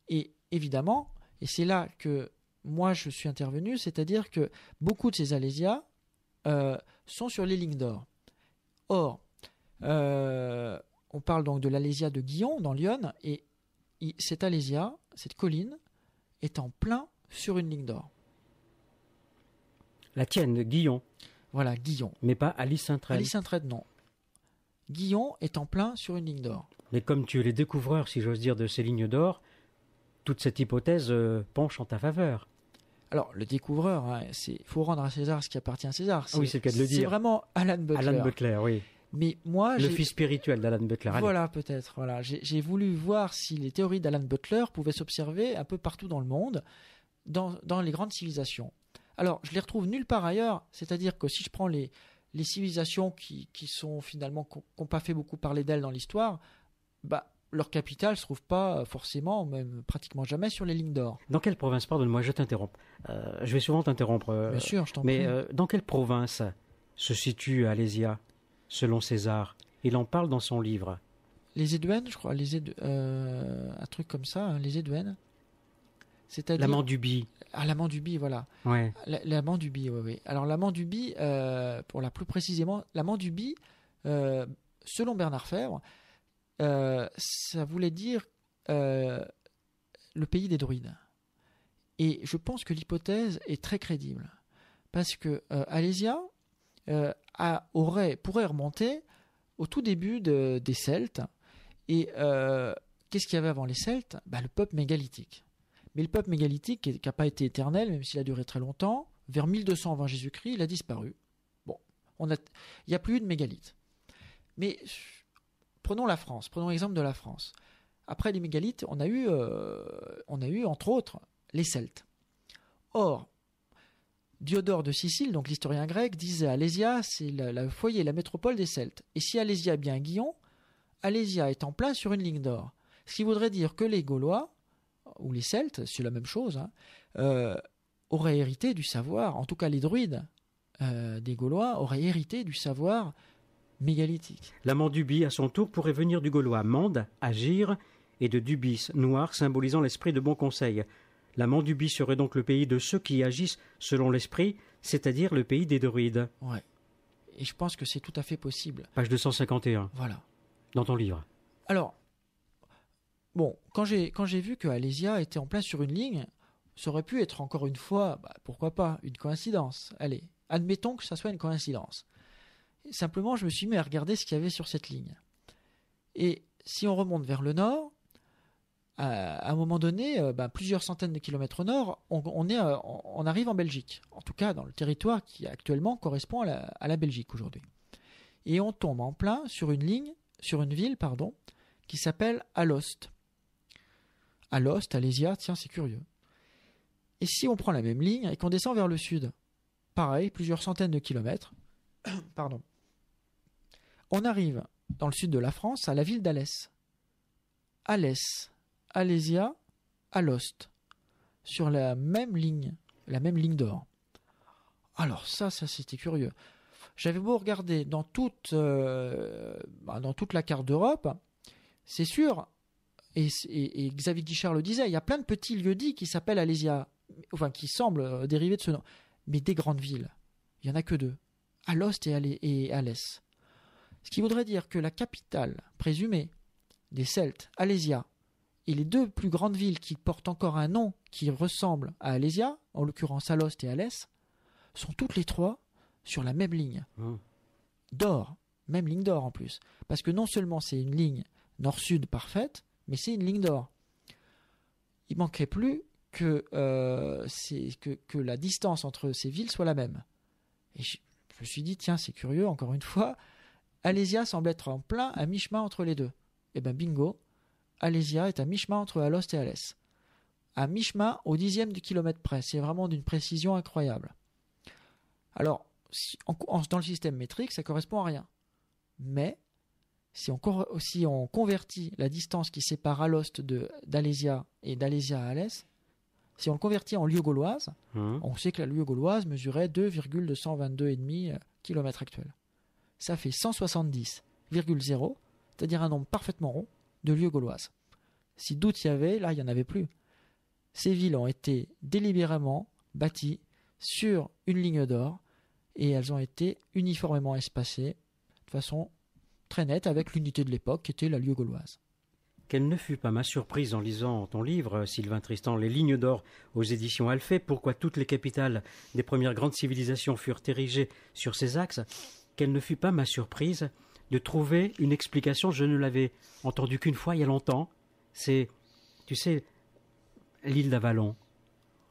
Speaker 2: Et évidemment, et c'est là que moi je suis intervenu, c'est-à-dire que beaucoup de ces Alésias euh, sont sur les lignes d'or. Or, euh, on parle donc de l'alésia de Guillon dans l'Yonne, et cette alésia, cette colline, est en plein sur une ligne d'or. La tienne, Guillon. Voilà, Guillon. Mais pas Alice saint Alice saint non. Guillon est en plein sur une ligne d'or.
Speaker 1: Mais comme tu es les découvreurs, si j'ose dire, de ces lignes d'or,
Speaker 2: toute cette hypothèse euh, penche en ta faveur. Alors, le découvreur, il hein, c'est faut rendre à César ce qui appartient à César. Ah oui, c'est le cas de le dire. C'est vraiment Alan Butler. Alan Butler, oui. Mais moi, le fils
Speaker 1: spirituel d'Alan Butler. Voilà,
Speaker 2: peut-être. Voilà, j'ai voulu voir si les théories d'Alan Butler pouvaient s'observer un peu partout dans le monde, dans, les grandes civilisations. Alors, je les retrouve nulle part ailleurs. C'est-à-dire que si je prends les les civilisations qui qui sont finalement qu'on pas fait beaucoup parler d'elles dans l'histoire, bah leur capital se trouve pas forcément, même pratiquement jamais, sur les lignes d'or.
Speaker 1: Dans quelle province, pardonne-moi, je t'interromps. Euh, je vais souvent t'interrompre. Euh, Bien sûr, je t'en Mais euh, dans quelle province se situe Alésia, selon César Il en parle dans son livre.
Speaker 2: Les Édouennes, je crois, les un truc comme ça, hein, les Édouennes. C'est-à-dire... La Mandubie. Ah, la Mandubie, voilà. Ouais. La, la Mandubie, oui, oui. Alors, la Mandubie, pour la plus précisément, la Mandubie, selon Bernard Fèvre, euh, ça voulait dire euh, le pays des druides. Et je pense que l'hypothèse est très crédible. Parce que euh, Alésia aurait, pourrait remonter au tout début des Celtes. Et qu'est-ce qu'il y avait avant les Celtes bah, Le peuple mégalithique. Mais le peuple mégalithique, qui n'a pas été éternel, même s'il a duré très longtemps, vers 1200 avant Jésus-Christ, il a disparu. Bon, on a, il n'y a plus eu de mégalithes. Mais prenons la France, prenons l'exemple de la France. Après les mégalithes, on a eu, euh, on a eu entre autres les Celtes. Or, Diodore de Sicile, donc l'historien grec, disait Alésia, c'est le foyer, la métropole des Celtes. Et si Alésia est bien Guillon, Alésia est en plein sur une ligne d'or. Ce qui voudrait dire que les Gaulois, ou les Celtes, c'est la même chose, hein, euh, auraient hérité du savoir, en tout cas les druides euh, des Gaulois auraient hérité du savoir mégalithique. La
Speaker 1: à son tour, pourrait venir du gaulois mande, agir, et de dubis, noir, symbolisant l'esprit de bon conseil. La Mandubie serait donc le pays de ceux qui agissent selon l'esprit, c'est-à-dire le pays des druides.
Speaker 2: Ouais. Et je pense que c'est tout à fait possible.
Speaker 1: Page 251.
Speaker 2: Voilà. Dans ton livre. Alors, bon, quand j'ai quand j'ai vu que Alésia était en place sur une ligne, ça aurait pu être encore une fois, bah, pourquoi pas, une coïncidence. Allez, admettons que ça soit une coïncidence. Simplement, je me suis mis à regarder ce qu'il y avait sur cette ligne. Et si on remonte vers le nord, à un moment donné, euh, bah, plusieurs centaines de kilomètres au nord, on, est, euh, on, arrive en Belgique, en tout cas dans le territoire qui actuellement correspond à la, Belgique aujourd'hui. Et on tombe en plein sur une ligne, sur une ville, pardon, qui s'appelle Alost. Alost, Alésia, tiens, c'est curieux. Et si on prend la même ligne et qu'on descend vers le sud, pareil, plusieurs centaines de kilomètres, pardon, on arrive dans le sud de la France à la ville d'Alès. Alès, Alésia, Alost. Sur la même ligne, la même ligne d'or. Alors ça, ça c'était curieux. J'avais beau regarder dans toute, euh, bah, dans toute la carte d'Europe, c'est sûr, et, Xavier Guichard le disait, il y a plein de petits lieux-dits qui s'appellent Alésia, enfin qui semblent euh, dérivés de ce nom. Mais des grandes villes, il y en a que deux, Alost et, Alès. Ce qui voudrait dire que la capitale présumée des Celtes, Alésia, et les deux plus grandes villes qui portent encore un nom qui ressemble à Alésia, en l'occurrence Alost et Alès, sont toutes les trois sur la même ligne. Ah. D'or, même ligne d'or en plus. Parce que non seulement c'est une ligne nord-sud parfaite, mais c'est une ligne d'or. Il manquerait plus que, euh, que, la distance entre ces villes soit la même. Et je me suis dit, tiens, c'est curieux, encore une fois, Alésia semble être en plein à mi-chemin entre les deux. Eh bien bingo, Alésia est à mi-chemin entre Alost et Alès. À mi-chemin au dixième du kilomètre près. C'est vraiment d'une précision incroyable. Alors, dans le système métrique, ça correspond à rien. Mais, si on, convertit la distance qui sépare Alost d'Alésia et d'Alésia à Alès, si on le convertit en lieu gauloise, mmh. on sait que la lieu gauloise mesurait 2,222,5 euh, km actuels ça fait 170,0, c'est-à-dire un nombre parfaitement rond, de lieux gauloises. Si doute y avait, là, il n'y en avait plus. Ces villes ont été délibérément bâties sur une ligne d'or et elles ont été uniformément espacées de façon très nette avec l'unité de l'époque qui était la lieu gauloise.
Speaker 1: Quelle ne fut pas ma surprise en lisant ton livre, Sylvain Tristan, Les lignes d'or aux éditions Alphée, pourquoi toutes les capitales des premières grandes civilisations furent érigées sur ces axes quelle ne fut pas ma surprise de trouver une explication. Je ne l'avais entendue qu'une fois il y a longtemps. C'est, tu sais, l'île d'Avalon.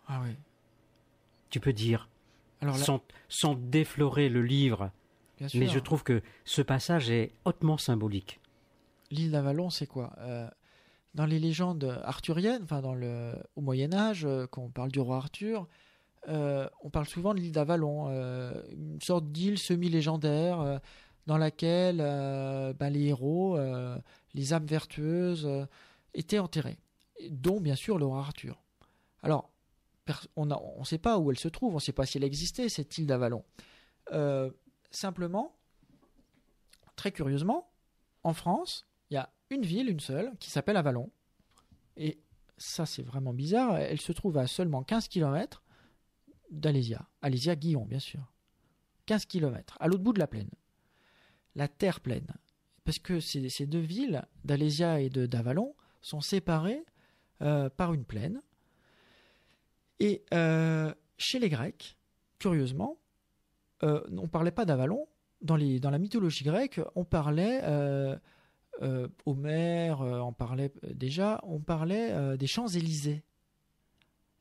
Speaker 1: Ah oui. Tu peux dire, sans, sans, déflorer le livre, mais je trouve que ce passage est hautement symbolique.
Speaker 2: L'île d'Avalon, c'est quoi euh, Dans les légendes arthuriennes, enfin dans le, au Moyen Âge, euh, quand on parle du roi Arthur, euh, on parle souvent de l'île d'Avalon, euh, une sorte d'île semi-légendaire euh, dans laquelle ben, les héros, les âmes vertueuses, étaient enterrés, dont bien sûr Laura Arthur. Alors, on ne sait pas où elle se trouve, on ne sait pas si elle existait, cette île d'Avalon. simplement, très curieusement, en France, il y a une ville, une seule, qui s'appelle Avalon. Et ça, c'est vraiment bizarre. Elle se trouve à seulement 15 km d'Alésia, Alésia-Guillon, bien sûr. 15 km, à l'autre bout de la plaine. La terre pleine. Parce que ces, deux villes, d'Alésia et de d'Avalon, sont séparées euh, par une plaine. Et euh, chez les Grecs, curieusement, euh, on ne parlait pas d'Avalon. Dans, dans la mythologie grecque, on parlait, Homère en parlait déjà, on parlait des Champs-Élysées.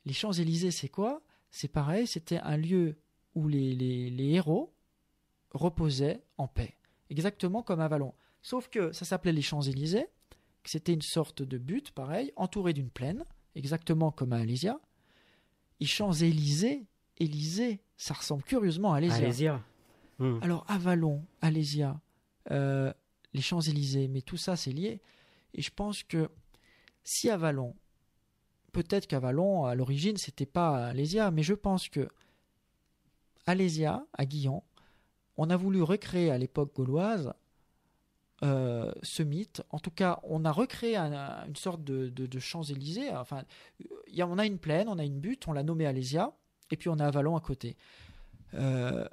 Speaker 2: Les Champs-Élysées, c'est quoi c'est pareil, c'était un lieu où les, héros reposaient en paix, exactement comme Avalon. Sauf que ça s'appelait les Champs-Élysées, c'était une sorte de but pareil, entouré d'une plaine, exactement comme à Alésia. Les Champs-Élysées, Élysée, ça ressemble curieusement à Alésia. Hmm. Alors Avalon, Alésia, euh, les Champs-Élysées, mais tout ça c'est lié. Et je pense que si Avalon peut-être qu'Avalon, à l'origine, c'était pas Alésia, mais je pense que Alésia, à Guillon, on a voulu recréer à l'époque gauloise euh, ce mythe. En tout cas, on a recréé une sorte de, Champs-Élysées. Enfin, on a une plaine, on a une butte, on l'a nommée Alésia, et puis on a Avalon à côté. Euh,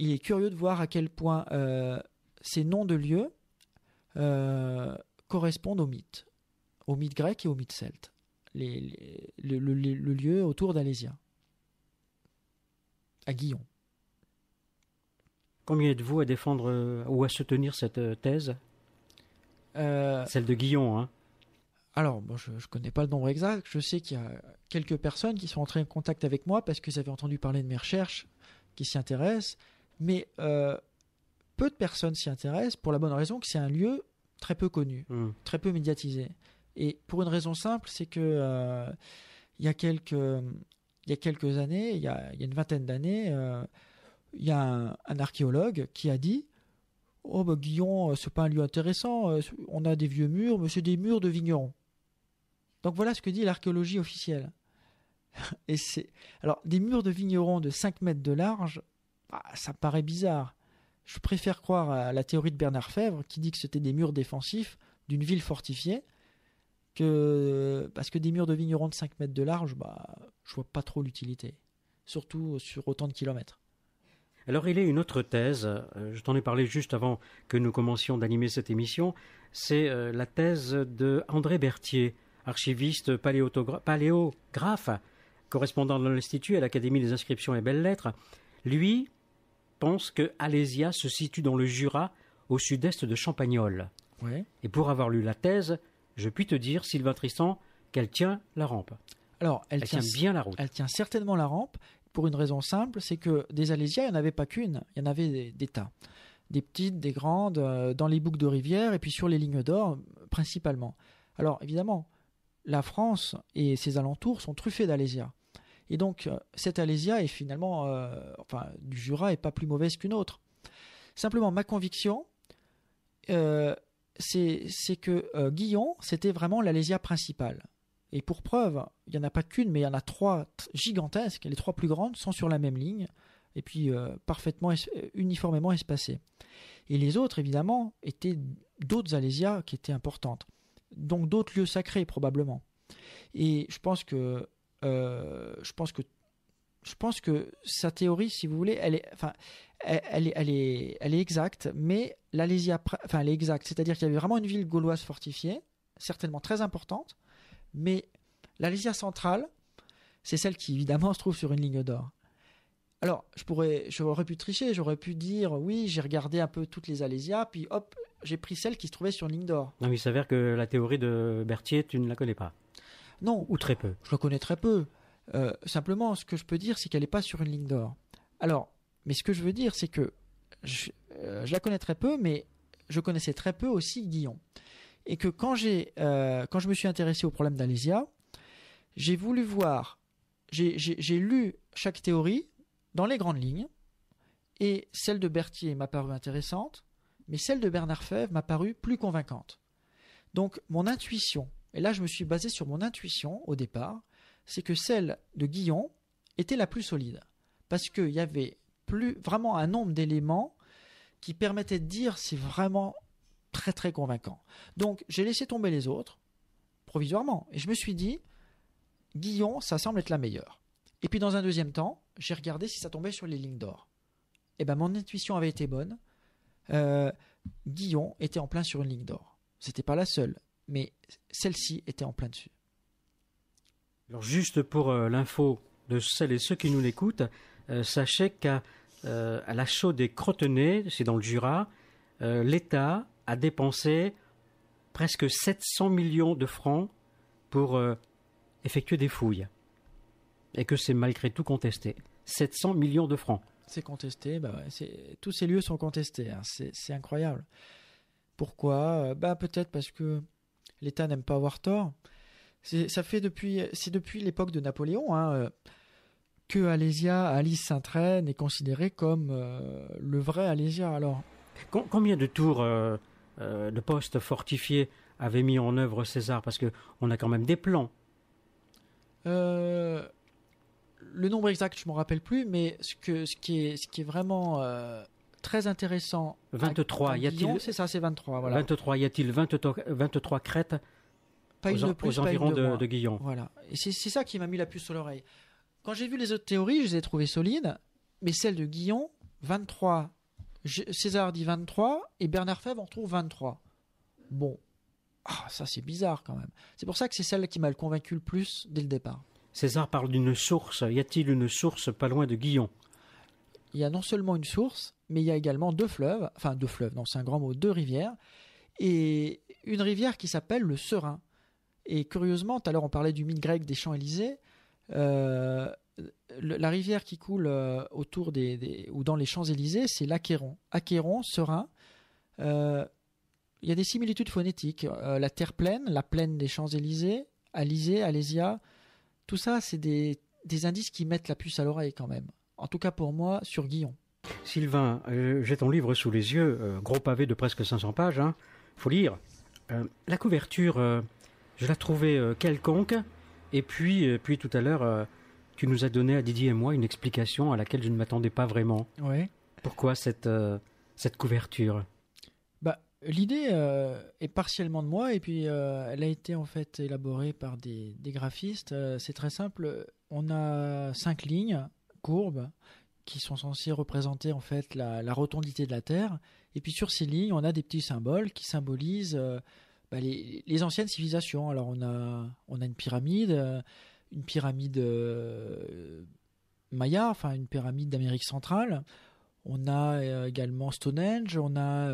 Speaker 2: il est curieux de voir à quel point euh, ces noms de lieux correspondent aux mythes, aux mythes grecs et aux mythes celtes le, lieu autour d'Alésia, à Guillon.
Speaker 1: Combien êtes-vous à défendre euh, ou à soutenir cette euh, thèse
Speaker 2: euh, Celle de Guillon, hein alors, bon, je ne connais pas le nombre exact, je sais qu'il y a quelques personnes qui sont entrées en contact avec moi parce qu'ils avaient entendu parler de mes recherches, qui s'y intéressent, mais peu de personnes s'y intéressent pour la bonne raison que c'est un lieu très peu connu, hmm. très peu médiatisé. Et pour une raison simple, c'est que euh, il, y a quelques, années, il y a, une vingtaine d'années, euh, il y a un, archéologue qui a dit Oh, bah, Guillaume, Guillon, euh, n'est pas un lieu intéressant, on a des vieux murs, mais c'est des murs de vignerons. Donc voilà ce que dit l'archéologie officielle. Et c'est. Alors, des murs de vignerons de 5 mètres de large, bah, ça me paraît bizarre. Je préfère croire à la théorie de Bernard Fèvre qui dit que c'était des murs défensifs d'une ville fortifiée parce que des murs de vignerons de 5 mètres de large, bah, je vois pas trop l'utilité, surtout sur autant de kilomètres.
Speaker 1: Alors il est une autre thèse, euh, je t'en ai parlé juste avant que nous commencions d'animer cette émission, c'est euh, la thèse de André Berthier, archiviste paléographe, correspondant de l'Institut à l'Académie des inscriptions et belles-lettres. Lui pense que Alésia se situe dans le Jura, au sud-est de Champagnole. Et pour avoir lu la thèse, je puis te dire, Sylvain Tristan, qu'elle tient la rampe.
Speaker 2: Alors, elle, tient, bien la route. Elle tient certainement la rampe pour une raison simple, c'est que des Alésias, il n'y en avait pas qu'une, il y en avait des, tas. Des petites, des grandes, euh, dans les boucles de rivière et puis sur les lignes d'or principalement. Alors, évidemment, la France et ses alentours sont truffés d'Alésias. Et donc, euh, cette Alésia est finalement, euh, enfin, du Jura est pas plus mauvaise qu'une autre. Simplement, ma conviction, c'est que euh, Guillon, c'était vraiment l'alésia principale. Et pour preuve, il n'y en a pas qu'une, mais il y en a trois gigantesques. Les trois plus grandes sont sur la même ligne, et puis euh, parfaitement euh, uniformément espacées. Et les autres, évidemment, étaient d'autres alésias qui étaient importantes. Donc d'autres lieux sacrés, probablement. Et je pense que, je pense que je pense que sa théorie, si vous voulez, elle est, enfin, elle, est, elle est, exacte, mais l'Alésia... enfin, elle est exacte. C'est-à-dire qu'il y avait vraiment une ville gauloise fortifiée, certainement très importante, mais l'Alésia centrale, c'est celle qui évidemment se trouve sur une ligne d'or. Alors, je pourrais, j'aurais pu tricher, j'aurais pu dire, oui, j'ai regardé un peu toutes les Alésias, puis hop, j'ai pris celle qui se trouvait sur une ligne d'or.
Speaker 1: Non, mais il s'avère que la théorie de Berthier, tu ne la connais pas.
Speaker 2: Non. Ou très peu. Je la connais très peu. Euh, simplement, ce que je peux dire, c'est qu'elle n'est pas sur une ligne d'or. Alors, mais ce que je veux dire, c'est que je, euh, la connais très peu, mais je connaissais très peu aussi Guillaume Et que quand j'ai, euh, quand je me suis intéressé au problème d'Alésia, j'ai voulu voir, j'ai lu chaque théorie dans les grandes lignes, et celle de Berthier m'a paru intéressante, mais celle de Bernard Fèvre m'a paru plus convaincante. Donc mon intuition, et là je me suis basé sur mon intuition au départ, c'est que celle de Guillon était la plus solide. Parce qu'il y avait plus vraiment un nombre d'éléments qui permettaient de dire c'est vraiment très très convaincant. Donc j'ai laissé tomber les autres, provisoirement, et je me suis dit, Guillon, ça semble être la meilleure. Et puis dans un deuxième temps, j'ai regardé si ça tombait sur les lignes d'or. Et eh bien mon intuition avait été bonne. Euh, Guillon était en plein sur une ligne d'or. C'était pas la seule, mais celle-ci était en plein dessus. Alors juste pour euh, l'info
Speaker 1: de celles et ceux qui nous l'écoutent, euh, sachez qu'à euh, la chaux des Crotenay, c'est dans le Jura, l'État a dépensé presque 700 millions de francs pour effectuer des fouilles. Et que c'est malgré tout contesté. 700 millions de francs. C'est
Speaker 2: contesté, bah tous ces lieux sont contestés, hein. c'est incroyable. Pourquoi Bah peut-être parce que l'État n'aime pas avoir tort ça fait depuis, c'est depuis l'époque de Napoléon hein, euh, que Alésia, Alice saint reine est considérée comme euh, le vrai Alésia. Alors,
Speaker 1: combien de tours euh, de postes fortifiés avait mis en œuvre César Parce que on a quand même des plans.
Speaker 2: le nombre exact, je m'en rappelle plus, mais ce que ce qui est ce qui est vraiment très intéressant. 23, y a-t-il C'est ça, c'est 23, voilà.
Speaker 1: 23, y a-t-il 23, 23 crêtes pas une de plus, aux de, de, Guillon. Voilà.
Speaker 2: Et c'est ça qui m'a mis la puce sur l'oreille. Quand j'ai vu les autres théories, je les ai trouvées solides, mais celle de Guillon, 23. César dit 23 et Bernard Fèvre en trouve 23. Bon. Ah, ça c'est bizarre quand même. C'est pour ça que c'est celle qui m'a le convaincu le plus
Speaker 1: dès le départ. César parle d'une source. Y a-t-il une source pas loin de Guillon Il
Speaker 2: y a non seulement une source, mais il y a également deux fleuves, enfin deux fleuves, non, c'est un grand mot, deux rivières, et une rivière qui s'appelle le Serein. Et curieusement, tout à l'heure on parlait du mythe grec des Champs-Élysées. Euh, la rivière qui coule euh, autour des, ou dans les Champs-Élysées, c'est l'Achéron. Achéron, serein. Euh, il y a des similitudes phonétiques. la terre pleine, la plaine des Champs-Élysées, Alizé, Alésia, tout ça, c'est des, indices qui mettent la puce à l'oreille quand même. En tout cas pour moi, sur Guillon.
Speaker 1: Sylvain, j'ai ton livre sous les yeux, gros pavé de presque 500 pages, hein. faut lire. la couverture je la trouvais euh, quelconque. Et puis, euh, puis tout à l'heure, euh, tu nous as donné à Didier et moi une explication à laquelle je ne m'attendais pas vraiment. Pourquoi cette, cette couverture
Speaker 2: Bah, l'idée est partiellement de moi et puis elle a été en fait élaborée par des, graphistes. c'est très simple. On a cinq lignes courbes qui sont censées représenter en fait la, rotondité de la Terre. Et puis sur ces lignes, on a des petits symboles qui symbolisent bah, les, anciennes civilisations. Alors on a, on a une pyramide, euh, une pyramide euh, maya, enfin une pyramide d'Amérique centrale. On a euh, également Stonehenge, on a,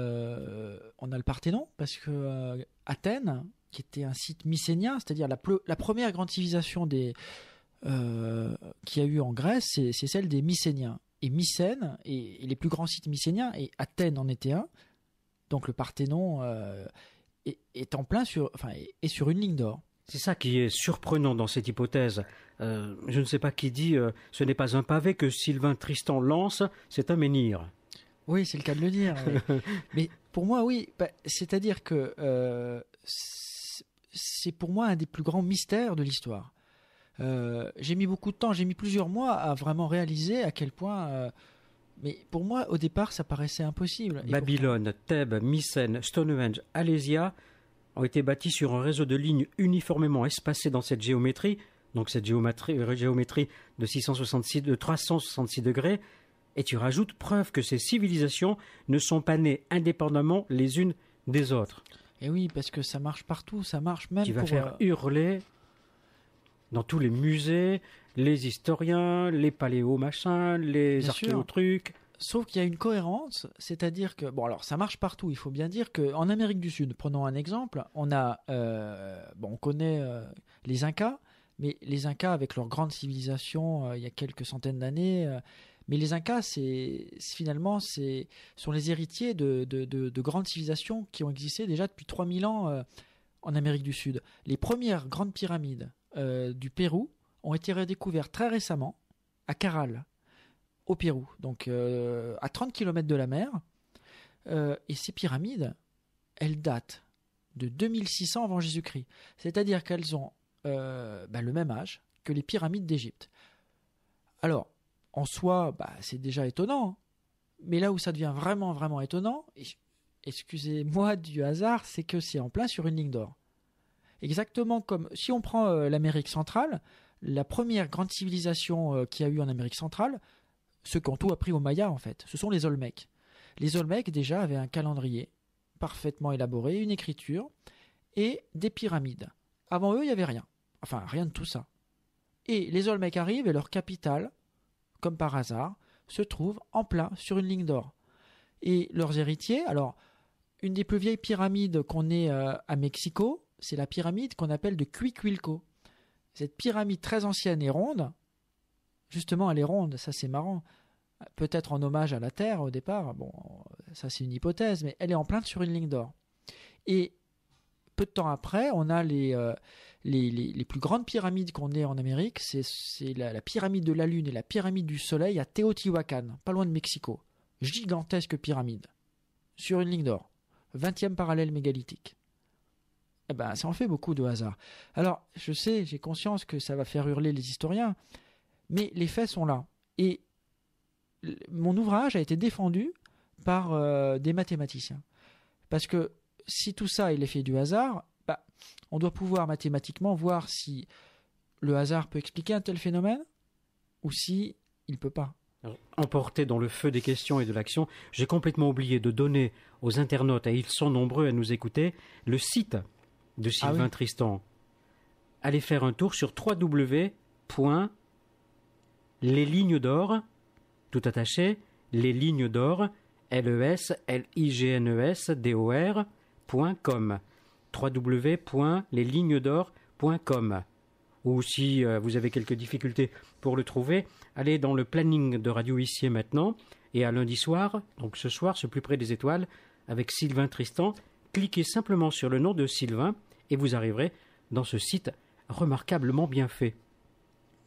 Speaker 2: on a le Parthénon, parce que Athènes, qui était un site mycénien, c'est-à-dire la, la, première grande civilisation des, qui qu'il y a eu en Grèce, c'est, celle des Mycéniens. Et Mycène, et, les plus grands sites mycéniens, et Athènes en était un, donc le Parthénon est, en plein sur, enfin, sur une ligne d'or.
Speaker 1: C'est ça qui est surprenant dans cette hypothèse. Euh, je ne sais pas qui dit euh, ce n'est pas un pavé que Sylvain Tristan lance, c'est un menhir.
Speaker 2: Oui, c'est le cas de le dire. mais, pour moi, oui. Bah, c'est-à-dire que euh, c'est pour moi un des plus grands mystères de l'histoire. j'ai mis beaucoup de temps, j'ai mis plusieurs mois à vraiment réaliser à quel point mais pour moi, au départ, ça paraissait impossible.
Speaker 1: Babylone, Thèbes, Mycène, Stonehenge, Alésia ont été bâtis sur un réseau de lignes uniformément espacées dans cette géométrie, donc cette géométrie, euh, de, de 366 degrés, et tu rajoutes preuve que ces civilisations ne sont pas nées indépendamment les unes des autres.
Speaker 2: Et oui, parce que ça marche partout, ça marche même. Tu vas faire euh, hurler dans tous les musées, les historiens, les paléo machins, les archéo-trucs. Sauf qu'il y a une cohérence, c'est-à-dire que bon alors ça marche partout. Il faut bien dire qu'en Amérique du Sud, prenons un exemple, on a euh, bon on connaît euh, les Incas, mais les Incas avec leur grande civilisation euh, il y a quelques centaines d'années. Mais les Incas, c'est finalement, c'est sont les héritiers de, grandes civilisations qui ont existé déjà depuis 3000 ans en Amérique du Sud. Les premières grandes pyramides du Pérou ont été redécouverts très récemment à Caral, au Pérou, donc euh, à 30 km de la mer. Euh, et ces pyramides, elles datent de 2600 avant Jésus-Christ. C'est-à-dire qu'elles ont euh, bah, le même âge que les pyramides d'Égypte. Alors, en soi, bah, c'est déjà étonnant. Hein. Mais là où ça devient vraiment, vraiment étonnant, excusez-moi du hasard, c'est que c'est en plein sur une ligne d'or. Exactement comme si on prend l'Amérique centrale, la première grande civilisation euh, qu'il y a eu en Amérique centrale, ce qu'on tout a appris aux Mayas en fait, ce sont les Olmecs. Les Olmecs déjà avaient un calendrier parfaitement élaboré, une écriture et des pyramides. Avant eux, il n'y avait rien. Enfin, rien de tout ça. Et les Olmecs arrivent et leur capitale, comme par hasard, se trouve en plein sur une ligne d'or. Et leurs héritiers, alors, une des plus vieilles pyramides qu'on ait euh, à Mexico, c'est la pyramide qu'on appelle de Cuicuilco cette pyramide très ancienne et ronde, justement elle est ronde, ça c'est marrant, peut-être en hommage à la Terre au départ, bon, ça c'est une hypothèse, mais elle est en plainte sur une ligne d'or. Et peu de temps après, on a les, euh, les, plus grandes pyramides qu'on ait en Amérique, c'est la, la, pyramide de la Lune et la pyramide du Soleil à Teotihuacan, pas loin de Mexico. Gigantesque pyramide, sur une ligne d'or, 20e parallèle mégalithique. Eh ben, ça en fait beaucoup de hasard. Alors, je sais, j'ai conscience que ça va faire hurler les historiens, mais les faits sont là. Et mon ouvrage a été défendu par euh, des mathématiciens. Parce que si tout ça est l'effet du hasard, bah, on doit pouvoir mathématiquement voir si le hasard peut expliquer un tel phénomène ou si il peut pas.
Speaker 1: Emporté dans le feu des questions et de l'action, j'ai complètement oublié de donner aux internautes, et ils sont nombreux à nous écouter, le site de ah Sylvain Tristan. Allez faire un tour sur www.leslignesd'or tout attaché, les lignes d'or, l e l i g n e s www.leslignesdor.com. Ou si euh, vous avez quelques difficultés pour le trouver, allez dans le planning de Radio Ici Maintenant et à lundi soir, donc ce soir, ce plus près des étoiles, avec Sylvain Tristan cliquez simplement sur le nom de Sylvain et vous arriverez dans ce site remarquablement bien fait.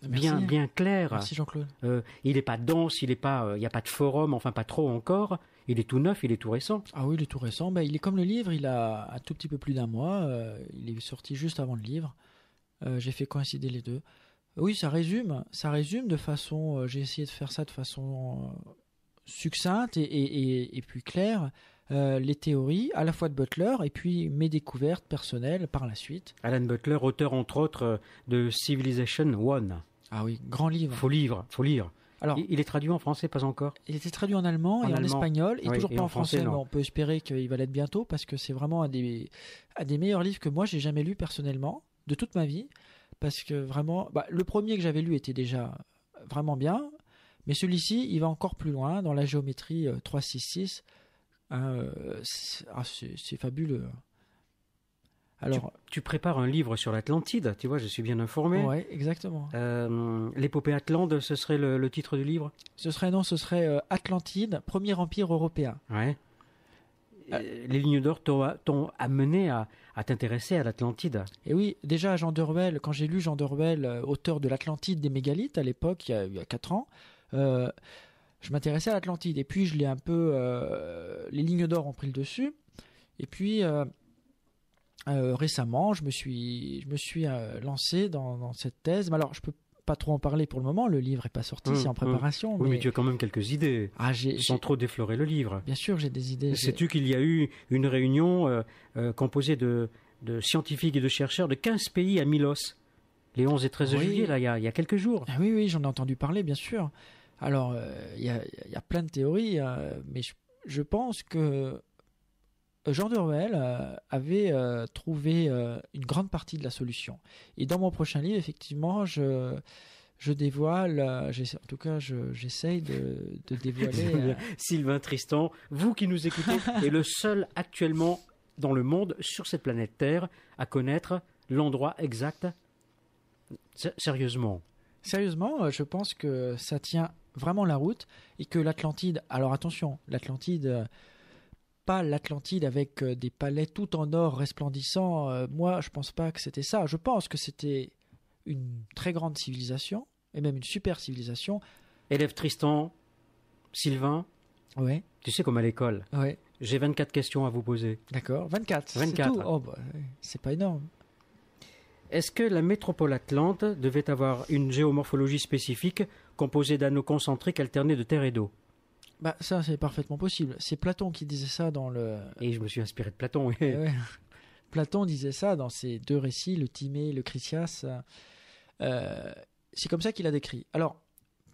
Speaker 1: Bien, bien clair. Merci Jean-Claude. Euh, il n'est pas dense, il pas, euh, il n'y a pas de forum, enfin pas trop encore. Il est tout neuf, il est tout récent.
Speaker 2: Ah oui, il est tout récent. Ben, il est comme le livre, il a un tout petit peu plus d'un mois. Euh, il est sorti juste avant le livre. J'ai fait coïncider les deux. Oui, ça résume. Ça résume de façon. J'ai essayé de faire ça de façon succincte et, et, et puis claire. Euh, les théories à la fois de Butler et puis mes découvertes personnelles par la suite.
Speaker 1: Alan Butler, auteur entre autres euh, de Civilization One. Ah oui, grand livre. Faut livre, faut lire. Alors, il est traduit en français, pas encore. Il était
Speaker 2: traduit en allemand et en espagnol, et toujours pas en, français. mais on peut espérer qu'il va l'être bientôt parce que c'est vraiment un des, meilleurs livres que moi j'ai jamais lu personnellement de toute ma vie, parce que vraiment, bah, le premier que j'avais lu était déjà vraiment bien, mais celui-ci, il va encore plus loin dans la géométrie 366. Euh, ah, euh, ah, c'est fabuleux.
Speaker 1: Alors, tu, prépares un livre sur l'Atlantide, tu vois, je suis bien informé. Oui, exactement. Euh, l'épopée Atlante, ce serait le, titre du livre
Speaker 2: Ce serait non, ce serait euh, Atlantide, premier empire européen.
Speaker 1: Ouais. les lignes d'or t'ont
Speaker 2: amené à, t'intéresser à l'Atlantide. Et eh oui, déjà Jean Ruel, quand j'ai lu Jean Ruel, auteur de l'Atlantide des mégalithes à l'époque, il, il, y a 4 ans, je m'intéressais à l'Atlantide. Et puis je l'ai un peu, euh, les lignes d'or ont pris le dessus. Et puis euh, euh, récemment, je me suis, je me suis lancé dans, cette thèse. Mais alors, je peux pas trop en parler pour le moment. Le livre est pas sorti, mmh, c'est en mmh. préparation. Oui, mais...
Speaker 1: tu as quand même quelques idées. Ah, j'ai, sans trop déflorer le livre.
Speaker 2: Bien sûr, j'ai des idées. Sais-tu
Speaker 1: qu'il y a eu une réunion composée de, de scientifiques et de chercheurs de 15 pays à Milos les 11 et 13 juillet, là, il
Speaker 2: y, a, il y a, quelques jours. Ah oui, oui, j'en ai entendu parler, bien sûr. Alors, euh, il y a, plein de théories, hein, mais je, pense que euh, Jean de Roel euh, avait trouvé une grande partie de la solution. Et dans mon prochain livre, effectivement, je je dévoile, en tout cas, j'essaye de, dévoiler.
Speaker 1: Sylvain Tristan, vous qui nous écoutez, est le seul actuellement dans le monde, sur cette planète Terre, à connaître l'endroit exact. sérieusement.
Speaker 2: Sérieusement, je pense que ça tient vraiment la route et que l'Atlantide, alors attention, l'Atlantide, euh, pas l'Atlantide avec euh, des palais tout en or resplendissant, euh, moi je pense pas que c'était ça, je pense que c'était une très grande civilisation et même une super civilisation. Élève Tristan, Sylvain,
Speaker 1: ouais. tu sais comme à l'école, ouais.
Speaker 2: j'ai 24 questions à vous poser. D'accord, 24, 24.
Speaker 1: Bah, c'est pas énorme. Est-ce que la métropole atlante devait avoir une géomorphologie spécifique composé d'anneaux concentriques alternés de terre et d'eau.
Speaker 2: Bah ça c'est parfaitement possible. C'est Platon qui disait ça dans le. Et je me suis inspiré de Platon. Oui. Eh Platon disait ça dans ses deux récits, le Timée et le Critias. Euh, c'est comme ça qu'il a décrit. Alors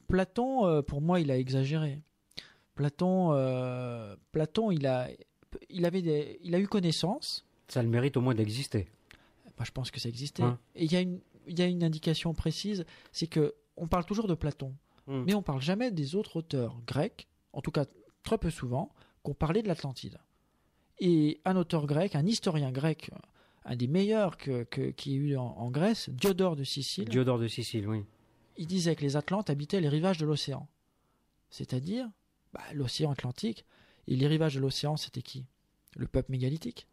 Speaker 2: Platon, euh, pour moi, il a exagéré. Platon, euh, Platon, il a, il avait, des, il a eu connaissance.
Speaker 1: Ça le mérite au moins d'exister. Bah, je pense que ça existait. Hein.
Speaker 2: Et il y a une, il y a une indication précise, c'est que on parle toujours de Platon, hmm. mais on parle jamais des autres auteurs grecs, en tout cas très peu souvent, qu'on parlé de l'Atlantide. Et un auteur grec, un historien grec, un des meilleurs que, y qui ait eu en, Grèce, Diodore de Sicile.
Speaker 1: Diodore de Sicile, oui.
Speaker 2: Il disait que les Atlantes habitaient les rivages de l'océan. C'est-à-dire, bah, l'océan Atlantique. Et les rivages de l'océan, c'était qui Le peuple mégalithique.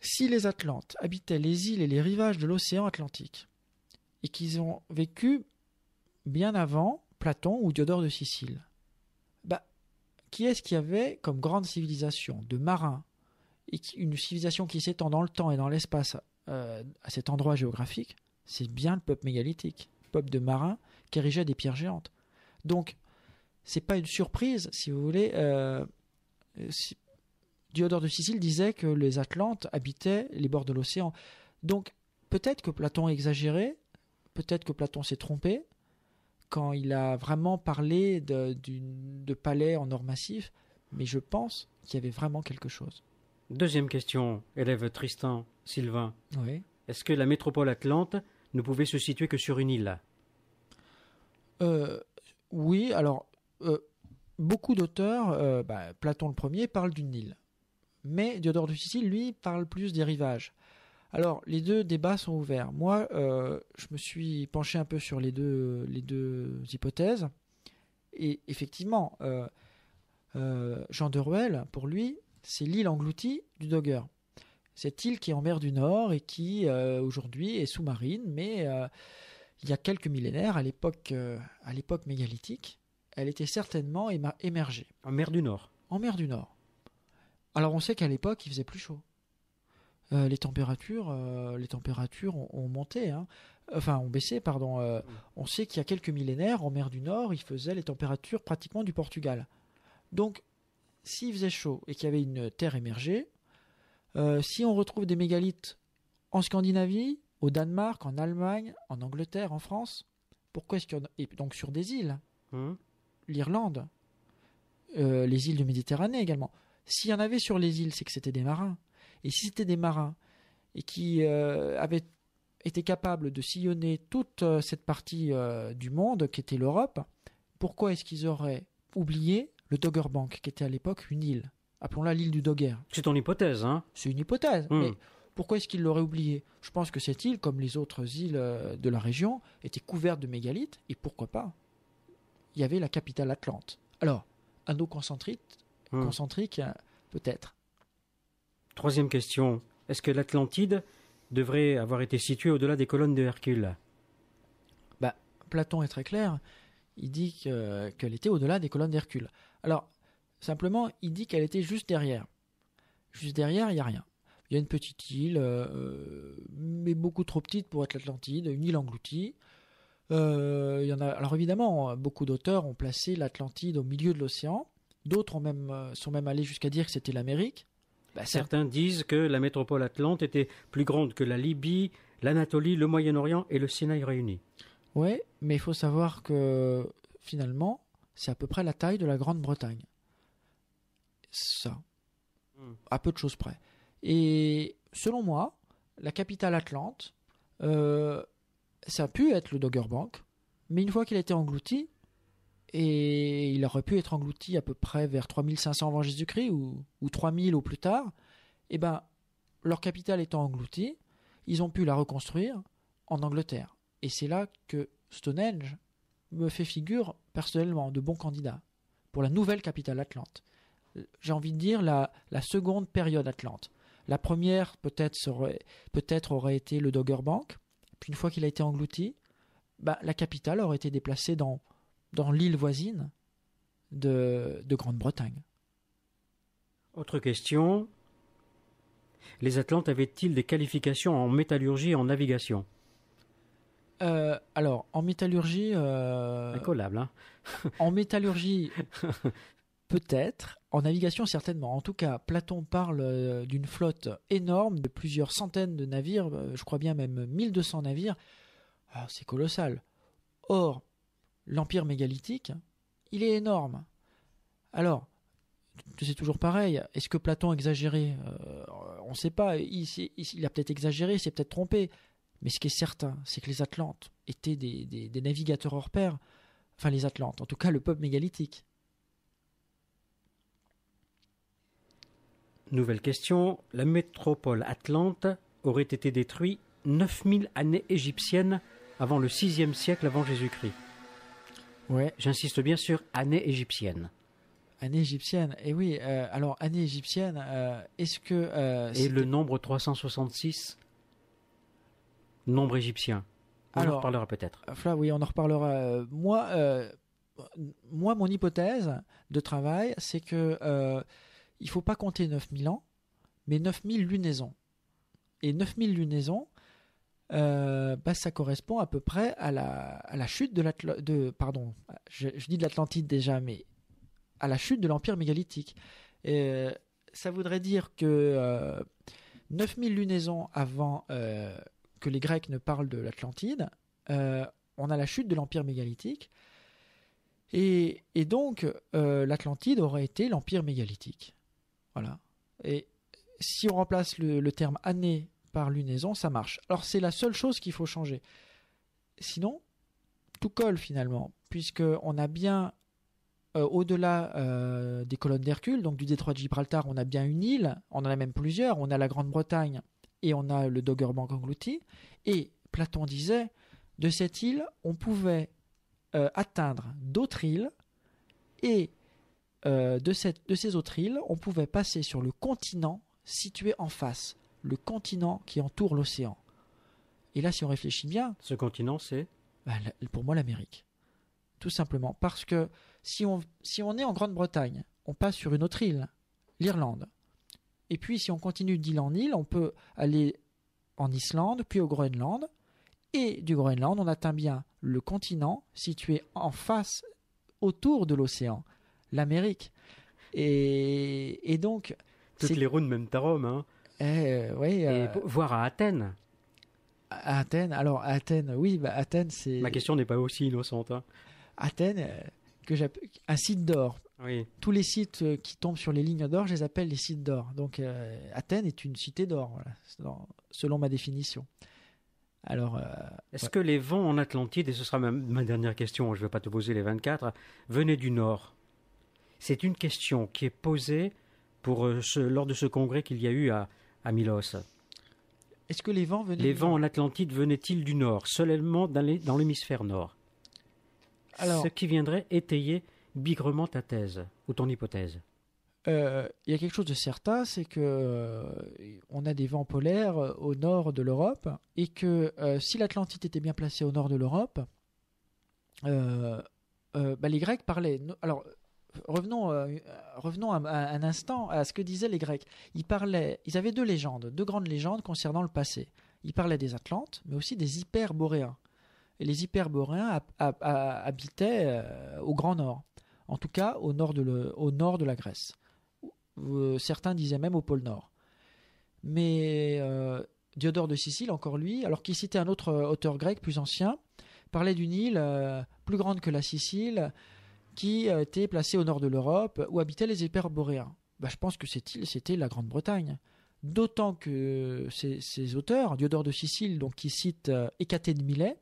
Speaker 2: Si les Atlantes habitaient les îles et les rivages de l'océan Atlantique, et qu'ils ont vécu bien avant Platon ou Diodore de Sicile. Bah, qui est-ce qui avait comme grande civilisation de marins et une civilisation qui s'étend dans le temps et dans l'espace euh, à cet endroit géographique C'est bien le peuple mégalithique, peuple de marins qui érigeait des pierres géantes. Donc, c'est pas une surprise, si vous voulez. Euh, Diodore de Sicile disait que les Atlantes habitaient les bords de l'océan. Donc, peut-être que Platon exagérait peut-être que Platon s'est trompé quand il a vraiment parlé de, palais en or massif, mais je pense qu'il y avait vraiment quelque chose.
Speaker 1: Deuxième question, élève Tristan, Sylvain. Oui. Est-ce que la métropole atlante ne pouvait se situer que sur une île
Speaker 2: euh, Oui, alors, euh, beaucoup d'auteurs, euh, bah, Platon le premier, parle d'une île. Mais Diodore de Sicile, lui, parle plus des rivages. Alors, les deux débats sont ouverts. Moi, euh, je me suis penché un peu sur les deux, les deux hypothèses. Et effectivement, euh, euh, Jean de pour lui, c'est l'île engloutie du Dogger. Cette île qui est en mer du Nord et qui, aujourd'hui, est sous-marine, mais il y a quelques millénaires, à l'époque, à l'époque mégalithique, elle était certainement émergée. En mer du Nord En mer du Nord. Alors, on sait qu'à l'époque, il faisait plus chaud. Euh, les températures, euh, les températures ont, monté, hein. enfin ont baissé, pardon. Euh, mm. on sait qu'il y a quelques millénaires, en mer du Nord, il faisait les températures pratiquement du Portugal. Donc, s'il faisait chaud et qu'il y avait une terre émergée, si on retrouve des mégalithes en Scandinavie, au Danemark, en Allemagne, en Angleterre, en France, pourquoi est-ce a... et donc sur des îles, mm. l'Irlande, les îles du Méditerranée également. S'il y en avait sur les îles, c'est que c'était des marins. Et si c'était des marins et qui euh, avaient été capables de sillonner toute euh, cette partie euh, du monde qui était l'Europe, pourquoi est-ce qu'ils auraient oublié le Dogger Bank, qui était à l'époque une île Appelons-la l'île du Dogger.
Speaker 1: C'est ton hypothèse, hein
Speaker 2: C'est une hypothèse. Hmm. Mais pourquoi est-ce qu'ils l'auraient oublié Je pense que cette île, comme les autres îles de la région, était couverte de mégalithes, et pourquoi pas Il y avait la capitale Atlante. Alors, un eau hmm. concentrique hein, peut-être.
Speaker 1: Troisième question, est-ce que l'Atlantide devrait avoir été située au-delà des colonnes de Hercule
Speaker 2: bah, Platon est très clair, il dit qu'elle était au-delà des colonnes d'Hercule. Alors, simplement, il dit qu'elle était juste derrière. Juste derrière, il n'y a rien. Il y a une petite île, euh, euh, mais beaucoup trop petite pour être l'Atlantide, une île engloutie. Euh, il y en a, alors évidemment, beaucoup d'auteurs ont placé l'Atlantide au milieu de l'océan. D'autres même, sont même allés jusqu'à dire que c'était l'Amérique.
Speaker 1: Bah, Certains disent que la métropole atlante était plus grande que la Libye, l'Anatolie, le Moyen-Orient et le Sinaï
Speaker 2: réunis. Oui, mais il faut savoir que finalement, c'est à peu près la taille de la Grande-Bretagne. Ça. Hmm. À peu de choses près. Et selon moi, la capitale Atlante, euh, ça a pu être le Dogger Bank, mais une fois qu'il a été englouti, et il aurait pu être englouti à peu près vers 3500 avant Jésus-Christ ou, 3000 au plus tard, et eh ben, leur capitale étant engloutie, ils ont pu la reconstruire en Angleterre. Et c'est là que Stonehenge me fait figure personnellement de bon candidat pour la nouvelle capitale atlante. J'ai envie de dire la, seconde période atlante. La première peut-être peut-être aurait été le Dogger Bank, puis une fois qu'il a été englouti, bah, la capitale aurait été déplacée dans dans l'île voisine de, Grande-Bretagne.
Speaker 1: Autre question. Les Atlantes avaient-ils des qualifications en métallurgie et en navigation
Speaker 2: euh, alors, en métallurgie. Euh, hein En métallurgie, peut-être. En navigation, certainement. En tout cas, Platon parle euh, d'une flotte énorme de plusieurs centaines de navires, euh, je crois bien même 1200 navires. Ah, c'est colossal. Or, l'empire mégalithique, il est énorme. Alors, c'est toujours pareil. Est-ce que Platon a exagéré euh, On ne sait pas. Il, il a peut-être exagéré, il s'est peut-être trompé. Mais ce qui est certain, c'est que les Atlantes étaient des, navigateurs hors pair. Enfin, les Atlantes, en tout cas le peuple mégalithique.
Speaker 1: Nouvelle question. La métropole Atlante aurait été détruite 9000 années égyptiennes avant le VIe siècle avant Jésus-Christ. Ouais. J'insiste bien sur année égyptienne.
Speaker 2: Année égyptienne, et oui, euh, alors année égyptienne, euh, est-ce que... Euh, et le nombre 366,
Speaker 1: nombre égyptien. On alors, en reparlera peut-être.
Speaker 2: oui, on en reparlera. Moi, moi mon hypothèse de travail, c'est que il faut pas compter 9000 ans, mais 9000 lunaisons. Et 9000 lunaisons, euh, bah, ça correspond à peu près à la, à la chute de l'Atlantide. Pardon, je, dis de l'Atlantide déjà, mais à la chute de l'Empire mégalithique. Et, euh, ça voudrait dire que 9000 euh, lunaisons avant que les Grecs ne parlent de l'Atlantide, on a la chute de l'Empire mégalithique. Et, et donc, l'Atlantide aurait été l'Empire mégalithique. Voilà. Et si on remplace le, le terme année par l'unaison, ça marche. Alors c'est la seule chose qu'il faut changer. Sinon, tout colle finalement, puisque on a bien euh, au-delà euh, des colonnes d'Hercule, donc du détroit de Gibraltar, on a bien une île, on en a même plusieurs, on a la Grande-Bretagne et on a le Dogger Bank englouti. Et Platon disait, de cette île, on pouvait euh, atteindre d'autres îles et de, de ces autres îles, on pouvait passer sur le continent situé en face le continent qui entoure l'océan. Et là, si on réfléchit bien. Ce continent, c'est bah, Pour moi, l'Amérique. Tout simplement. Parce que si on, si on est en Grande-Bretagne, on passe sur une autre île, l'Irlande. Et puis, si on continue d'île en île, on peut aller en Islande, puis au Groenland. Et du Groenland, on atteint bien le continent situé en face, autour de l'océan, l'Amérique. Et, donc. Toutes les
Speaker 1: routes, même Tarom, hein
Speaker 2: eh, oui, euh, voir à Athènes. À Athènes, alors Athènes, oui, bah, Athènes, c'est. Ma question n'est pas aussi innocente. Hein. Athènes, euh, que un site d'or. Tous les sites euh, qui tombent sur les lignes d'or, je les appelle les sites d'or. Donc Athènes est une cité d'or, selon ma définition. Alors, est-ce que les
Speaker 1: vents en Atlantide, et ce sera ma, dernière question, je ne vais pas te poser les 24, venaient du Nord C'est une question qui est posée pour lors de ce congrès qu'il y a eu à, Amilos,
Speaker 2: Est-ce que les vents Les vents en
Speaker 1: Atlantide venaient-ils du nord, seulement dans l'hémisphère nord Alors, Ce qui viendrait étayer bigrement ta thèse ou ton hypothèse.
Speaker 2: Euh, il y a quelque chose de certain, c'est que euh, on a des vents polaires euh, au nord de l'Europe et que si l'Atlantide était bien placée au nord de l'Europe, bah, les Grecs parlaient. Alors revenons, euh, revenons un, instant à ce que disaient les Grecs. Ils parlaient, ils avaient deux légendes, deux grandes légendes concernant le passé. Ils parlaient des Atlantes, mais aussi des Hyperboréens. Et les Hyperboréens habitaient euh, au Grand Nord, en tout cas au nord de, au nord de la Grèce. Euh, certains disaient même au pôle Nord. Mais Diodore de Sicile, encore lui, alors qu'il citait un autre auteur grec plus ancien, parlait d'une île plus grande que la Sicile, qui euh, était placé au nord de l'Europe, où habitaient les hyperboréens. Bah, je pense que cette île, c'était la Grande-Bretagne. D'autant que euh, ces, auteurs, Diodore de Sicile, donc qui cite euh, Hécaté de millet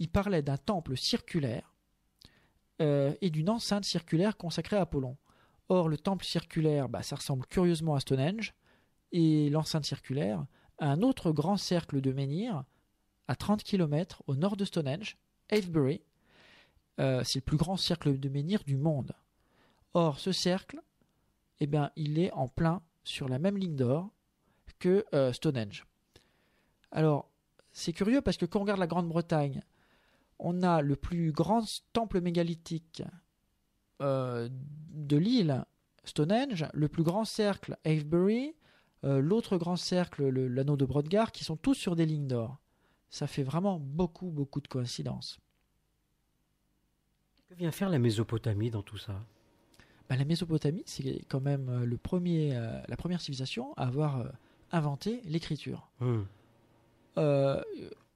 Speaker 2: il parlait d'un temple circulaire et d'une enceinte circulaire consacrée à Apollon. Or, le temple circulaire, bah, ça ressemble curieusement à Stonehenge, et l'enceinte circulaire un autre grand cercle de menhir à 30 km au nord de Stonehenge, Avebury, euh, c'est le plus grand cercle de menhir du monde. Or, ce cercle, eh bien, il est en plein sur la même ligne d'or que euh, Stonehenge. Alors, c'est curieux parce que quand on regarde la Grande-Bretagne, on a le plus grand temple mégalithique euh, de l'île, Stonehenge, le plus grand cercle, Avebury, l'autre grand cercle, l'anneau de Brodgar, qui sont tous sur des lignes d'or. Ça fait vraiment beaucoup, beaucoup de coïncidences.
Speaker 1: Que vient faire la Mésopotamie dans tout ça
Speaker 2: bah, La Mésopotamie, c'est quand même euh, le premier, euh, la première civilisation à avoir euh, inventé l'écriture. Hum.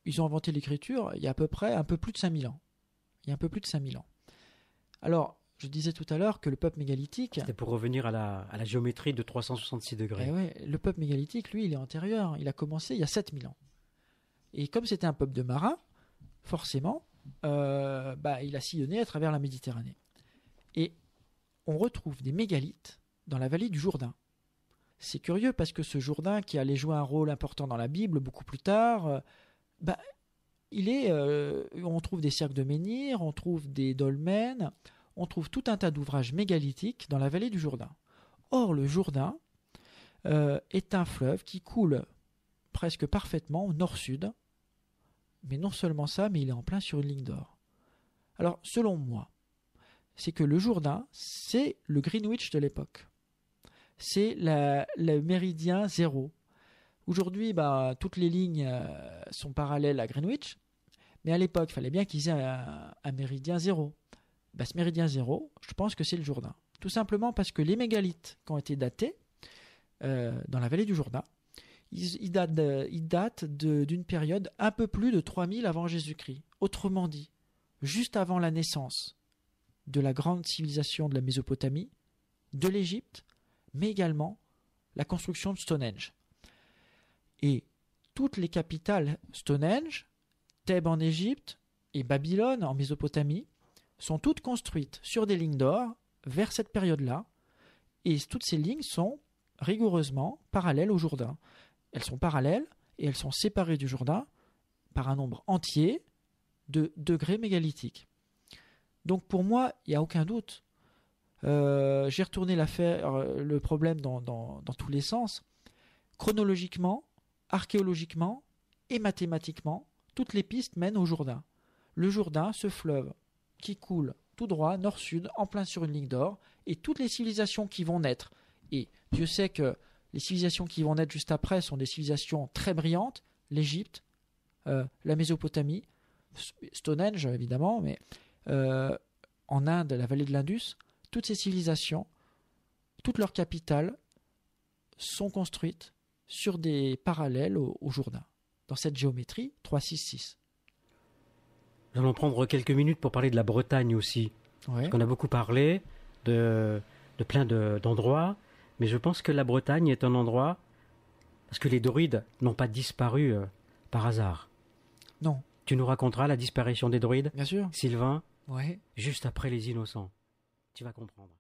Speaker 2: ils ont inventé l'écriture il y a à peu près un peu plus de 5000 ans. Il y a un peu plus de 5000 ans. Alors, je disais tout
Speaker 1: à l'heure que le peuple mégalithique. C'était pour revenir à la, géométrie de 366 degrés.
Speaker 2: Eh le peuple mégalithique, lui, il est antérieur. Il a commencé il y a 7000 ans. Et comme c'était un peuple de marins, forcément, euh, bah, il a sillonné à travers la Méditerranée. Et on retrouve des mégalithes dans la vallée du Jourdain. C'est curieux parce que ce Jourdain, qui allait jouer un rôle important dans la Bible beaucoup plus tard, euh, bah, il est, euh, on trouve des cercles de menhir, on trouve des dolmens, on trouve tout un tas d'ouvrages mégalithiques dans la vallée du Jourdain. Or, le Jourdain est un fleuve qui coule presque parfaitement au nord-sud mais non seulement ça, mais il est en plein sur une ligne d'or. Alors, selon moi, c'est que le Jourdain, c'est le Greenwich de l'époque. C'est le méridien zéro. Aujourd'hui, bah, toutes les lignes euh, sont parallèles à Greenwich, mais à l'époque, il fallait bien qu'ils aient un, méridien zéro. Bah, ce méridien zéro, je pense que c'est le Jourdain. Tout simplement parce que les mégalithes qui ont été datés euh, dans la vallée du Jourdain, il, date, d'une période un peu plus de 3000 avant Jésus-Christ. Autrement dit, juste avant la naissance de la grande civilisation de la Mésopotamie, de l'Égypte, mais également la construction de Stonehenge. Et toutes les capitales Stonehenge, Thèbes en Égypte et Babylone en Mésopotamie, sont toutes construites sur des lignes d'or vers cette période-là, et toutes ces lignes sont rigoureusement parallèles au Jourdain elles sont parallèles et elles sont séparées du Jourdain par un nombre entier de degrés mégalithiques. Donc pour moi, il n'y a aucun doute. Euh, j'ai retourné euh, le problème dans, dans tous les sens. Chronologiquement, archéologiquement et mathématiquement, toutes les pistes mènent au Jourdain. Le Jourdain, ce fleuve qui coule tout droit, nord-sud, en plein sur une ligne d'or, et toutes les civilisations qui vont naître. Et Dieu sait que les civilisations qui vont naître juste après sont des civilisations très brillantes, l'Égypte, euh, la Mésopotamie, Stonehenge évidemment, mais euh, en Inde, la vallée de l'Indus, toutes ces civilisations, toutes leurs capitales sont construites sur des parallèles au, Jourdain, dans cette géométrie 3-6-6.
Speaker 1: Nous allons prendre quelques minutes pour parler de la Bretagne aussi. Parce qu'on a beaucoup parlé de, plein d'endroits. Mais je pense que la Bretagne est un endroit parce que les druides n'ont pas disparu euh, par hasard. Non. Tu nous raconteras la disparition des druides Bien sûr. Sylvain Ouais. Juste après les innocents. Tu vas comprendre.